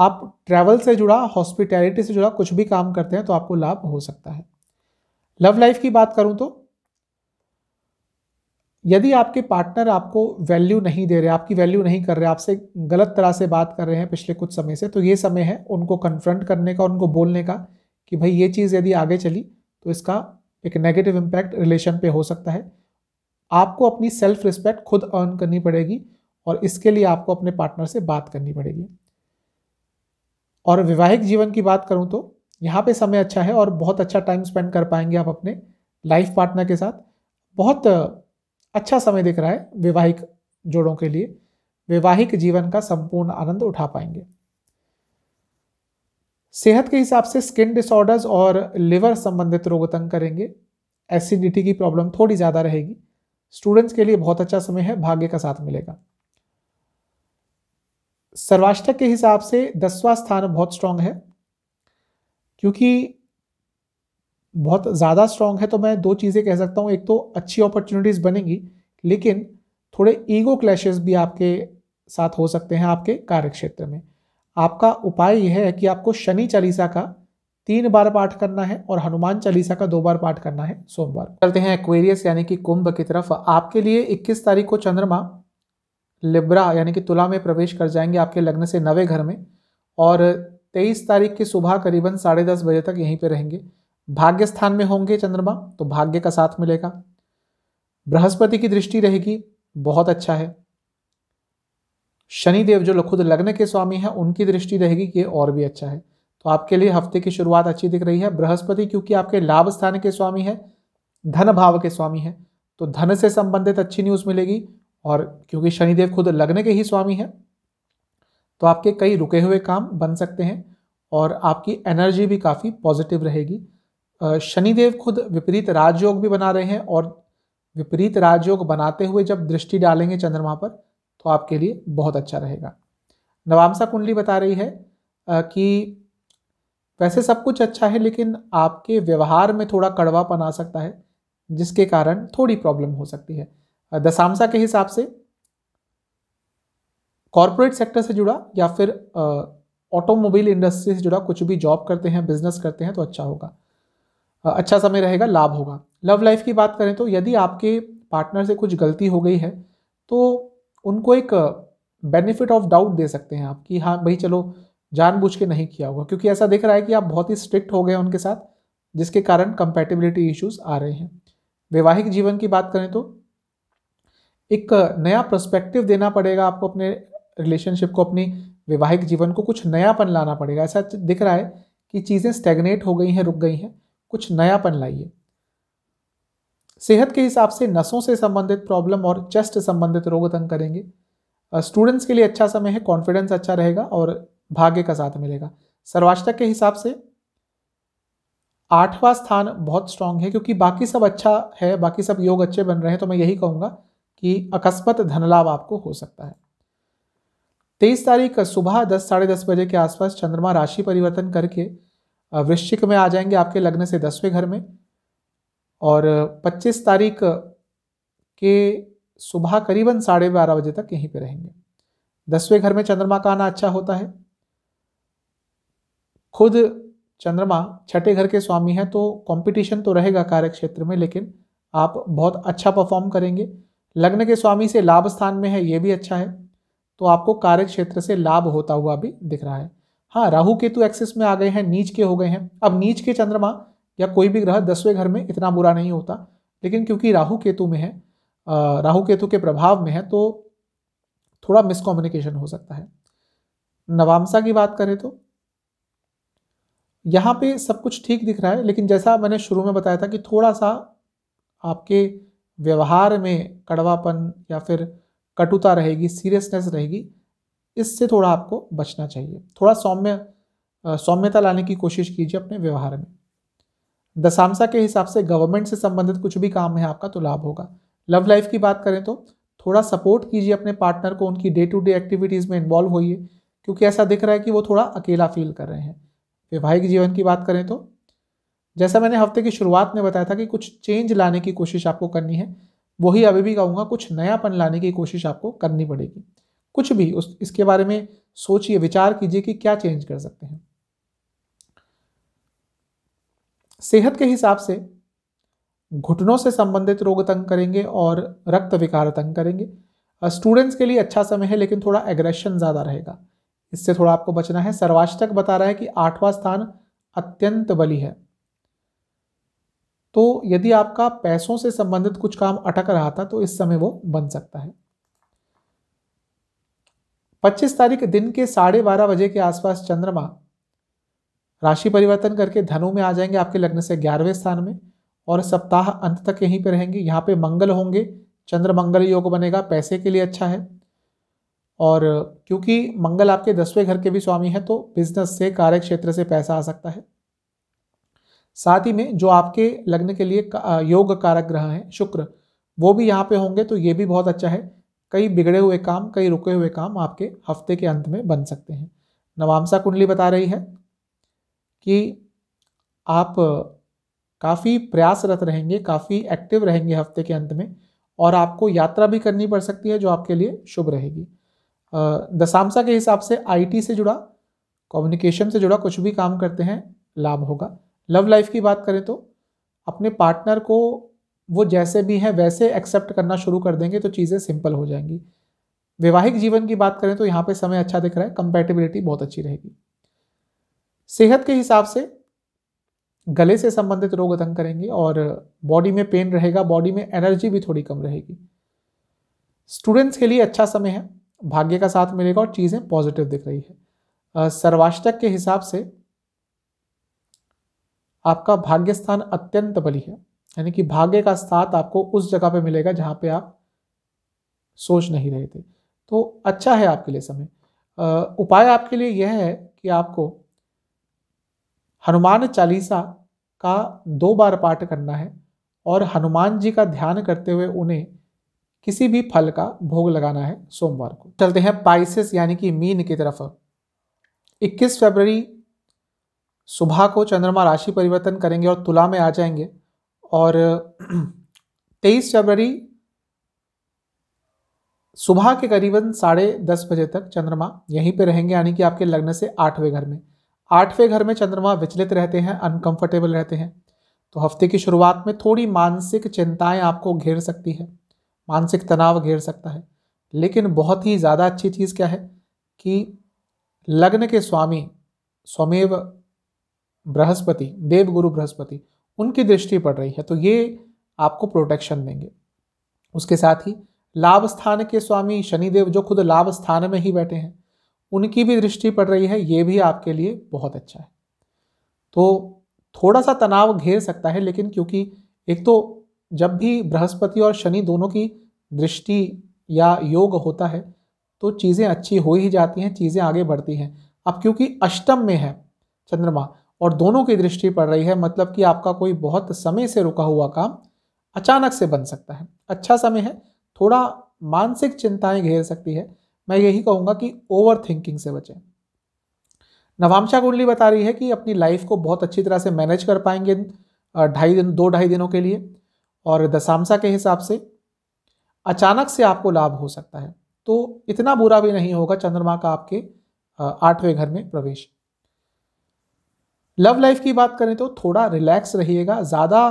आप ट्रैवल से जुड़ा हॉस्पिटैलिटी से जुड़ा कुछ भी काम करते हैं तो आपको लाभ हो सकता है लव लाइफ की बात करूं तो यदि आपके पार्टनर आपको वैल्यू नहीं दे रहे आपकी वैल्यू नहीं कर रहे आपसे गलत तरह से बात कर रहे हैं पिछले कुछ समय से तो ये समय है उनको कन्फ्रंट करने का उनको बोलने का कि भाई ये चीज़ यदि आगे चली तो इसका एक नेगेटिव इम्पैक्ट रिलेशन पे हो सकता है आपको अपनी सेल्फ रिस्पेक्ट खुद अर्न करनी पड़ेगी और इसके लिए आपको अपने पार्टनर से बात करनी पड़ेगी और वैवाहिक जीवन की बात करूँ तो यहाँ पे समय अच्छा है और बहुत अच्छा टाइम स्पेंड कर पाएंगे आप अपने लाइफ पार्टनर के साथ बहुत अच्छा समय दिख रहा है वैवाहिक जोड़ों के लिए वैवाहिक जीवन का संपूर्ण आनंद उठा पाएंगे सेहत के हिसाब से स्किन डिसऑर्डर्स और लिवर संबंधित रोग तंग करेंगे एसिडिटी की प्रॉब्लम थोड़ी ज़्यादा रहेगी स्टूडेंट्स के लिए बहुत अच्छा समय है भाग्य का साथ मिलेगा सर्वाष्टक के हिसाब से दसवां स्थान बहुत स्ट्रांग है क्योंकि बहुत ज़्यादा स्ट्रांग है तो मैं दो चीज़ें कह सकता हूँ एक तो अच्छी अपॉर्चुनिटीज़ बनेंगी लेकिन थोड़े ईगो क्लैशेस भी आपके साथ हो सकते हैं आपके कार्य क्षेत्र में आपका उपाय यह है कि आपको शनि चालीसा का तीन बार पाठ करना है और हनुमान चालीसा का दो बार पाठ करना है सोमवार चलते हैं एक्वेरियस यानी कि कुंभ की तरफ आपके लिए 21 तारीख को चंद्रमा लिब्रा यानी कि तुला में प्रवेश कर जाएंगे आपके लग्न से नवे घर में और 23 तारीख की सुबह करीबन साढ़े दस बजे तक यहीं पर रहेंगे भाग्य स्थान में होंगे चंद्रमा तो भाग्य का साथ मिलेगा बृहस्पति की दृष्टि रहेगी बहुत अच्छा है शनिदेव जो खुद लग्न के स्वामी हैं उनकी दृष्टि रहेगी कि और भी अच्छा है तो आपके लिए हफ्ते की शुरुआत अच्छी दिख रही है बृहस्पति क्योंकि आपके लाभ स्थान के स्वामी है धन भाव के स्वामी है तो धन से संबंधित अच्छी न्यूज़ मिलेगी और क्योंकि शनिदेव खुद लग्न के ही स्वामी है तो आपके कई रुके हुए काम बन सकते हैं और आपकी एनर्जी भी काफ़ी पॉजिटिव रहेगी शनिदेव खुद विपरीत राजयोग भी बना रहे हैं और विपरीत राजयोग बनाते हुए जब दृष्टि डालेंगे चंद्रमा पर तो आपके लिए बहुत अच्छा रहेगा नवामसा कुंडली बता रही है कि वैसे सब कुछ अच्छा है लेकिन आपके व्यवहार में थोड़ा कड़वापन आ सकता है जिसके कारण थोड़ी प्रॉब्लम हो सकती है दशामसा के हिसाब से कॉरपोरेट सेक्टर से जुड़ा या फिर ऑटोमोबाइल इंडस्ट्री से जुड़ा कुछ भी जॉब करते हैं बिजनेस करते हैं तो अच्छा होगा अच्छा समय रहेगा लाभ होगा लव लाइफ की बात करें तो यदि आपके पार्टनर से कुछ गलती हो गई है तो उनको एक बेनिफिट ऑफ डाउट दे सकते हैं आप कि हाँ भाई चलो जानबूझ के नहीं किया होगा क्योंकि ऐसा दिख रहा है कि आप बहुत ही स्ट्रिक्ट हो गए उनके साथ जिसके कारण कंपेटेबिलिटी इश्यूज आ रहे हैं वैवाहिक जीवन की बात करें तो एक नया प्रस्पेक्टिव देना पड़ेगा आपको अपने रिलेशनशिप को अपनी वैवाहिक जीवन को कुछ नयापन लाना पड़ेगा ऐसा दिख रहा है कि चीज़ें स्टेगनेट हो गई हैं रुक गई हैं कुछ नयापन लाइए सेहत के हिसाब से नसों से संबंधित प्रॉब्लम और चेस्ट संबंधित रोग तंग करेंगे स्टूडेंट्स के लिए अच्छा समय है कॉन्फिडेंस अच्छा रहेगा और भाग्य का साथ मिलेगा सर्वाष्टक के हिसाब से आठवां स्थान बहुत स्ट्रांग है क्योंकि बाकी सब अच्छा है बाकी सब योग अच्छे बन रहे हैं तो मैं यही कहूंगा कि अकस्मत धनलाभ आपको हो सकता है तेईस तारीख सुबह दस साढ़े दस बजे के आसपास चंद्रमा राशि परिवर्तन करके वृश्चिक में आ जाएंगे आपके लग्न से दसवें घर में और 25 तारीख के सुबह करीबन साढ़े बारह बजे तक यहीं पे रहेंगे दसवें घर में चंद्रमा का आना अच्छा होता है खुद चंद्रमा छठे घर के स्वामी हैं तो कंपटीशन तो रहेगा कार्य क्षेत्र में लेकिन आप बहुत अच्छा परफॉर्म करेंगे लग्न के स्वामी से लाभ स्थान में है ये भी अच्छा है तो आपको कार्य क्षेत्र से लाभ होता हुआ भी दिख रहा है हाँ राहु केतु एक्सिस में आ गए हैं नीच के हो गए हैं अब नीच के चंद्रमा या कोई भी ग्रह दसवें घर में इतना बुरा नहीं होता लेकिन क्योंकि राहु केतु में है राहु केतु के प्रभाव में है तो थोड़ा मिसकम्युनिकेशन हो सकता है नवामसा की बात करें तो यहाँ पे सब कुछ ठीक दिख रहा है लेकिन जैसा मैंने शुरू में बताया था कि थोड़ा सा आपके व्यवहार में कड़वापन या फिर कटुता रहेगी सीरियसनेस रहेगी इससे थोड़ा आपको बचना चाहिए थोड़ा सौम्य सौम्यता लाने की कोशिश कीजिए अपने व्यवहार में दशामसा के हिसाब से गवर्नमेंट से संबंधित कुछ भी काम है आपका तो लाभ होगा लव लाइफ की बात करें तो थोड़ा सपोर्ट कीजिए अपने पार्टनर को उनकी डे टू डे एक्टिविटीज़ में इन्वॉल्व होइए क्योंकि ऐसा दिख रहा है कि वो थोड़ा अकेला फील कर रहे हैं वैवाहिक जीवन की बात करें तो जैसा मैंने हफ्ते की शुरुआत में बताया था कि कुछ चेंज लाने की कोशिश आपको करनी है वही अभी भी कहूँगा कुछ नयापन लाने की कोशिश आपको करनी पड़ेगी कुछ भी उस इसके बारे में सोचिए विचार कीजिए कि क्या चेंज कर सकते हैं सेहत के हिसाब से घुटनों से संबंधित रोग तंग करेंगे और रक्त विकार तंग करेंगे स्टूडेंट्स के लिए अच्छा समय है लेकिन थोड़ा एग्रेशन ज़्यादा रहेगा इससे थोड़ा आपको बचना है सर्वाष्टक बता रहा है कि आठवां स्थान अत्यंत बली है तो यदि आपका पैसों से संबंधित कुछ काम अटक रहा था तो इस समय वो बन सकता है 25 तारीख दिन के साढ़े बारह बजे के आसपास चंद्रमा राशि परिवर्तन करके धनु में आ जाएंगे आपके लग्न से ग्यारहवें स्थान में और सप्ताह अंत तक यहीं पर रहेंगे यहाँ पे मंगल होंगे चंद्र मंगल योग बनेगा पैसे के लिए अच्छा है और क्योंकि मंगल आपके दसवें घर के भी स्वामी है तो बिजनेस से कार्य क्षेत्र से पैसा आ सकता है साथ ही में जो आपके लग्न के लिए योग कारक ग्रह हैं शुक्र वो भी यहाँ पे होंगे तो ये भी बहुत अच्छा है कई बिगड़े हुए काम कई रुके हुए काम आपके हफ्ते के अंत में बन सकते हैं नवामसा कुंडली बता रही है कि आप काफ़ी प्रयासरत रहेंगे काफ़ी एक्टिव रहेंगे हफ्ते के अंत में और आपको यात्रा भी करनी पड़ सकती है जो आपके लिए शुभ रहेगी दशामसा के हिसाब से आईटी से जुड़ा कम्युनिकेशन से जुड़ा कुछ भी काम करते हैं लाभ होगा लव लाइफ की बात करें तो अपने पार्टनर को वो जैसे भी हैं वैसे एक्सेप्ट करना शुरू कर देंगे तो चीज़ें सिंपल हो जाएंगी वैवाहिक जीवन की बात करें तो यहाँ पे समय अच्छा दिख रहा है कंपेटेबिलिटी बहुत अच्छी रहेगी सेहत के हिसाब से गले से संबंधित रोग तंग करेंगे और बॉडी में पेन रहेगा बॉडी में एनर्जी भी थोड़ी कम रहेगी स्टूडेंट्स के लिए अच्छा समय है भाग्य का साथ मिलेगा और चीज़ें पॉजिटिव दिख रही है सर्वाष्टक के हिसाब से आपका भाग्य स्थान अत्यंत बली है यानी कि भाग्य का साथ आपको उस जगह पे मिलेगा जहाँ पे आप सोच नहीं रहे थे तो अच्छा है आपके लिए समय उपाय आपके लिए यह है कि आपको हनुमान चालीसा का दो बार पाठ करना है और हनुमान जी का ध्यान करते हुए उन्हें किसी भी फल का भोग लगाना है सोमवार को चलते हैं पाइसिस यानी कि मीन की तरफ 21 फरवरी सुबह को चंद्रमा राशि परिवर्तन करेंगे और तुला में आ जाएंगे और 23 फरवरी सुबह के करीबन साढ़े दस बजे तक चंद्रमा यहीं पर रहेंगे यानी कि आपके लग्न से आठवें घर में आठवें घर में चंद्रमा विचलित रहते हैं अनकंफर्टेबल रहते हैं तो हफ्ते की शुरुआत में थोड़ी मानसिक चिंताएं आपको घेर सकती है मानसिक तनाव घेर सकता है लेकिन बहुत ही ज़्यादा अच्छी चीज़ क्या है कि लग्न के स्वामी स्वमेव बृहस्पति देवगुरु बृहस्पति उनकी दृष्टि पड़ रही है तो ये आपको प्रोटेक्शन देंगे उसके साथ ही लाभ स्थान के स्वामी शनिदेव जो खुद लाभ स्थान में ही बैठे हैं उनकी भी दृष्टि पड़ रही है ये भी आपके लिए बहुत अच्छा है तो थोड़ा सा तनाव घेर सकता है लेकिन क्योंकि एक तो जब भी बृहस्पति और शनि दोनों की दृष्टि या योग होता है तो चीज़ें अच्छी हो ही जाती हैं चीज़ें आगे बढ़ती हैं अब क्योंकि अष्टम में है चंद्रमा और दोनों की दृष्टि पड़ रही है मतलब कि आपका कोई बहुत समय से रुका हुआ काम अचानक से बन सकता है अच्छा समय है थोड़ा मानसिक चिंताएं घेर सकती है मैं यही कहूँगा कि ओवर थिंकिंग से बचें नवामशा कुंडली बता रही है कि अपनी लाइफ को बहुत अच्छी तरह से मैनेज कर पाएंगे ढाई दिन दो ढाई दिनों के लिए और दशामशा के हिसाब से अचानक से आपको लाभ हो सकता है तो इतना बुरा भी नहीं होगा चंद्रमा का आपके आठवें घर में प्रवेश लव लाइफ की बात करें तो थोड़ा रिलैक्स रहिएगा ज़्यादा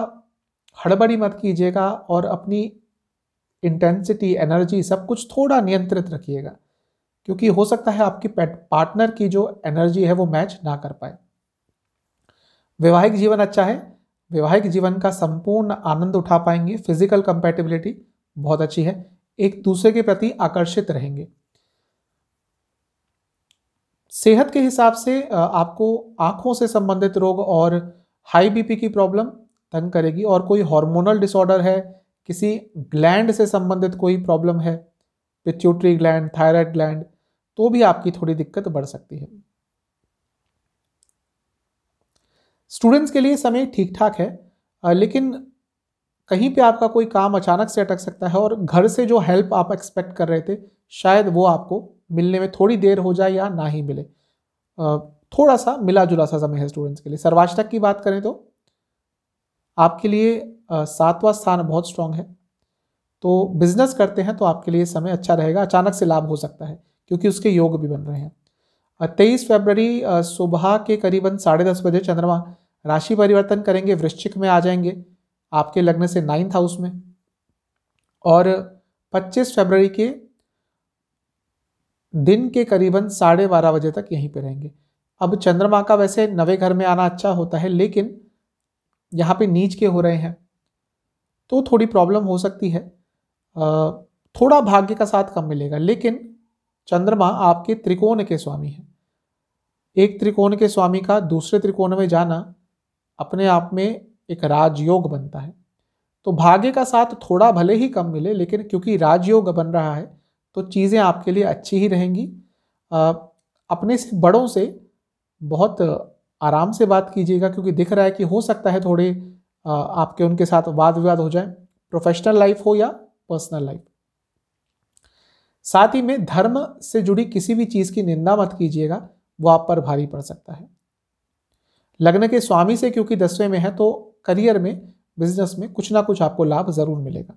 हड़बड़ी मत कीजिएगा और अपनी इंटेंसिटी एनर्जी सब कुछ थोड़ा नियंत्रित रखिएगा क्योंकि हो सकता है आपकी पार्टनर की जो एनर्जी है वो मैच ना कर पाए वैवाहिक जीवन अच्छा है वैवाहिक जीवन का संपूर्ण आनंद उठा पाएंगे फिजिकल कंपेटेबिलिटी बहुत अच्छी है एक दूसरे के प्रति आकर्षित रहेंगे सेहत के हिसाब से आपको आंखों से संबंधित रोग और हाई बीपी की प्रॉब्लम तंग करेगी और कोई हार्मोनल डिसऑर्डर है किसी ग्लैंड से संबंधित कोई प्रॉब्लम है पिट्यूटरी ग्लैंड थायराइड ग्लैंड तो भी आपकी थोड़ी दिक्कत बढ़ सकती है स्टूडेंट्स के लिए समय ठीक ठाक है लेकिन कहीं पे आपका कोई काम अचानक से अटक सकता है और घर से जो हेल्प आप एक्सपेक्ट कर रहे थे शायद वो आपको मिलने में थोड़ी देर हो जाए या ना ही मिले थोड़ा सा मिला जुला सा समय है स्टूडेंट्स के लिए सर्वाष्टक की बात करें तो आपके लिए सातवां स्थान बहुत स्ट्रांग है तो बिजनेस करते हैं तो आपके लिए समय अच्छा रहेगा अचानक से लाभ हो सकता है क्योंकि उसके योग भी बन रहे हैं तेईस फरवरी सुबह के करीबन साढ़े दस बजे चंद्रमा राशि परिवर्तन करेंगे वृश्चिक में आ जाएंगे आपके लग्न से नाइन्थ हाउस में और पच्चीस फरवरी के दिन के करीबन साढ़े बारह बजे तक यहीं पर रहेंगे अब चंद्रमा का वैसे नवे घर में आना अच्छा होता है लेकिन यहाँ पे नीच के हो रहे हैं तो थोड़ी प्रॉब्लम हो सकती है थोड़ा भाग्य का साथ कम मिलेगा लेकिन चंद्रमा आपके त्रिकोण के स्वामी है एक त्रिकोण के स्वामी का दूसरे त्रिकोण में जाना अपने आप में एक राजयोग बनता है तो भाग्य का साथ थोड़ा भले ही कम मिले लेकिन क्योंकि राजयोग बन रहा है तो चीज़ें आपके लिए अच्छी ही रहेंगी अपने से बड़ों से बहुत आराम से बात कीजिएगा क्योंकि दिख रहा है कि हो सकता है थोड़े आपके उनके साथ वाद विवाद हो जाए प्रोफेशनल लाइफ हो या पर्सनल लाइफ साथ ही में धर्म से जुड़ी किसी भी चीज़ की निंदा मत कीजिएगा वो आप पर भारी पड़ सकता है लग्न के स्वामी से क्योंकि दसवें में है तो करियर में बिजनेस में कुछ ना कुछ आपको लाभ ज़रूर मिलेगा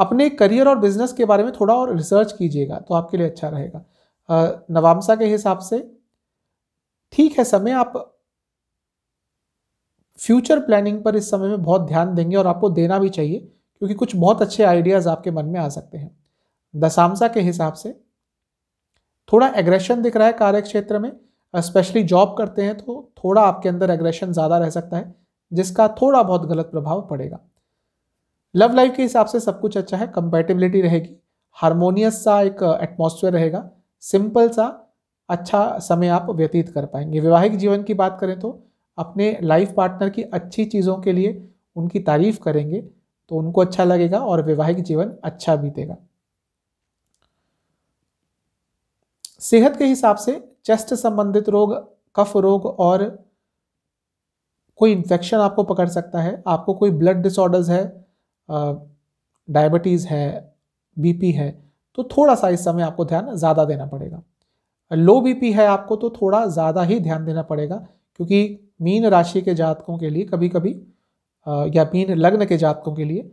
अपने करियर और बिजनेस के बारे में थोड़ा और रिसर्च कीजिएगा तो आपके लिए अच्छा रहेगा नवामसा के हिसाब से ठीक है समय आप फ्यूचर प्लानिंग पर इस समय में बहुत ध्यान देंगे और आपको देना भी चाहिए क्योंकि कुछ बहुत अच्छे आइडियाज़ आपके मन में आ सकते हैं दशामसा के हिसाब से थोड़ा एग्रेशन दिख रहा है कार्य क्षेत्र में स्पेशली जॉब करते हैं तो थोड़ा आपके अंदर एग्रेशन ज़्यादा रह सकता है जिसका थोड़ा बहुत गलत प्रभाव पड़ेगा लव लाइफ के हिसाब से सब कुछ अच्छा है कंपेटेबिलिटी रहेगी हारमोनियस सा एक एटमोसफेयर रहेगा सिंपल सा अच्छा समय आप व्यतीत कर पाएंगे वैवाहिक जीवन की बात करें तो अपने लाइफ पार्टनर की अच्छी चीज़ों के लिए उनकी तारीफ करेंगे तो उनको अच्छा लगेगा और वैवाहिक जीवन अच्छा बीतेगा सेहत के हिसाब से चेस्ट संबंधित रोग कफ रोग और कोई इन्फेक्शन आपको पकड़ सकता है आपको कोई ब्लड डिसऑर्डर्स है डायबिटीज़ है बीपी है तो थोड़ा सा इस समय आपको ध्यान ज़्यादा देना पड़ेगा लो बीपी है आपको तो थोड़ा ज़्यादा ही ध्यान देना पड़ेगा क्योंकि मीन राशि के जातकों के लिए कभी कभी या मीन लग्न के जातकों के लिए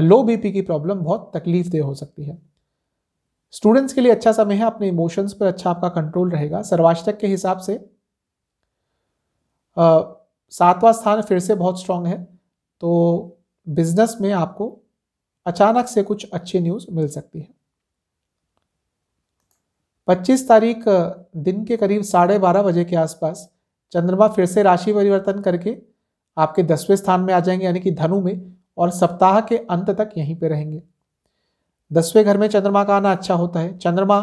लो बीपी की प्रॉब्लम बहुत तकलीफ देह हो सकती है स्टूडेंट्स के लिए अच्छा समय है अपने इमोशंस पर अच्छा आपका कंट्रोल रहेगा सर्वाष्टक के हिसाब से सातवां स्थान फिर से बहुत स्ट्रांग है तो बिजनेस में आपको अचानक से कुछ अच्छी न्यूज़ मिल सकती है 25 तारीख दिन के करीब साढ़े बारह बजे के आसपास चंद्रमा फिर से राशि परिवर्तन करके आपके दसवें स्थान में आ जाएंगे यानी कि धनु में और सप्ताह के अंत तक यहीं पर रहेंगे दसवें घर में चंद्रमा का आना अच्छा होता है चंद्रमा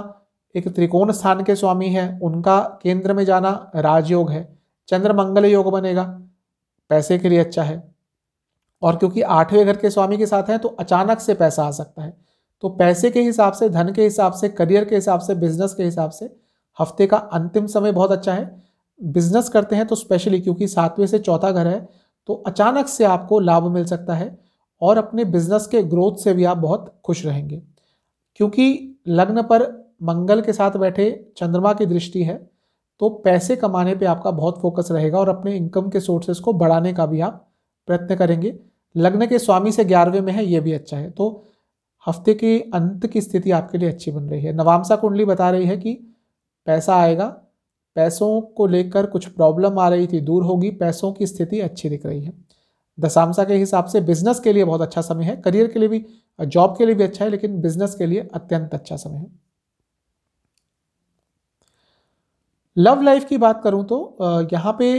एक त्रिकोण स्थान के स्वामी है उनका केंद्र में जाना राजयोग है चंद्र मंगल योग बनेगा पैसे के लिए अच्छा है और क्योंकि आठवें घर के स्वामी के साथ हैं तो अचानक से पैसा आ सकता है तो पैसे के हिसाब से धन के हिसाब से करियर के हिसाब से बिजनेस के हिसाब से हफ्ते का अंतिम समय बहुत अच्छा है बिजनेस करते हैं तो स्पेशली क्योंकि सातवें से चौथा घर है तो अचानक से आपको लाभ मिल सकता है और अपने बिजनेस के ग्रोथ से भी आप बहुत खुश रहेंगे क्योंकि लग्न पर मंगल के साथ बैठे चंद्रमा की दृष्टि है तो पैसे कमाने पे आपका बहुत फोकस रहेगा और अपने इनकम के सोर्सेस को बढ़ाने का भी आप प्रयत्न करेंगे लग्न के स्वामी से ग्यारहवें में है ये भी अच्छा है तो हफ्ते के अंत की स्थिति आपके लिए अच्छी बन रही है नवामसा कुंडली बता रही है कि पैसा आएगा पैसों को लेकर कुछ प्रॉब्लम आ रही थी दूर होगी पैसों की स्थिति अच्छी दिख रही है दशामसा के हिसाब से बिजनेस के लिए बहुत अच्छा समय है करियर के लिए भी जॉब के लिए भी अच्छा है लेकिन बिजनेस के लिए अत्यंत अच्छा समय है लव लाइफ की बात करूं तो यहाँ पे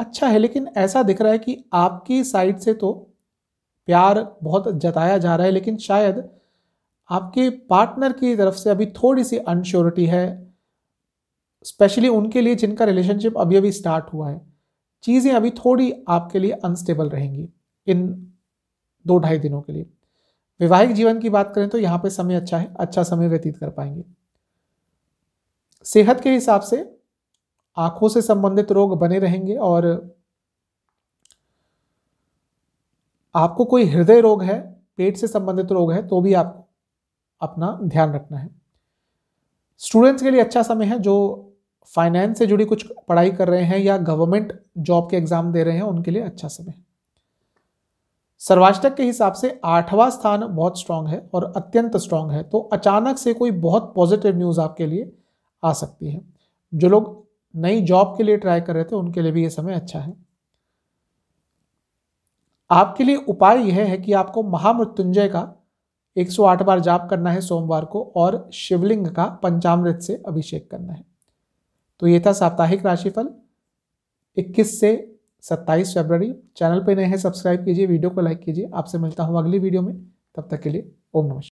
अच्छा है लेकिन ऐसा दिख रहा है कि आपकी साइड से तो प्यार बहुत जताया जा रहा है लेकिन शायद आपके पार्टनर की तरफ से अभी थोड़ी सी अनश्योरिटी है स्पेशली उनके लिए जिनका रिलेशनशिप अभी अभी स्टार्ट हुआ है चीज़ें अभी थोड़ी आपके लिए अनस्टेबल रहेंगी इन दो ढाई दिनों के लिए वैवाहिक जीवन की बात करें तो यहाँ पे समय अच्छा है अच्छा समय व्यतीत कर पाएंगे सेहत के हिसाब से आंखों से संबंधित रोग बने रहेंगे और आपको कोई हृदय रोग है पेट से संबंधित रोग है तो भी आप अपना ध्यान रखना है स्टूडेंट्स के लिए अच्छा समय है जो फाइनेंस से जुड़ी कुछ पढ़ाई कर रहे हैं या गवर्नमेंट जॉब के एग्ज़ाम दे रहे हैं उनके लिए अच्छा समय सर्वाष्टक के हिसाब से आठवां स्थान बहुत स्ट्रांग है और अत्यंत स्ट्रांग है तो अचानक से कोई बहुत पॉजिटिव न्यूज़ आपके लिए आ सकती है जो लोग नई जॉब के लिए ट्राई कर रहे थे उनके लिए भी यह समय अच्छा है आपके लिए उपाय यह है कि आपको महामृत्युंजय का 108 बार जाप करना है सोमवार को और शिवलिंग का पंचामृत से अभिषेक करना है तो ये था साप्ताहिक राशिफल 21 से 27 फरवरी चैनल पर नए हैं सब्सक्राइब कीजिए वीडियो को लाइक कीजिए आपसे मिलता हूँ अगली वीडियो में तब तक के लिए ओम नमस्कार